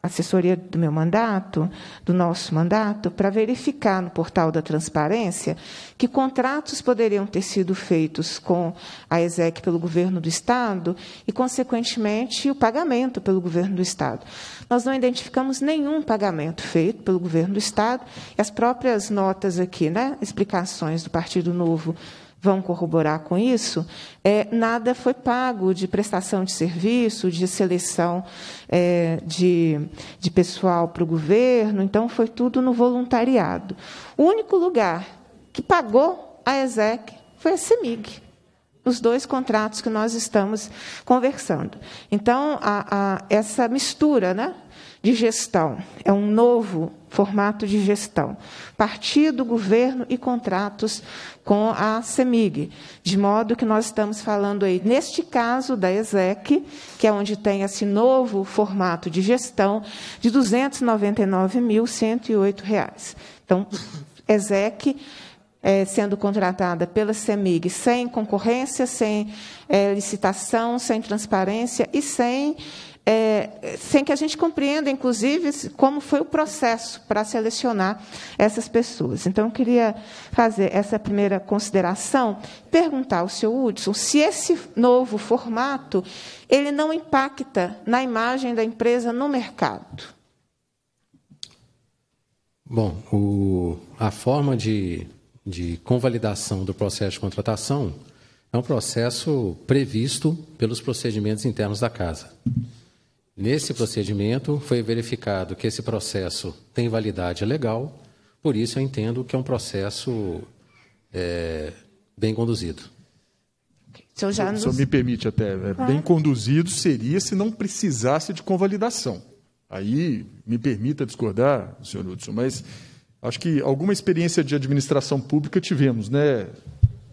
assessoria do meu mandato, do nosso mandato, para verificar no portal da transparência que contratos poderiam ter sido feitos com a ESEC pelo governo do Estado e, consequentemente, o pagamento pelo governo do Estado. Nós não identificamos nenhum pagamento feito pelo governo do Estado e as próprias notas aqui, né, explicações do Partido Novo vão corroborar com isso, é, nada foi pago de prestação de serviço, de seleção é, de, de pessoal para o governo, então foi tudo no voluntariado. O único lugar que pagou a ESEC foi a CEMIG os dois contratos que nós estamos conversando. Então, a, a, essa mistura né, de gestão é um novo formato de gestão, partido, governo e contratos com a CEMIG. De modo que nós estamos falando aí, neste caso da ESEC, que é onde tem esse novo formato de gestão, de R$ 299.108. Então, ESEC eh, sendo contratada pela CEMIG sem concorrência, sem é, licitação, sem transparência e sem é, sem que a gente compreenda, inclusive, como foi o processo para selecionar essas pessoas. Então, eu queria fazer essa primeira consideração, perguntar ao senhor Hudson se esse novo formato ele não impacta na imagem da empresa no mercado. Bom, o, a forma de, de convalidação do processo de contratação é um processo previsto pelos procedimentos internos da casa. Nesse procedimento, foi verificado que esse processo tem validade legal, por isso eu entendo que é um processo é, bem conduzido. Então, já nos... Só me permite até, é, claro. bem conduzido seria se não precisasse de convalidação. Aí, me permita discordar, senhor Hudson, mas acho que alguma experiência de administração pública tivemos, né,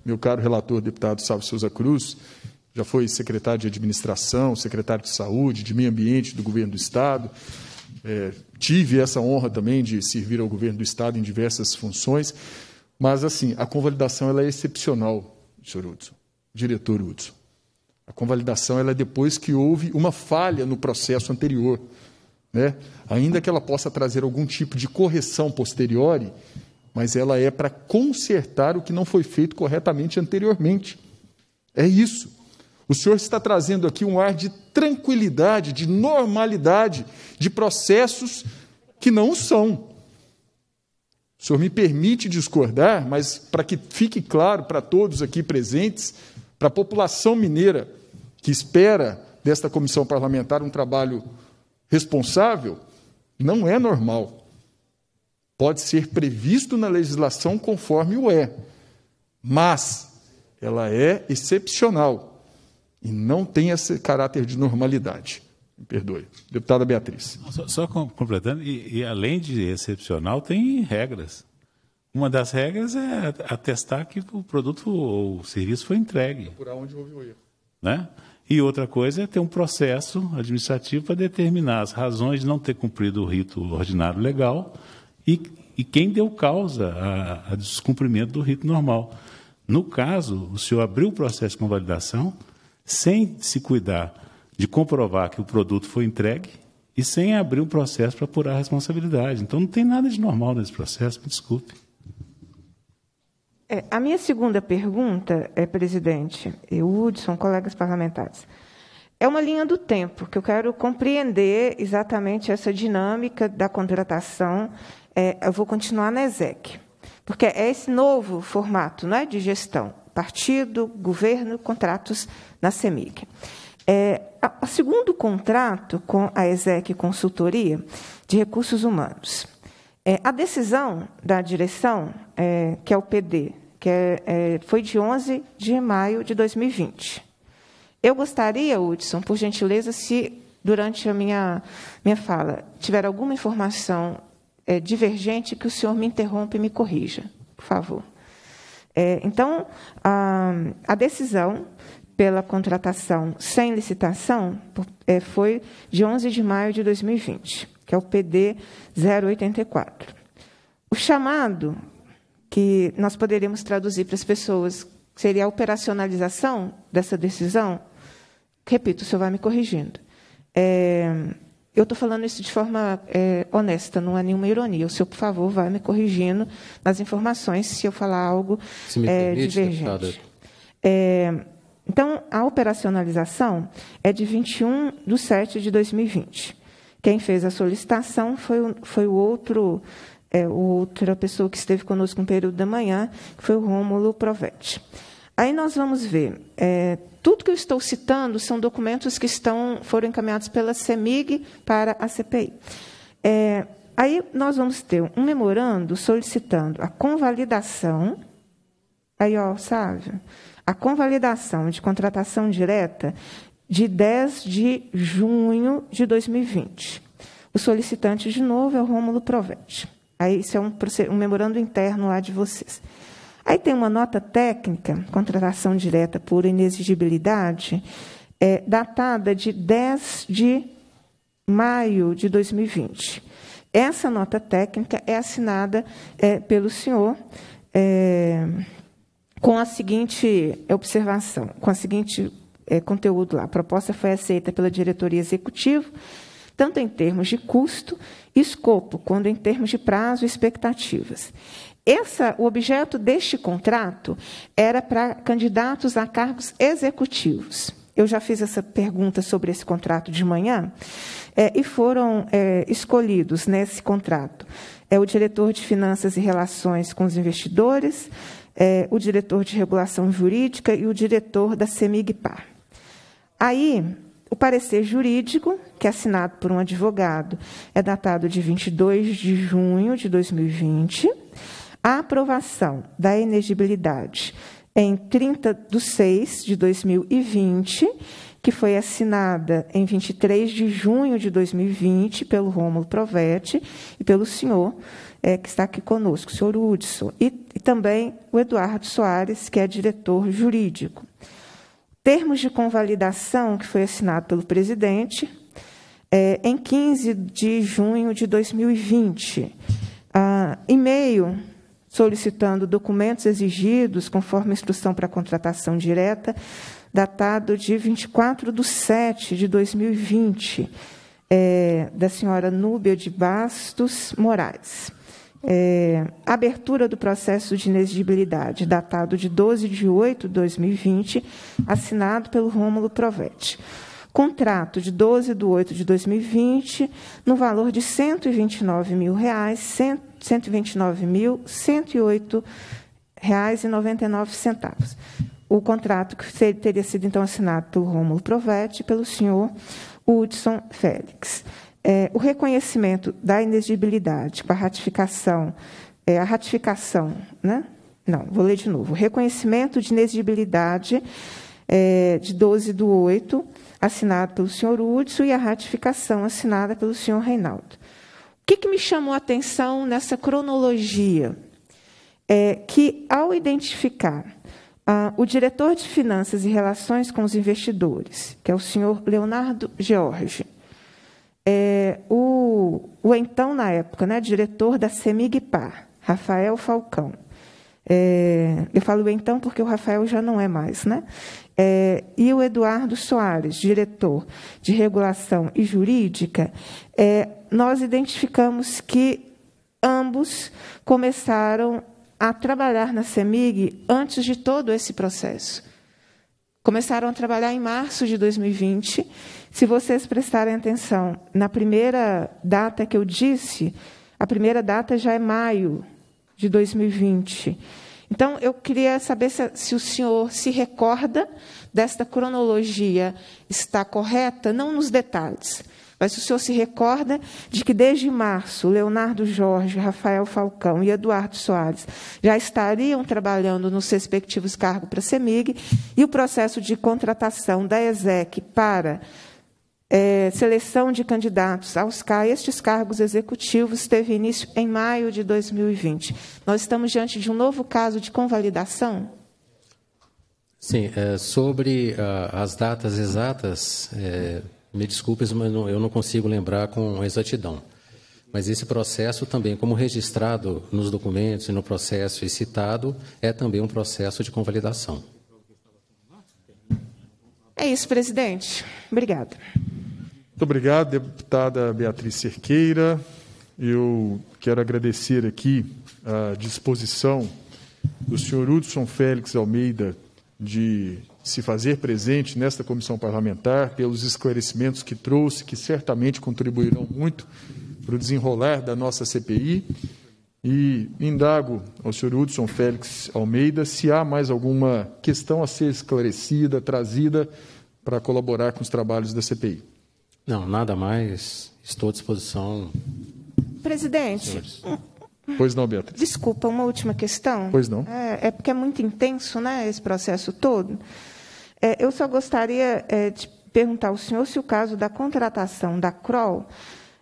meu caro relator, deputado Salvo Souza Cruz, já foi secretário de administração, secretário de saúde, de meio ambiente do governo do estado. É, tive essa honra também de servir ao governo do estado em diversas funções, mas assim a convalidação ela é excepcional, senhor Hudson, diretor Hudson. A convalidação ela é depois que houve uma falha no processo anterior, né? Ainda que ela possa trazer algum tipo de correção posterior, mas ela é para consertar o que não foi feito corretamente anteriormente. É isso. O Senhor está trazendo aqui um ar de tranquilidade, de normalidade, de processos que não são. O Senhor me permite discordar, mas para que fique claro para todos aqui presentes, para a população mineira que espera desta comissão parlamentar um trabalho responsável, não é normal. Pode ser previsto na legislação conforme o é, mas ela é excepcional e não tem esse caráter de normalidade. Me perdoe. Deputada Beatriz. Só, só completando, e, e, além de excepcional, tem regras. Uma das regras é atestar que o produto ou o serviço foi entregue. Por onde houve o erro. Né? E outra coisa é ter um processo administrativo para determinar as razões de não ter cumprido o rito ordinário legal e, e quem deu causa a, a descumprimento do rito normal. No caso, o senhor abriu o processo com validação, sem se cuidar de comprovar que o produto foi entregue e sem abrir um processo para apurar a responsabilidade. Então, não tem nada de normal nesse processo, me desculpe. É, a minha segunda pergunta é, presidente, e Hudson, colegas parlamentares, é uma linha do tempo que eu quero compreender exatamente essa dinâmica da contratação. É, eu vou continuar na ESEC, porque é esse novo formato não é, de gestão: partido, governo, contratos na CEMIG. É, o segundo contrato com a ESEC Consultoria de Recursos Humanos. É, a decisão da direção, é, que é o PD, que é, é, foi de 11 de maio de 2020. Eu gostaria, Hudson, por gentileza, se durante a minha, minha fala tiver alguma informação é, divergente, que o senhor me interrompa e me corrija, por favor. É, então, a, a decisão pela contratação sem licitação eh, foi de 11 de maio de 2020, que é o PD 084. O chamado, que nós poderíamos traduzir para as pessoas, seria a operacionalização dessa decisão. Repito, o senhor vai me corrigindo. É, eu estou falando isso de forma é, honesta, não é nenhuma ironia. O senhor, por favor, vai me corrigindo nas informações se eu falar algo se me é, permite, divergente. Deputada. É, então, a operacionalização é de 21 de 7 de 2020. Quem fez a solicitação foi o, foi o outro, é, outra pessoa que esteve conosco no período da manhã, que foi o Rômulo Provete. Aí nós vamos ver. É, tudo que eu estou citando são documentos que estão, foram encaminhados pela CEMIG para a CPI. É, aí nós vamos ter um memorando solicitando a convalidação. Aí, ó, Sávio, a convalidação de contratação direta de 10 de junho de 2020. O solicitante, de novo, é o Rômulo Provete. Aí, isso é um, um memorando interno lá de vocês. Aí tem uma nota técnica, contratação direta por inexigibilidade, é, datada de 10 de maio de 2020. Essa nota técnica é assinada é, pelo senhor. É, com a seguinte observação, com a seguinte é, conteúdo lá. A proposta foi aceita pela diretoria executiva, tanto em termos de custo, escopo, quanto em termos de prazo e expectativas. Essa, o objeto deste contrato era para candidatos a cargos executivos. Eu já fiz essa pergunta sobre esse contrato de manhã, é, e foram é, escolhidos nesse contrato é o diretor de Finanças e Relações com os Investidores, é, o diretor de regulação jurídica e o diretor da CEMIGPAR. Aí, o parecer jurídico, que é assinado por um advogado, é datado de 22 de junho de 2020. A aprovação da inegibilidade em 30 de 6 de 2020, que foi assinada em 23 de junho de 2020 pelo Rômulo Provetti e pelo senhor é, que está aqui conosco, o senhor Hudson, e, e também o Eduardo Soares, que é diretor jurídico. Termos de convalidação que foi assinado pelo presidente é, em 15 de junho de 2020. Ah, e-mail solicitando documentos exigidos conforme a instrução para contratação direta, datado de 24 de 7 de 2020, é, da senhora Núbia de Bastos Moraes é, abertura do processo de inexigibilidade, datado de 12 de 8 de 2020, assinado pelo Rômulo Provetti. Contrato de 12 de 8 de 2020, no valor de R$ 129 mil, reais, 129 mil, reais e centavos. O contrato que teria sido então assinado pelo Rômulo Provetti e pelo senhor Hudson Félix. É, o reconhecimento da inexigibilidade com a ratificação, é, a ratificação, né? Não, vou ler de novo. O reconhecimento de inexigibilidade é, de 12 do 8, assinado pelo senhor Hudson, e a ratificação assinada pelo senhor Reinaldo. O que, que me chamou a atenção nessa cronologia? É que, ao identificar ah, o diretor de Finanças e Relações com os Investidores, que é o senhor Leonardo George, é, o, o, então, na época, né, diretor da Semigpar, Rafael Falcão. É, eu falo então porque o Rafael já não é mais, né? É, e o Eduardo Soares, diretor de regulação e jurídica, é, nós identificamos que ambos começaram a trabalhar na CEMIG antes de todo esse processo. Começaram a trabalhar em março de 2020 se vocês prestarem atenção, na primeira data que eu disse, a primeira data já é maio de 2020. Então, eu queria saber se, se, o senhor se recorda desta cronologia está correta, não nos detalhes, mas se o senhor se recorda de que desde março, Leonardo Jorge, Rafael Falcão e Eduardo Soares já estariam trabalhando nos respectivos cargos para a CEMIG e o processo de contratação da ESEC para é, seleção de candidatos aos estes cargos executivos teve início em maio de 2020. Nós estamos diante de um novo caso de convalidação? Sim, é, sobre ah, as datas exatas, é, me desculpe, mas não, eu não consigo lembrar com exatidão. Mas esse processo também, como registrado nos documentos e no processo e citado, é também um processo de convalidação. É isso, presidente. Obrigada. Muito obrigado, deputada Beatriz Cerqueira. Eu quero agradecer aqui a disposição do senhor Hudson Félix Almeida de se fazer presente nesta comissão parlamentar, pelos esclarecimentos que trouxe, que certamente contribuirão muito para o desenrolar da nossa CPI. E indago ao senhor Hudson Félix Almeida se há mais alguma questão a ser esclarecida, trazida, para colaborar com os trabalhos da CPI. Não, nada mais. Estou à disposição. Presidente. Senhores. Pois não, Beatriz. Desculpa, uma última questão. Pois não. É, é porque é muito intenso, né, esse processo todo. É, eu só gostaria é, de perguntar ao senhor se o caso da contratação da Kroll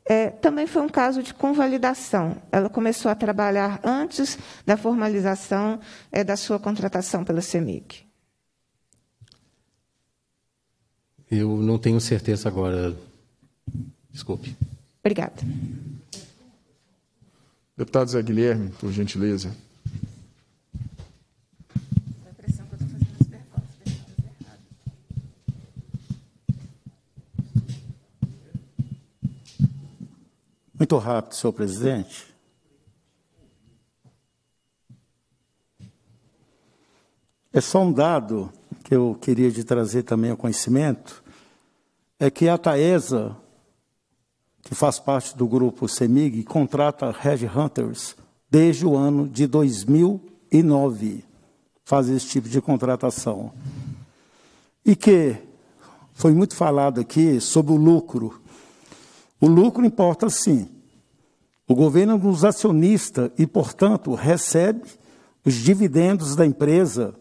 é, também foi um caso de convalidação. Ela começou a trabalhar antes da formalização é, da sua contratação pela Semic. Eu não tenho certeza agora Desculpe. Obrigada. Deputado Zé Guilherme, por gentileza. Muito rápido, senhor presidente. É só um dado que eu queria de trazer também ao conhecimento, é que a Taesa que faz parte do grupo CEMIG, contrata hunters desde o ano de 2009. Faz esse tipo de contratação. E que foi muito falado aqui sobre o lucro. O lucro importa sim. O governo nos acionista e, portanto, recebe os dividendos da empresa.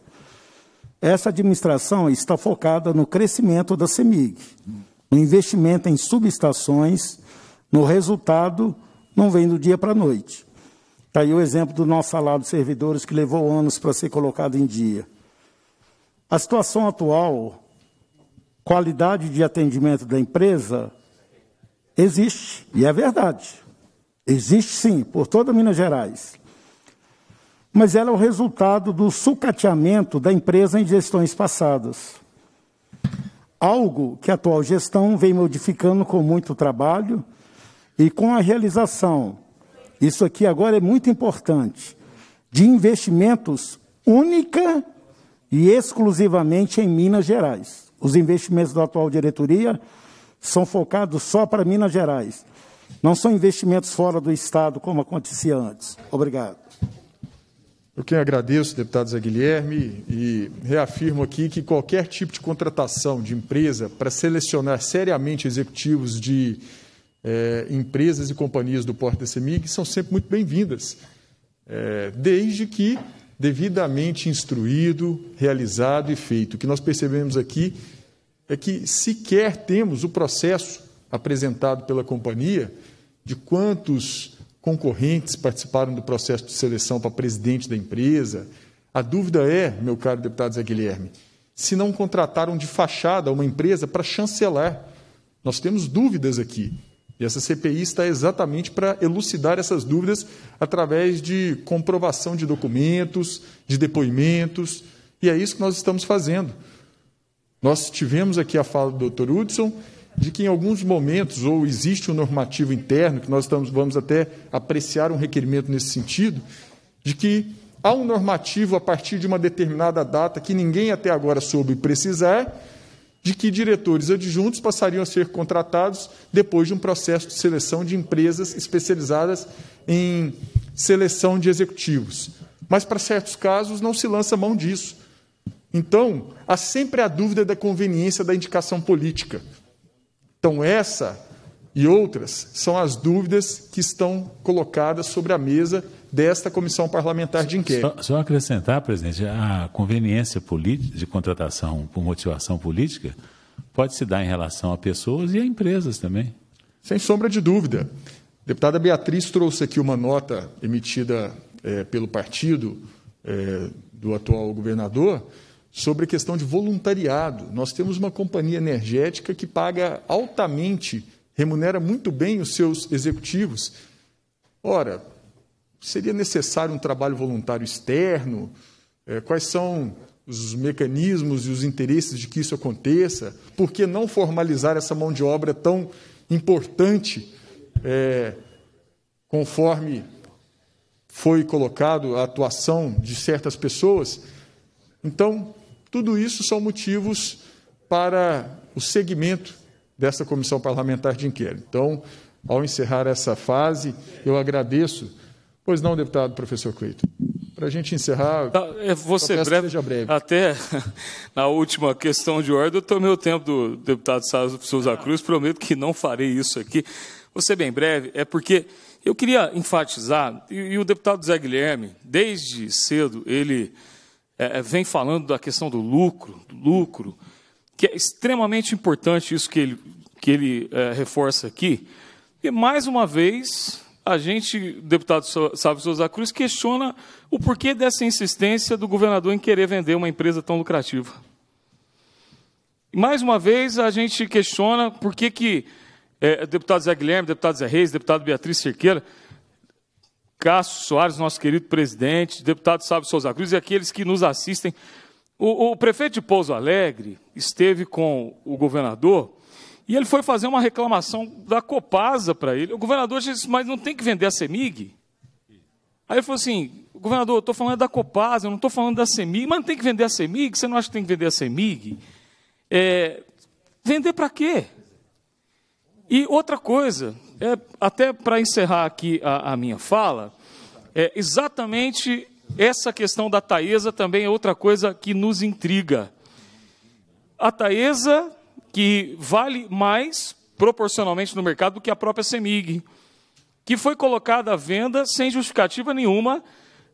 Essa administração está focada no crescimento da CEMIG, no investimento em subestações no resultado, não vem do dia para a noite. Está aí o exemplo do nosso salário de servidores que levou anos para ser colocado em dia. A situação atual, qualidade de atendimento da empresa, existe, e é verdade. Existe sim, por toda Minas Gerais. Mas ela é o resultado do sucateamento da empresa em gestões passadas. Algo que a atual gestão vem modificando com muito trabalho e com a realização, isso aqui agora é muito importante, de investimentos única e exclusivamente em Minas Gerais. Os investimentos da atual diretoria são focados só para Minas Gerais. Não são investimentos fora do Estado, como acontecia antes. Obrigado. Eu quem agradeço, deputado Zé Guilherme, e reafirmo aqui que qualquer tipo de contratação de empresa para selecionar seriamente executivos de é, empresas e companhias do porte da CEMIG são sempre muito bem-vindas, é, desde que devidamente instruído, realizado e feito. O que nós percebemos aqui é que sequer temos o processo apresentado pela companhia de quantos concorrentes participaram do processo de seleção para presidente da empresa. A dúvida é, meu caro deputado Zé Guilherme, se não contrataram de fachada uma empresa para chancelar. Nós temos dúvidas aqui. E essa CPI está exatamente para elucidar essas dúvidas através de comprovação de documentos, de depoimentos, e é isso que nós estamos fazendo. Nós tivemos aqui a fala do Dr. Hudson de que em alguns momentos, ou existe um normativo interno, que nós estamos, vamos até apreciar um requerimento nesse sentido, de que há um normativo a partir de uma determinada data que ninguém até agora soube precisar, de que diretores adjuntos passariam a ser contratados depois de um processo de seleção de empresas especializadas em seleção de executivos. Mas, para certos casos, não se lança mão disso. Então, há sempre a dúvida da conveniência da indicação política. Então, essa e outras são as dúvidas que estão colocadas sobre a mesa desta comissão parlamentar de inquérito. Só, só acrescentar, presidente, a conveniência de contratação por motivação política pode se dar em relação a pessoas e a empresas também. Sem sombra de dúvida. A deputada Beatriz trouxe aqui uma nota emitida é, pelo partido é, do atual governador sobre a questão de voluntariado. Nós temos uma companhia energética que paga altamente, remunera muito bem os seus executivos. Ora, Seria necessário um trabalho voluntário externo? É, quais são os mecanismos e os interesses de que isso aconteça? Por que não formalizar essa mão de obra tão importante, é, conforme foi colocado a atuação de certas pessoas? Então, tudo isso são motivos para o segmento dessa comissão parlamentar de inquérito. Então, ao encerrar essa fase, eu agradeço Pois não, deputado professor Cleiton. Para a gente encerrar, você breve, seja breve. Até na última questão de ordem, eu tomei o tempo do deputado Sávio Souza ah. Cruz, prometo que não farei isso aqui. Vou ser bem breve, é porque eu queria enfatizar, e, e o deputado Zé Guilherme, desde cedo, ele é, é vem falando da questão do lucro, do lucro, que é extremamente importante isso que ele, que ele é, reforça aqui, e mais uma vez a gente, deputado Sávio Souza Cruz, questiona o porquê dessa insistência do governador em querer vender uma empresa tão lucrativa. Mais uma vez, a gente questiona por que, que é, deputado Zé Guilherme, deputado Zé Reis, deputado Beatriz Cerqueira, Cássio Soares, nosso querido presidente, deputado Sábio Souza Cruz e aqueles que nos assistem. O, o prefeito de Pouso Alegre esteve com o governador e ele foi fazer uma reclamação da Copasa para ele. O governador disse, mas não tem que vender a Semig? Aí ele falou assim, governador, eu estou falando da Copasa, eu não estou falando da Semig, mas não tem que vender a Semig? Você não acha que tem que vender a Semig? É, vender para quê? E outra coisa, é, até para encerrar aqui a, a minha fala, é exatamente essa questão da Taesa também é outra coisa que nos intriga. A Taesa que vale mais proporcionalmente no mercado do que a própria CEMIG, que foi colocada à venda sem justificativa nenhuma,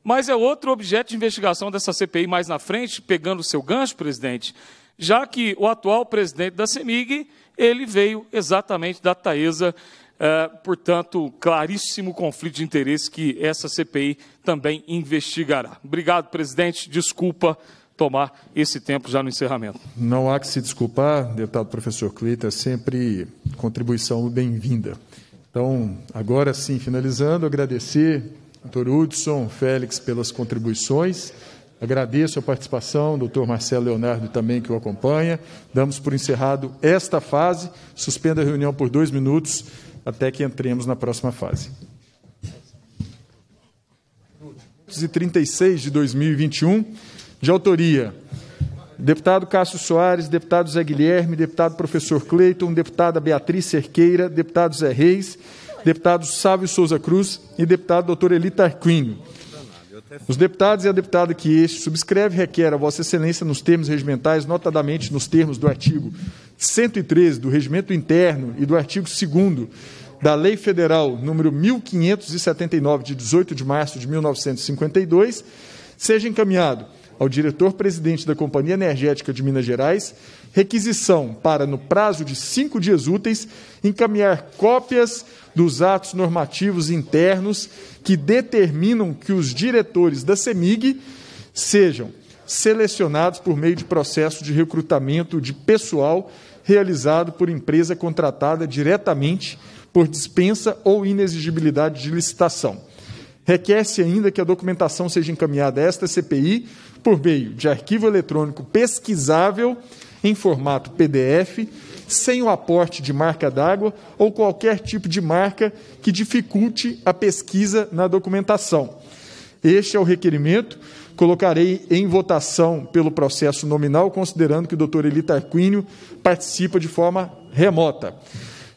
mas é outro objeto de investigação dessa CPI mais na frente, pegando o seu gancho, presidente, já que o atual presidente da CEMIG, ele veio exatamente da Taesa, é, portanto, claríssimo conflito de interesse que essa CPI também investigará. Obrigado, presidente, desculpa tomar esse tempo já no encerramento. Não há que se desculpar, deputado professor Clita, é sempre contribuição bem-vinda. Então, agora sim, finalizando, agradecer doutor Hudson, Félix, pelas contribuições. Agradeço a participação, doutor Marcelo Leonardo também que o acompanha. Damos por encerrado esta fase. Suspendo a reunião por dois minutos até que entremos na próxima fase. 36 de 2021 de autoria. Deputado Cássio Soares, deputado Zé Guilherme, deputado professor Cleiton, deputada Beatriz Cerqueira, deputado Zé Reis, deputado Sávio Souza Cruz e deputado doutor Eli Tarquínio. Os deputados e a deputada que este subscreve requer a Vossa Excelência, nos termos regimentais, notadamente nos termos do artigo 113 do Regimento Interno e do artigo 2 da Lei Federal número 1579, de 18 de março de 1952, seja encaminhado ao diretor-presidente da Companhia Energética de Minas Gerais requisição para, no prazo de cinco dias úteis, encaminhar cópias dos atos normativos internos que determinam que os diretores da CEMIG sejam selecionados por meio de processo de recrutamento de pessoal realizado por empresa contratada diretamente por dispensa ou inexigibilidade de licitação. Requer-se ainda que a documentação seja encaminhada a esta CPI por meio de arquivo eletrônico pesquisável em formato PDF, sem o aporte de marca d'água ou qualquer tipo de marca que dificulte a pesquisa na documentação. Este é o requerimento. Colocarei em votação pelo processo nominal, considerando que o doutor Eli Tarquínio participa de forma remota.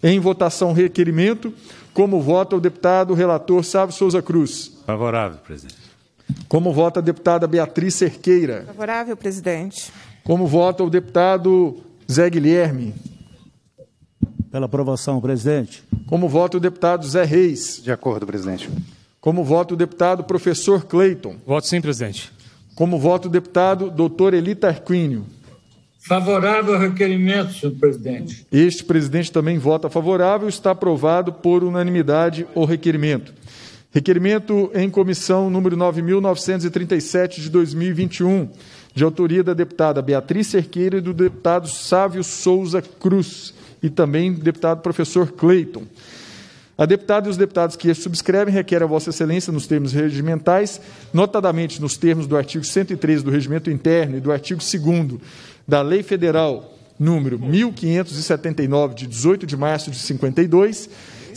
Em votação, requerimento. Como vota o deputado relator Sávio Souza Cruz? Favorável, presidente. Como vota a deputada Beatriz Cerqueira? Favorável, presidente. Como vota o deputado Zé Guilherme? Pela aprovação, presidente. Como vota o deputado Zé Reis? De acordo, presidente. Como vota o deputado professor Cleiton? Voto sim, presidente. Como vota o deputado doutor Elita Arquínio? Favorável ao requerimento, senhor presidente. Este presidente também vota favorável, está aprovado por unanimidade o requerimento. Requerimento em comissão número 9.937 de 2021, de autoria da deputada Beatriz Cerqueira e do deputado Sávio Souza Cruz e também deputado professor Cleiton. A deputada e os deputados que subscrevem requerem a Vossa Excelência, nos termos regimentais, notadamente nos termos do artigo 103 do Regimento Interno e do artigo 2 da Lei Federal número 1579, de 18 de março de 52,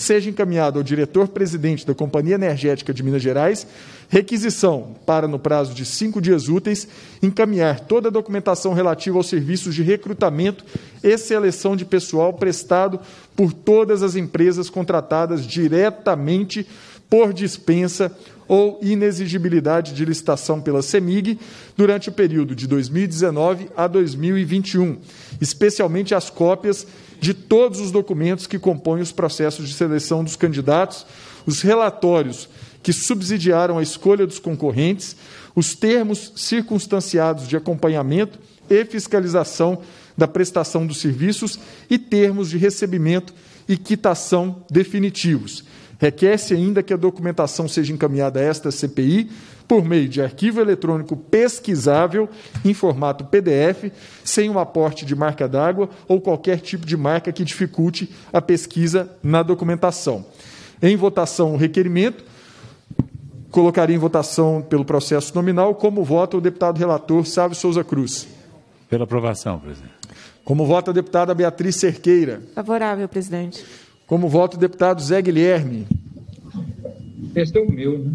seja encaminhado ao diretor-presidente da Companhia Energética de Minas Gerais requisição para, no prazo de cinco dias úteis, encaminhar toda a documentação relativa aos serviços de recrutamento e seleção de pessoal prestado por todas as empresas contratadas diretamente por dispensa ou inexigibilidade de licitação pela CEMIG durante o período de 2019 a 2021, especialmente as cópias de todos os documentos que compõem os processos de seleção dos candidatos, os relatórios que subsidiaram a escolha dos concorrentes, os termos circunstanciados de acompanhamento e fiscalização da prestação dos serviços e termos de recebimento e quitação definitivos. Requer-se ainda que a documentação seja encaminhada a esta CPI por meio de arquivo eletrônico pesquisável em formato PDF, sem o um aporte de marca d'água ou qualquer tipo de marca que dificulte a pesquisa na documentação. Em votação, o requerimento. Colocaria em votação pelo processo nominal. Como vota o deputado relator Sávio Souza Cruz? Pela aprovação, presidente. Como vota a deputada Beatriz Cerqueira? Favorável, presidente. Como vota o deputado Zé Guilherme? Este é o meu, né?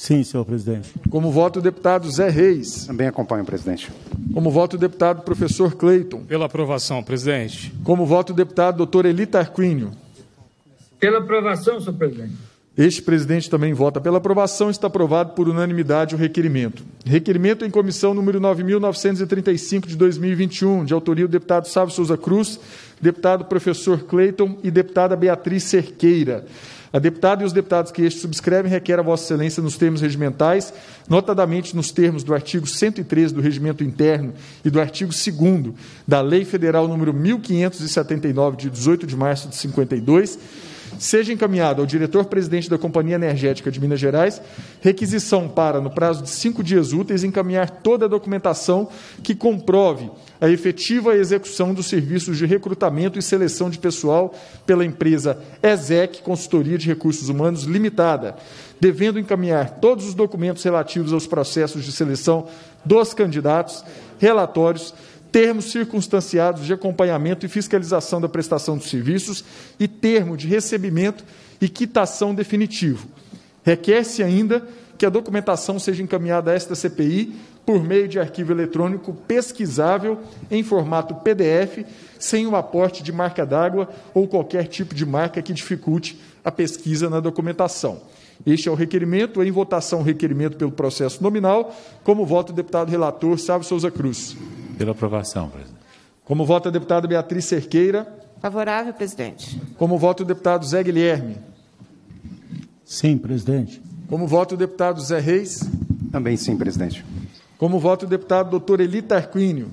Sim, senhor presidente. Como voto o deputado Zé Reis. Também acompanho, presidente. Como voto o deputado professor Cleiton. Pela aprovação, presidente. Como voto o deputado doutor Elita Tarquínio. Pela aprovação, senhor presidente. Este presidente também vota pela aprovação. Está aprovado por unanimidade o requerimento. Requerimento em comissão número 9.935 de 2021, de autoria do deputado Sávio Souza Cruz, deputado professor Cleiton e deputada Beatriz Cerqueira. A deputada e os deputados que este subscrevem requer a Vossa Excelência nos termos regimentais, notadamente nos termos do artigo 113 do Regimento Interno e do artigo 2 da Lei Federal número 1579 de 18 de março de 52, seja encaminhado ao diretor-presidente da Companhia Energética de Minas Gerais requisição para, no prazo de cinco dias úteis, encaminhar toda a documentação que comprove a efetiva execução dos serviços de recrutamento e seleção de pessoal pela empresa ESEC, Consultoria de Recursos Humanos Limitada, devendo encaminhar todos os documentos relativos aos processos de seleção dos candidatos, relatórios termos circunstanciados de acompanhamento e fiscalização da prestação dos serviços e termo de recebimento e quitação definitivo. Requer-se ainda que a documentação seja encaminhada a esta CPI por meio de arquivo eletrônico pesquisável em formato PDF, sem o aporte de marca d'água ou qualquer tipo de marca que dificulte a pesquisa na documentação. Este é o requerimento, em votação, requerimento pelo processo nominal, como voto o deputado relator Sávio Souza Cruz. Pela aprovação, presidente. Como vota a deputada Beatriz Cerqueira? Favorável, presidente. Como vota o deputado Zé Guilherme? Sim, presidente. Como vota o deputado Zé Reis? Também sim, presidente. Como vota o deputado doutor Eli Tarquínio?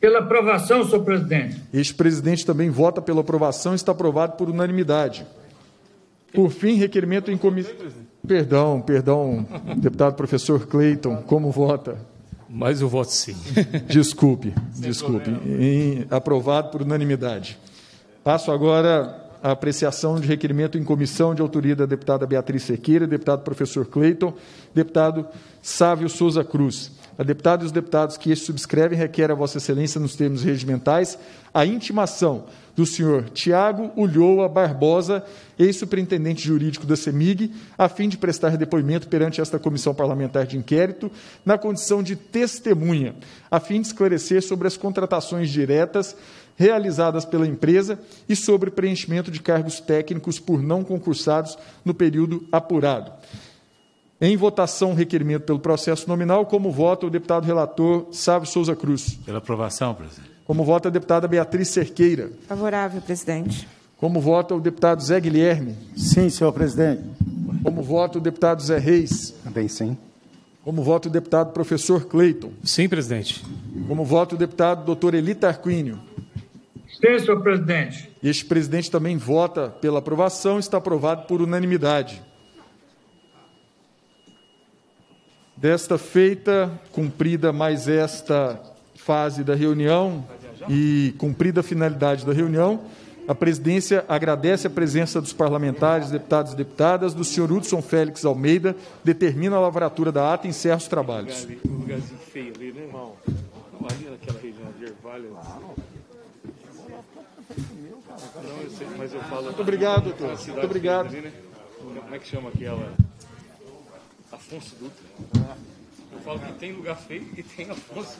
Pela aprovação, senhor presidente. Este presidente também vota pela aprovação, está aprovado por unanimidade. Por fim, requerimento em comissão. Perdão, perdão, deputado professor Cleiton, como vota? Mas o voto sim. Desculpe, desculpe. Em, aprovado por unanimidade. Passo agora à apreciação de requerimento em comissão de autoria da deputada Beatriz Sequeira, deputado professor Cleiton, deputado Sávio Souza Cruz a deputada e os deputados que este subscrevem requer a Vossa Excelência, nos termos regimentais, a intimação do senhor Tiago Ulloa Barbosa, ex-superintendente jurídico da CEMIG, a fim de prestar depoimento perante esta comissão parlamentar de inquérito, na condição de testemunha, a fim de esclarecer sobre as contratações diretas realizadas pela empresa e sobre preenchimento de cargos técnicos por não concursados no período apurado. Em votação, requerimento pelo processo nominal. Como vota o deputado relator Sávio Souza Cruz? Pela aprovação, presidente. Como vota a deputada Beatriz Cerqueira? Favorável, presidente. Como vota o deputado Zé Guilherme? Sim, senhor presidente. Como vota o deputado Zé Reis? Também sim. Como vota o deputado professor Cleiton? Sim, presidente. Como vota o deputado doutor Eli Tarquínio? Sim, senhor presidente. Este presidente também vota pela aprovação, está aprovado por unanimidade. Desta feita, cumprida mais esta fase da reunião e cumprida a finalidade da reunião, a presidência agradece a presença dos parlamentares, deputados e deputadas, do senhor Hudson Félix Almeida, determina a lavratura da ata e encerra os trabalhos. Muito obrigado, doutor. Muito obrigado. Né? Como é que chama aquela? Afonso Dutra. Eu falo que tem lugar feio e tem Afonso.